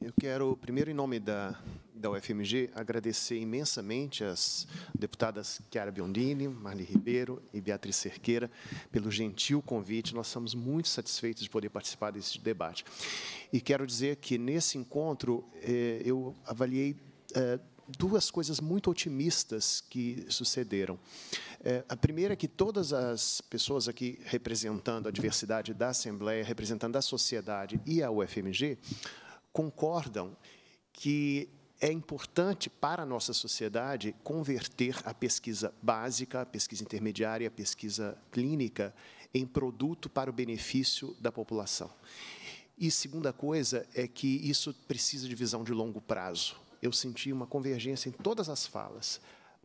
Eu quero, primeiro, em nome da, da UFMG, agradecer imensamente as deputadas Chiara Biondini, Marli Ribeiro e Beatriz Cerqueira pelo gentil convite. Nós estamos muito satisfeitos de poder participar desse debate. E quero dizer que, nesse encontro, eh, eu avaliei eh, duas coisas muito otimistas que sucederam. É, a primeira é que todas as pessoas aqui representando a diversidade da Assembleia, representando a sociedade e a UFMG, concordam que é importante para a nossa sociedade converter a pesquisa básica, a pesquisa intermediária, a pesquisa clínica em produto para o benefício da população. E segunda coisa é que isso precisa de visão de longo prazo eu senti uma convergência em todas as falas.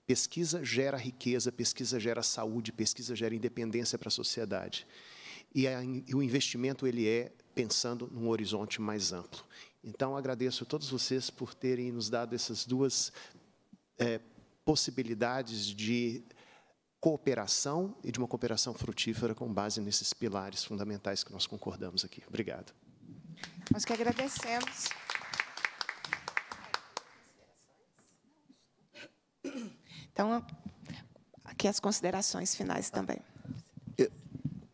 Pesquisa gera riqueza, pesquisa gera saúde, pesquisa gera independência para a sociedade. E, a, e o investimento ele é pensando num horizonte mais amplo. Então, agradeço a todos vocês por terem nos dado essas duas é, possibilidades de cooperação e de uma cooperação frutífera com base nesses pilares fundamentais que nós concordamos aqui. Obrigado. Nós que agradecemos. Então, aqui as considerações finais também. Eu,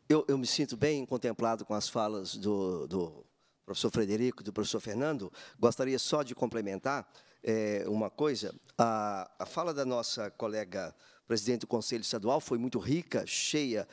eu, eu me sinto bem contemplado com as falas do, do professor Frederico e do professor Fernando. Gostaria só de complementar é, uma coisa. A, a fala da nossa colega presidente do Conselho Estadual, foi muito rica, cheia,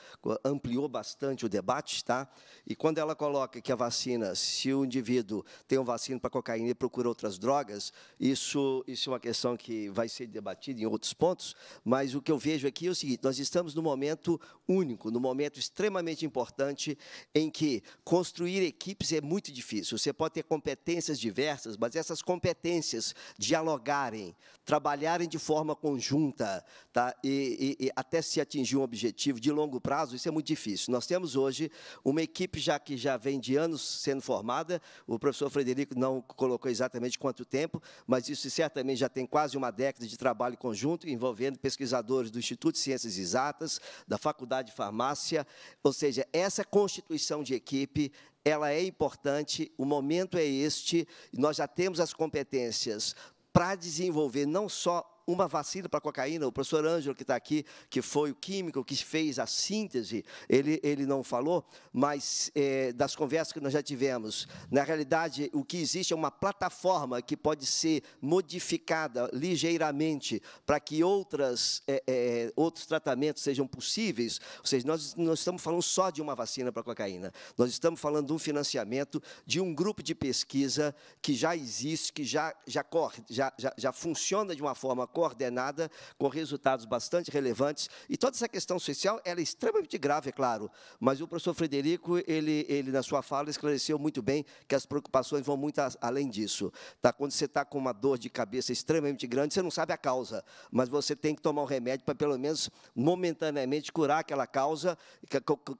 ampliou bastante o debate, tá? E quando ela coloca que a vacina, se o indivíduo tem um vacino para cocaína e procura outras drogas, isso, isso é uma questão que vai ser debatida em outros pontos, mas o que eu vejo aqui é o seguinte, nós estamos num momento único, num momento extremamente importante em que construir equipes é muito difícil. Você pode ter competências diversas, mas essas competências dialogarem, trabalharem de forma conjunta, tá? e, e, e, até se atingir um objetivo de longo prazo, isso é muito difícil. Nós temos hoje uma equipe já que já vem de anos sendo formada, o professor Frederico não colocou exatamente quanto tempo, mas isso certamente já tem quase uma década de trabalho conjunto, envolvendo pesquisadores do Instituto de Ciências Exatas, da Faculdade de Farmácia, ou seja, essa constituição de equipe ela é importante, o momento é este, nós já temos as competências para desenvolver não só uma vacina para cocaína. O professor Ângelo, que está aqui, que foi o químico que fez a síntese, ele, ele não falou, mas é, das conversas que nós já tivemos, na realidade, o que existe é uma plataforma que pode ser modificada ligeiramente para que outras, é, é, outros tratamentos sejam possíveis. Ou seja, nós não estamos falando só de uma vacina para cocaína, nós estamos falando de um financiamento de um grupo de pesquisa que já existe, que já, já corre, já, já, já funciona de uma forma correta coordenada, com resultados bastante relevantes. E toda essa questão social é extremamente grave, é claro, mas o professor Frederico, ele, ele na sua fala, esclareceu muito bem que as preocupações vão muito a, além disso. Tá? Quando você está com uma dor de cabeça extremamente grande, você não sabe a causa, mas você tem que tomar um remédio para, pelo menos, momentaneamente, curar aquela causa,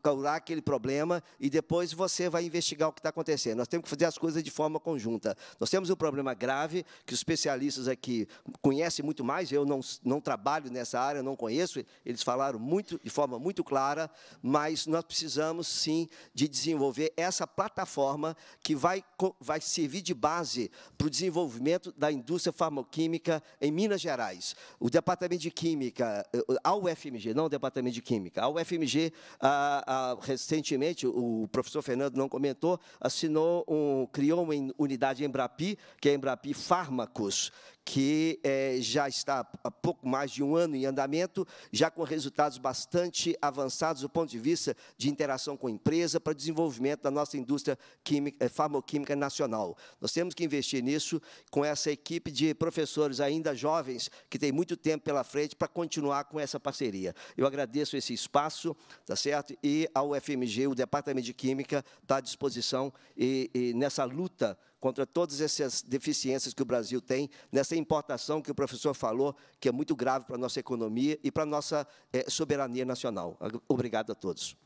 curar aquele problema, e depois você vai investigar o que está acontecendo. Nós temos que fazer as coisas de forma conjunta. Nós temos um problema grave, que os especialistas aqui conhecem muito mais, mais, eu não, não trabalho nessa área, não conheço, eles falaram muito, de forma muito clara, mas nós precisamos, sim, de desenvolver essa plataforma que vai, vai servir de base para o desenvolvimento da indústria farmacêutica em Minas Gerais. O Departamento de Química, eh, a UFMG, não o Departamento de Química, a UFMG, a, ah, a, ah, recentemente, o professor Fernando não comentou, assinou, um, criou uma unidade Embrapi, que é Embrapi Fármacos, que eh, já está há pouco mais de um ano em andamento, já com resultados bastante avançados do ponto de vista de interação com a empresa para desenvolvimento da nossa indústria química, eh, farmacêutica nacional. Nós temos que investir nisso com essa equipe de professores ainda jovens que tem muito tempo pela frente para continuar com essa parceria. Eu agradeço esse espaço, tá certo? E ao FMG, o Departamento de Química está à disposição e, e nessa luta contra todas essas deficiências que o Brasil tem nessa importação que o professor falou, que é muito grave para a nossa economia e para a nossa é, soberania nacional. Obrigado a todos.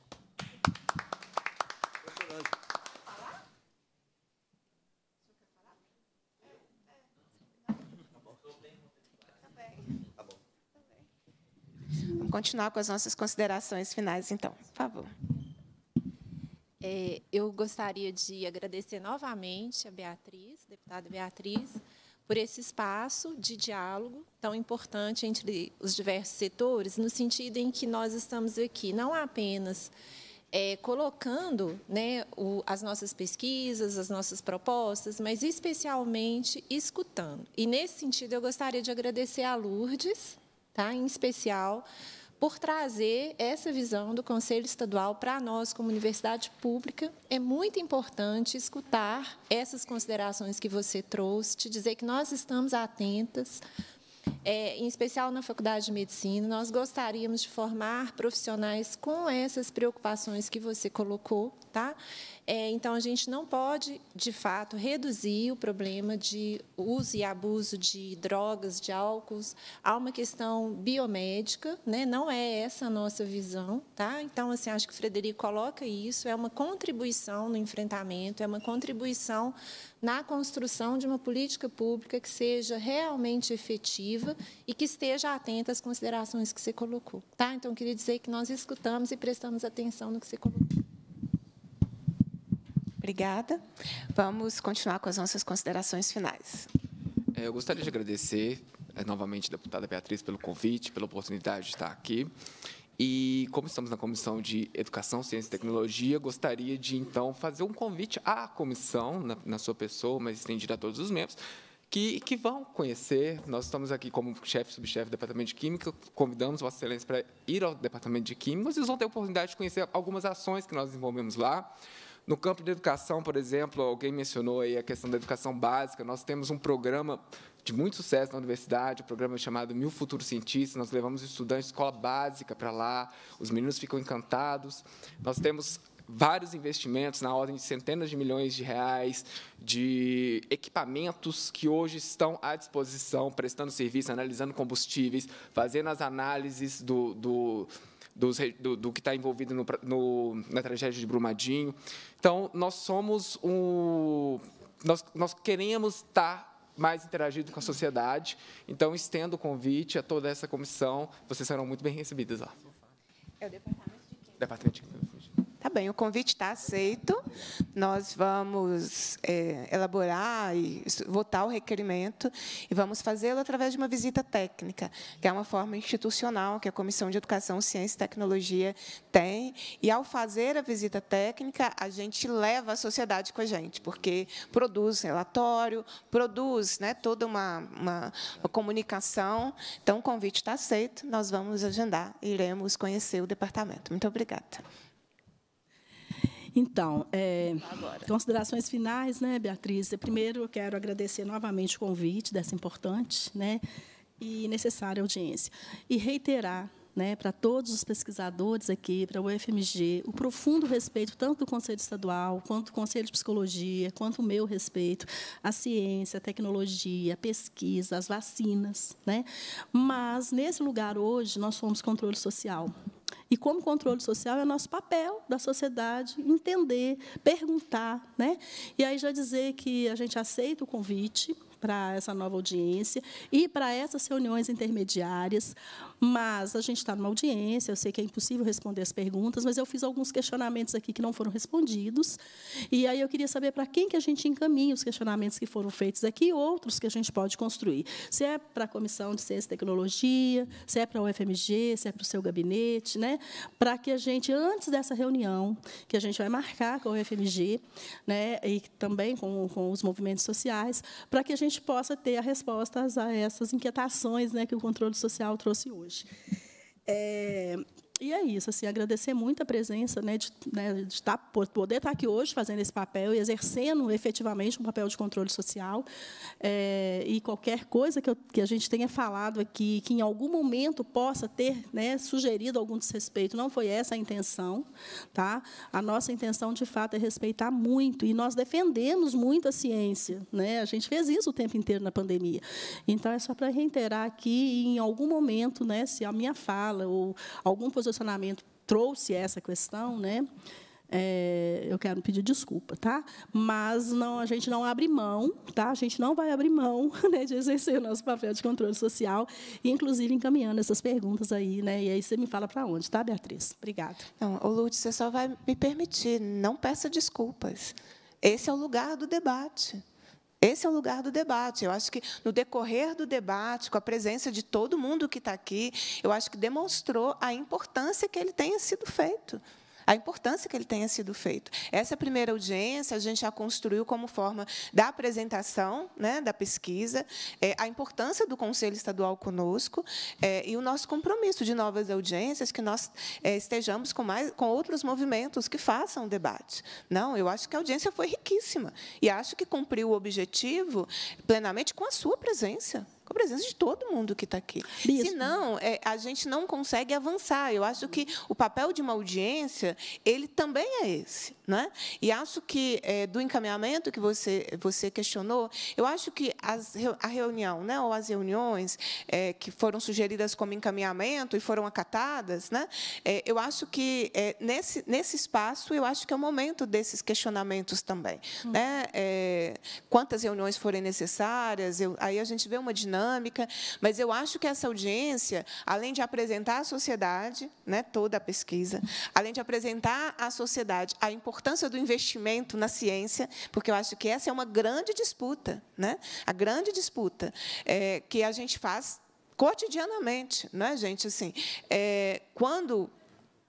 Vamos continuar com as nossas considerações finais, então. Por favor. É, eu gostaria de agradecer novamente a Beatriz, deputada Beatriz, por esse espaço de diálogo tão importante entre os diversos setores, no sentido em que nós estamos aqui não apenas é, colocando né, o, as nossas pesquisas, as nossas propostas, mas especialmente escutando. E nesse sentido, eu gostaria de agradecer a Lourdes, tá, em especial por trazer essa visão do Conselho Estadual para nós, como universidade pública. É muito importante escutar essas considerações que você trouxe, te dizer que nós estamos atentas é, em especial na Faculdade de Medicina, nós gostaríamos de formar profissionais com essas preocupações que você colocou, tá? É, então, a gente não pode, de fato, reduzir o problema de uso e abuso de drogas, de álcools, a uma questão biomédica, né? não é essa a nossa visão. Tá? Então, assim, acho que o Frederico coloca isso, é uma contribuição no enfrentamento, é uma contribuição na construção de uma política pública que seja realmente efetiva e que esteja atenta às considerações que você colocou. Tá? Então, queria dizer que nós escutamos e prestamos atenção no que você colocou. Obrigada. Vamos continuar com as nossas considerações finais. É, eu gostaria de agradecer eh, novamente, deputada Beatriz, pelo convite, pela oportunidade de estar aqui. E como estamos na Comissão de Educação, Ciência e Tecnologia, gostaria de então fazer um convite à comissão, na, na sua pessoa, mas estendido a todos os membros, que, que vão conhecer. Nós estamos aqui como chefe e subchefe do Departamento de Química, convidamos Vossa Excelência para ir ao Departamento de Química, vocês vão ter a oportunidade de conhecer algumas ações que nós desenvolvemos lá. No campo de educação, por exemplo, alguém mencionou aí a questão da educação básica. Nós temos um programa de muito sucesso na universidade, um programa chamado Mil Futuros Cientistas. Nós levamos estudantes de escola básica para lá, os meninos ficam encantados. Nós temos vários investimentos na ordem de centenas de milhões de reais, de equipamentos que hoje estão à disposição, prestando serviço, analisando combustíveis, fazendo as análises do, do, do, do que está envolvido no, no, na tragédia de Brumadinho. Então, nós somos um. Nós, nós queremos estar tá mais interagido com a sociedade. Então, estendo o convite a toda essa comissão. Vocês serão muito bem recebidos lá. É o departamento de quem? Departamento de quem? Tá bem, o convite está aceito. Nós vamos é, elaborar e votar o requerimento e vamos fazê-lo através de uma visita técnica, que é uma forma institucional que a Comissão de Educação, Ciência e Tecnologia tem. E, ao fazer a visita técnica, a gente leva a sociedade com a gente, porque produz relatório, produz né, toda uma, uma, uma comunicação. Então, o convite está aceito. Nós vamos agendar e iremos conhecer o departamento. Muito obrigada. Então, é, considerações finais, né, Beatriz? Primeiro, eu quero agradecer novamente o convite dessa importante né, e necessária audiência. E reiterar né, para todos os pesquisadores aqui, para o UFMG, o profundo respeito tanto do Conselho Estadual, quanto do Conselho de Psicologia, quanto o meu respeito à ciência, à tecnologia, à pesquisa, às vacinas. Né? Mas, nesse lugar hoje, nós somos controle social. E como controle social é nosso papel da sociedade entender, perguntar, né? E aí já dizer que a gente aceita o convite para essa nova audiência e para essas reuniões intermediárias, mas a gente está numa audiência, eu sei que é impossível responder as perguntas, mas eu fiz alguns questionamentos aqui que não foram respondidos. E aí eu queria saber para quem que a gente encaminha os questionamentos que foram feitos aqui e outros que a gente pode construir. Se é para a Comissão de Ciência e Tecnologia, se é para o UFMG, se é para o seu gabinete, né? para que a gente, antes dessa reunião, que a gente vai marcar com a UFMG né? e também com, com os movimentos sociais, para que a gente possa ter a resposta a essas inquietações né, que o controle social trouxe hoje. É, e é isso, assim, agradecer muito a presença, né, de, né, de estar, tá, poder estar tá aqui hoje fazendo esse papel e exercendo efetivamente um papel de controle social. É, e qualquer coisa que, eu, que, a gente tenha falado aqui, que em algum momento possa ter né, sugerido algum desrespeito, não foi essa a intenção. Tá? A nossa intenção, de fato, é respeitar muito. E nós defendemos muito a ciência. Né? A gente fez isso o tempo inteiro na pandemia. Então, é só para reiterar aqui, em algum momento, né, se a minha fala ou algum posicionamento trouxe essa questão, né? É, eu quero pedir desculpa, tá? Mas não, a gente não abre mão, tá? A gente não vai abrir mão né, de exercer o nosso papel de controle social, inclusive encaminhando essas perguntas aí, né? E aí você me fala para onde, tá, Beatriz? Obrigada. Não, Lúcio você só vai me permitir, não peça desculpas. Esse é o lugar do debate. Esse é o lugar do debate. Eu acho que no decorrer do debate, com a presença de todo mundo que está aqui, eu acho que demonstrou a importância que ele tenha sido feito a importância que ele tenha sido feito. Essa primeira audiência a gente já construiu como forma da apresentação né, da pesquisa, é, a importância do Conselho Estadual conosco é, e o nosso compromisso de novas audiências, que nós é, estejamos com, mais, com outros movimentos que façam o debate. Não, eu acho que a audiência foi riquíssima e acho que cumpriu o objetivo plenamente com a sua presença com a presença de todo mundo que está aqui. Bispo. Senão, é, a gente não consegue avançar. Eu acho que o papel de uma audiência, ele também é esse. Né? E acho que, é, do encaminhamento que você, você questionou, eu acho que as, a reunião, né, ou as reuniões é, que foram sugeridas como encaminhamento e foram acatadas, né, é, eu acho que, é, nesse, nesse espaço, eu acho que é o momento desses questionamentos também. Hum. Né? É, quantas reuniões forem necessárias, eu, aí a gente vê uma dinâmica dinâmica, mas eu acho que essa audiência, além de apresentar à sociedade, né, toda a pesquisa, além de apresentar à sociedade a importância do investimento na ciência, porque eu acho que essa é uma grande disputa, né, a grande disputa é, que a gente faz cotidianamente, não é, gente? Assim, é, quando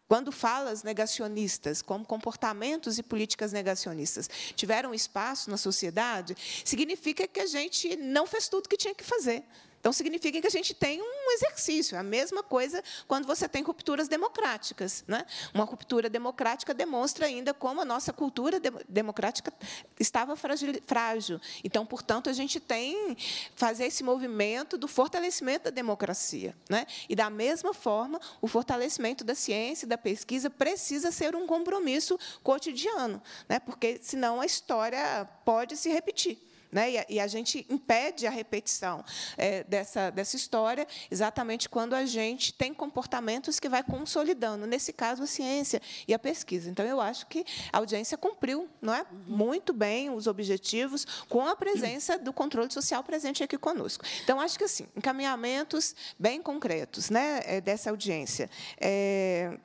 quando falas negacionistas, como comportamentos e políticas negacionistas tiveram espaço na sociedade, significa que a gente não fez tudo o que tinha que fazer. Então, significa que a gente tem um exercício. É a mesma coisa quando você tem rupturas democráticas. Né? Uma ruptura democrática demonstra ainda como a nossa cultura democrática estava frágil. Então, portanto, a gente tem fazer esse movimento do fortalecimento da democracia. Né? E, da mesma forma, o fortalecimento da ciência e da pesquisa precisa ser um compromisso cotidiano, né? porque, senão, a história pode se repetir. Né? E, a, e a gente impede a repetição é, dessa, dessa história exatamente quando a gente tem comportamentos que vai consolidando, nesse caso, a ciência e a pesquisa. Então, eu acho que a audiência cumpriu não é? Uhum. muito bem os objetivos com a presença do controle social presente aqui conosco. Então, acho que, assim, encaminhamentos bem concretos né, é, dessa audiência. É,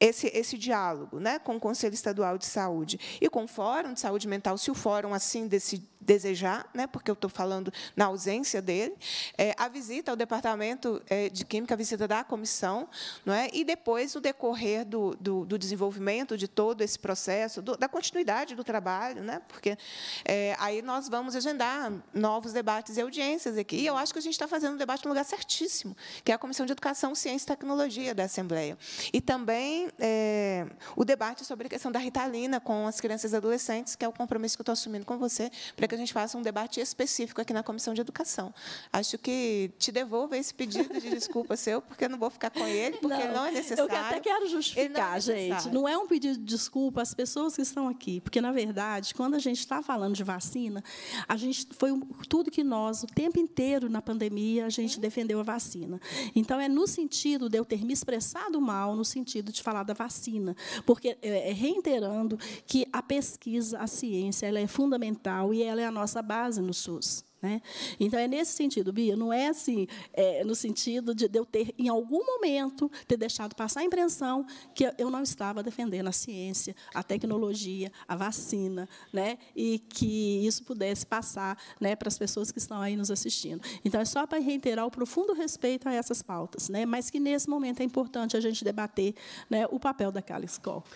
esse, esse diálogo né, com o Conselho Estadual de Saúde e com o Fórum de Saúde Mental, se o Fórum assim desse, desejar, né, porque eu estou falando na ausência dele, é, a visita ao Departamento é, de Química, a visita da comissão, não é, e depois o decorrer do, do, do desenvolvimento de todo esse processo, do, da continuidade do trabalho, né, porque é, aí nós vamos agendar novos debates e audiências aqui. E eu acho que a gente está fazendo um debate no lugar certíssimo, que é a Comissão de Educação, Ciência e Tecnologia da Assembleia. E também é, o debate sobre a questão da ritalina com as crianças e adolescentes, que é o compromisso que eu estou assumindo com você, para que a gente faça um debate específico aqui na Comissão de Educação. Acho que te devolvo esse pedido de desculpa seu, porque eu não vou ficar com ele, porque não, não é necessário. Eu até quero justificar, não é gente. Não é um pedido de desculpa às pessoas que estão aqui, porque, na verdade, quando a gente está falando de vacina, a gente foi um, tudo que nós, o tempo inteiro na pandemia, a gente uhum. defendeu a vacina. Então, é no sentido de eu ter me expressado mal, no sentido de falar falar da vacina, porque é, é, reiterando que a pesquisa, a ciência, ela é fundamental e ela é a nossa base no SUS. Né? Então, é nesse sentido, Bia, não é assim, é no sentido de eu ter, em algum momento, ter deixado passar a impressão que eu não estava defendendo a ciência, a tecnologia, a vacina, né? e que isso pudesse passar né, para as pessoas que estão aí nos assistindo. Então, é só para reiterar o profundo respeito a essas pautas, né? mas que, nesse momento, é importante a gente debater né, o papel da Calix Coca.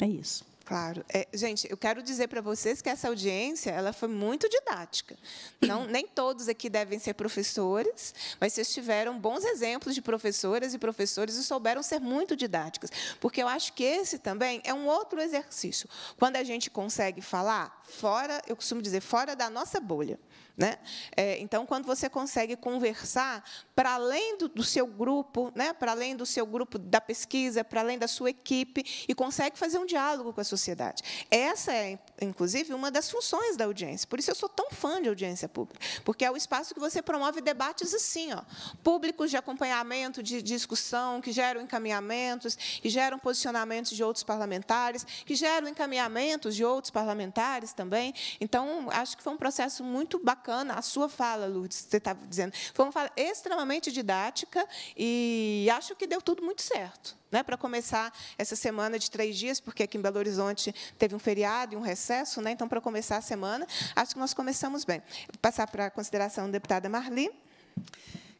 É isso. Claro. É, gente, eu quero dizer para vocês que essa audiência ela foi muito didática. Não, nem todos aqui devem ser professores, mas vocês tiveram bons exemplos de professoras e professores e souberam ser muito didáticas. Porque eu acho que esse também é um outro exercício. Quando a gente consegue falar fora, eu costumo dizer, fora da nossa bolha. Né? É, então, quando você consegue conversar para além do, do, seu grupo, né? para além do seu grupo da pesquisa, para além da sua equipe, e consegue fazer um diálogo com a sociedade. Essa é, inclusive, uma das funções da audiência. Por isso eu sou tão fã de audiência pública, porque é o espaço que você promove debates assim, ó, públicos de acompanhamento, de, de discussão, que geram encaminhamentos, que geram posicionamentos de outros parlamentares, que geram encaminhamentos de outros parlamentares também. Então, acho que foi um processo muito bacana bacana a sua fala, Lourdes, você estava tá dizendo. Foi uma fala extremamente didática e acho que deu tudo muito certo. Né, para começar essa semana de três dias, porque aqui em Belo Horizonte teve um feriado e um recesso, né, então, para começar a semana, acho que nós começamos bem. Vou passar para a consideração da deputada Marli.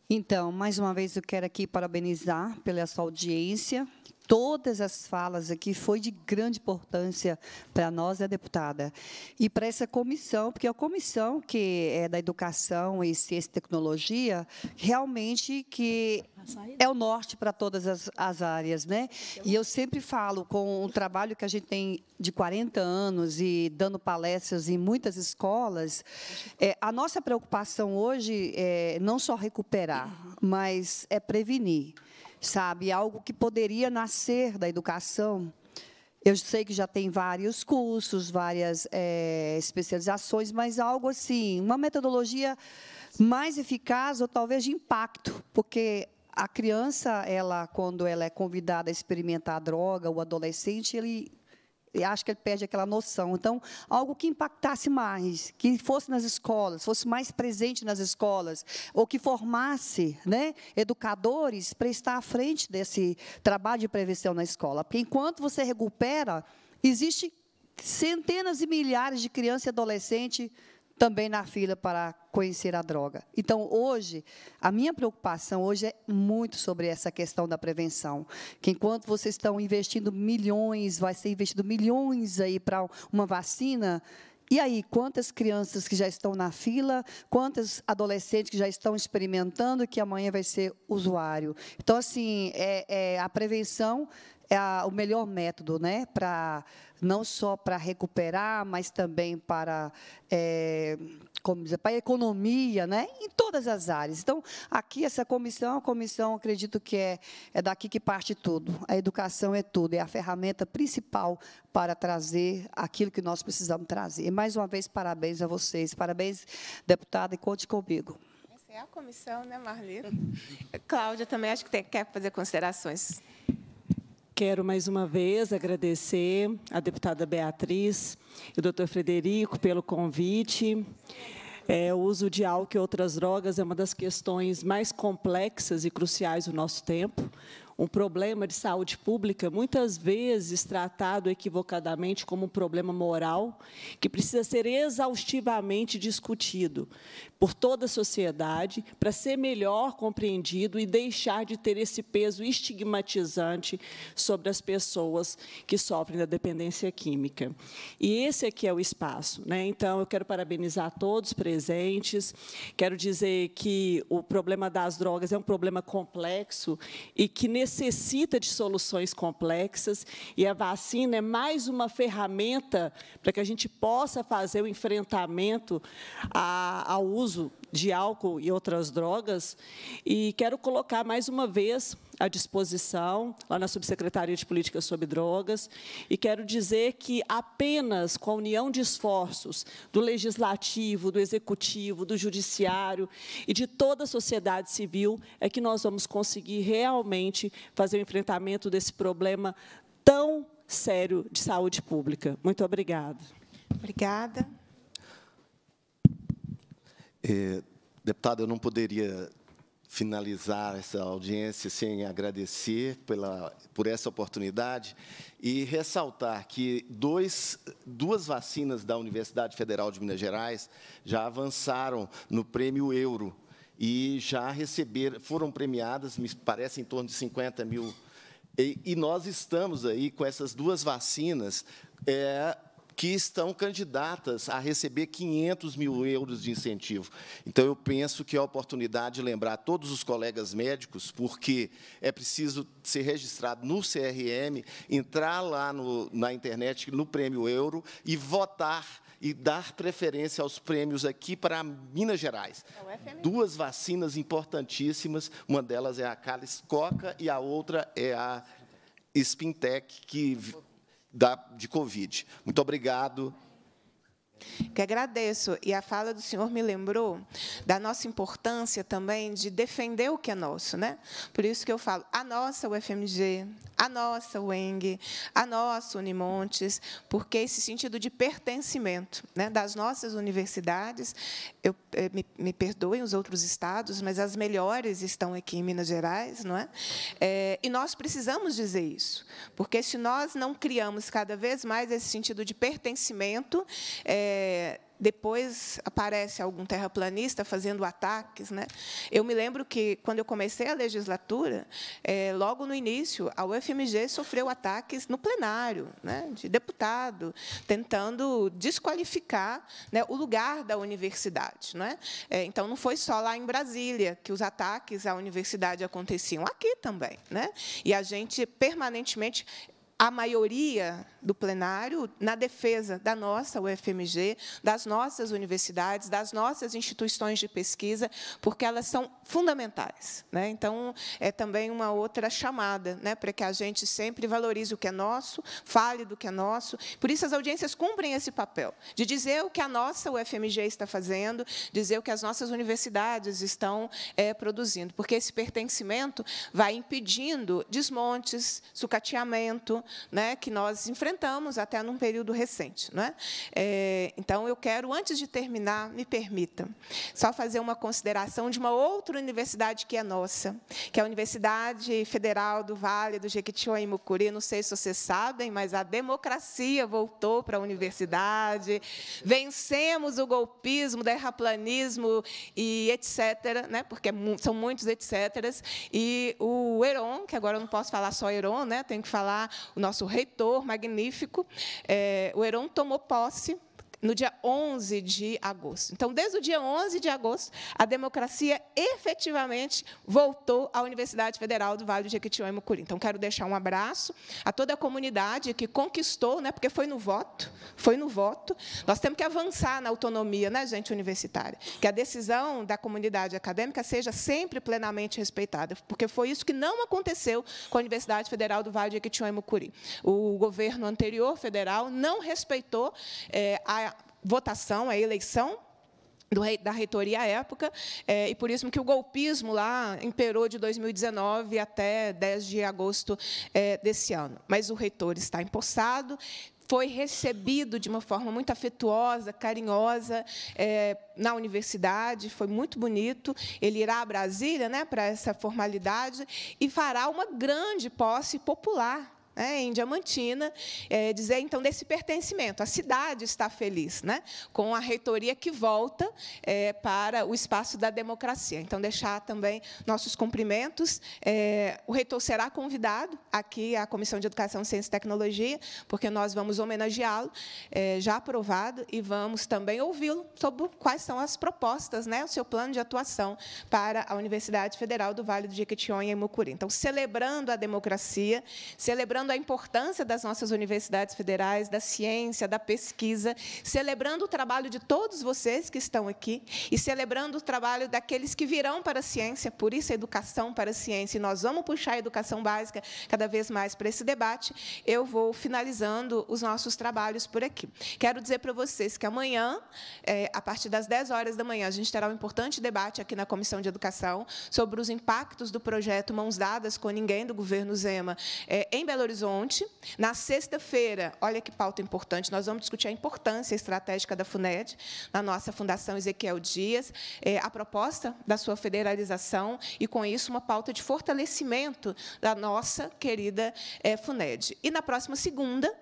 Então, mais uma vez, eu quero aqui parabenizar pela sua audiência, todas as falas aqui foi de grande importância para nós, a né, deputada? E para essa comissão, porque é a comissão que é da educação e ciência e tecnologia, realmente que é o norte para todas as, as, áreas, né? E eu sempre falo com o trabalho que a gente tem de 40 anos e dando palestras em muitas escolas, é, a nossa preocupação hoje é não só recuperar, mas é prevenir sabe? Algo que poderia nascer da educação. Eu sei que já tem vários cursos, várias é, especializações, mas algo assim, uma metodologia mais eficaz ou talvez de impacto, porque a criança, ela, quando ela é convidada a experimentar a droga, o adolescente, ele acho que ele perde aquela noção. Então, algo que impactasse mais, que fosse nas escolas, fosse mais presente nas escolas, ou que formasse né, educadores para estar à frente desse trabalho de prevenção na escola. Porque enquanto você recupera, existe centenas e milhares de crianças e adolescentes também na fila para conhecer a droga. Então, hoje, a minha preocupação hoje é muito sobre essa questão da prevenção, que enquanto vocês estão investindo milhões, vai ser investido milhões aí para uma vacina, e aí, quantas crianças que já estão na fila, quantas adolescentes que já estão experimentando que amanhã vai ser usuário? Então, assim, é, é, a prevenção é a, o melhor método, né, para não só para recuperar, mas também para é, como dizer, para a economia, né, em todas as áreas. Então, aqui essa comissão, a comissão, acredito que é, é daqui que parte tudo. A educação é tudo, é a ferramenta principal para trazer aquilo que nós precisamos trazer. E, mais uma vez, parabéns a vocês, parabéns, deputada, e conte comigo. Essa é a comissão, né, Marli? Cláudia também acho que tem, quer fazer considerações. Quero mais uma vez agradecer a deputada Beatriz e o doutor Frederico pelo convite. É, o uso de álcool e outras drogas é uma das questões mais complexas e cruciais do nosso tempo, um problema de saúde pública, muitas vezes tratado equivocadamente como um problema moral, que precisa ser exaustivamente discutido por toda a sociedade, para ser melhor compreendido e deixar de ter esse peso estigmatizante sobre as pessoas que sofrem da dependência química. E esse aqui é o espaço. Né? Então, eu quero parabenizar todos presentes, quero dizer que o problema das drogas é um problema complexo e que, necessita de soluções complexas e a vacina é mais uma ferramenta para que a gente possa fazer o enfrentamento ao uso de álcool e outras drogas. E quero colocar mais uma vez à disposição lá na Subsecretaria de Políticas sobre Drogas e quero dizer que apenas com a união de esforços do legislativo, do executivo, do judiciário e de toda a sociedade civil é que nós vamos conseguir realmente fazer o enfrentamento desse problema tão sério de saúde pública. Muito obrigada. Obrigada. É, eh, deputada, eu não poderia finalizar essa audiência sem agradecer pela, por essa oportunidade e ressaltar que dois, duas vacinas da Universidade Federal de Minas Gerais já avançaram no Prêmio Euro e já receberam, foram premiadas, me parece, em torno de 50 mil. E, e nós estamos aí com essas duas vacinas é, que estão candidatas a receber 500 mil euros de incentivo. Então, eu penso que é a oportunidade de lembrar todos os colegas médicos, porque é preciso ser registrado no CRM, entrar lá no, na internet, no Prêmio Euro, e votar e dar preferência aos prêmios aqui para Minas Gerais. É Duas vacinas importantíssimas, uma delas é a Calis Coca e a outra é a Spintec, que da, de Covid. Muito obrigado que agradeço. E a fala do senhor me lembrou da nossa importância também de defender o que é nosso. Né? Por isso que eu falo, a nossa UFMG, a nossa UENG, a nossa Unimontes, porque esse sentido de pertencimento né, das nossas universidades, eu, eh, me, me perdoem os outros estados, mas as melhores estão aqui em Minas Gerais, não é? é e nós precisamos dizer isso, porque se nós não criamos cada vez mais esse sentido de pertencimento, é, depois aparece algum terraplanista fazendo ataques. Né? Eu me lembro que, quando eu comecei a legislatura, é, logo no início, a UFMG sofreu ataques no plenário, né, de deputado, tentando desqualificar né, o lugar da universidade. Né? É, então, não foi só lá em Brasília que os ataques à universidade aconteciam, aqui também. Né? E a gente permanentemente a maioria do plenário na defesa da nossa UFMG, das nossas universidades, das nossas instituições de pesquisa, porque elas são fundamentais. Né? Então, é também uma outra chamada né, para que a gente sempre valorize o que é nosso, fale do que é nosso. Por isso, as audiências cumprem esse papel de dizer o que a nossa UFMG está fazendo, dizer o que as nossas universidades estão é, produzindo, porque esse pertencimento vai impedindo desmontes, sucateamento, né, que nós enfrentamos até num período recente. Né? É, então, eu quero, antes de terminar, me permita, só fazer uma consideração de uma outra universidade que é nossa, que é a Universidade Federal do Vale do Jequitinhonha e Mucuri. Não sei se vocês sabem, mas a democracia voltou para a universidade, vencemos o golpismo, derraplanismo e etc., né, porque é são muitos etc., e o Heron, que agora eu não posso falar só Heron, né, tenho que falar o nosso reitor magnífico, é, o Heron tomou posse no dia 11 de agosto. Então, desde o dia 11 de agosto, a democracia efetivamente voltou à Universidade Federal do Vale do Jequitinhonha e Mucuri. Então, quero deixar um abraço a toda a comunidade que conquistou, né, porque foi no voto, foi no voto. Nós temos que avançar na autonomia, né, gente universitária, que a decisão da comunidade acadêmica seja sempre plenamente respeitada, porque foi isso que não aconteceu com a Universidade Federal do Vale do Jequitinhonha e Mucuri. O governo anterior federal não respeitou é, a votação, a é eleição da reitoria à época, é, e por isso que o golpismo lá imperou de 2019 até 10 de agosto é, desse ano. Mas o reitor está empossado, foi recebido de uma forma muito afetuosa, carinhosa é, na universidade, foi muito bonito. Ele irá a Brasília né, para essa formalidade e fará uma grande posse popular é, em Diamantina, é, dizer então desse pertencimento. A cidade está feliz né, com a reitoria que volta é, para o espaço da democracia. Então, deixar também nossos cumprimentos. É, o reitor será convidado aqui à Comissão de Educação, Ciência e Tecnologia, porque nós vamos homenageá-lo, é, já aprovado, e vamos também ouvi-lo sobre quais são as propostas, né, o seu plano de atuação para a Universidade Federal do Vale do Jequitinhonha e Mucuri. Então, celebrando a democracia, celebrando celebrando a importância das nossas universidades federais, da ciência, da pesquisa, celebrando o trabalho de todos vocês que estão aqui e celebrando o trabalho daqueles que virão para a ciência, por isso a educação para a ciência. E nós vamos puxar a educação básica cada vez mais para esse debate. Eu vou finalizando os nossos trabalhos por aqui. Quero dizer para vocês que amanhã, é, a partir das 10 horas da manhã, a gente terá um importante debate aqui na Comissão de Educação sobre os impactos do projeto Mãos Dadas com Ninguém do governo Zema é, em Belo Horizonte Horizonte. Na sexta-feira, olha que pauta importante, nós vamos discutir a importância estratégica da FUNED, na nossa Fundação Ezequiel Dias, é, a proposta da sua federalização e, com isso, uma pauta de fortalecimento da nossa querida é, FUNED. E, na próxima segunda,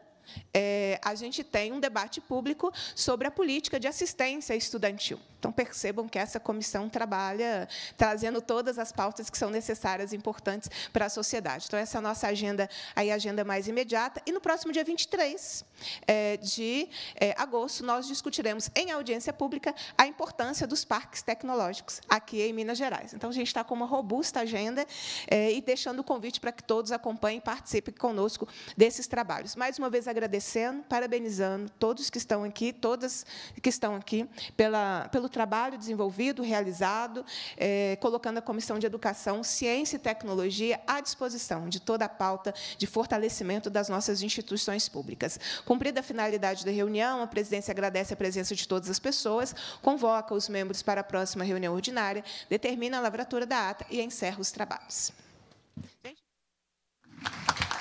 é, a gente tem um debate público sobre a política de assistência estudantil. Então, percebam que essa comissão trabalha trazendo todas as pautas que são necessárias e importantes para a sociedade. Então, essa é a nossa agenda, aí, a agenda mais imediata. E no próximo dia 23 é, de é, agosto, nós discutiremos em audiência pública a importância dos parques tecnológicos aqui em Minas Gerais. Então, a gente está com uma robusta agenda é, e deixando o convite para que todos acompanhem e participem conosco desses trabalhos. Mais uma vez, agradecendo, parabenizando todos que estão aqui, todas que estão aqui, pela, pelo trabalho desenvolvido, realizado, é, colocando a Comissão de Educação, Ciência e Tecnologia à disposição de toda a pauta de fortalecimento das nossas instituições públicas. Cumprida a finalidade da reunião, a presidência agradece a presença de todas as pessoas, convoca os membros para a próxima reunião ordinária, determina a lavratura da ata e encerra os trabalhos. Gente.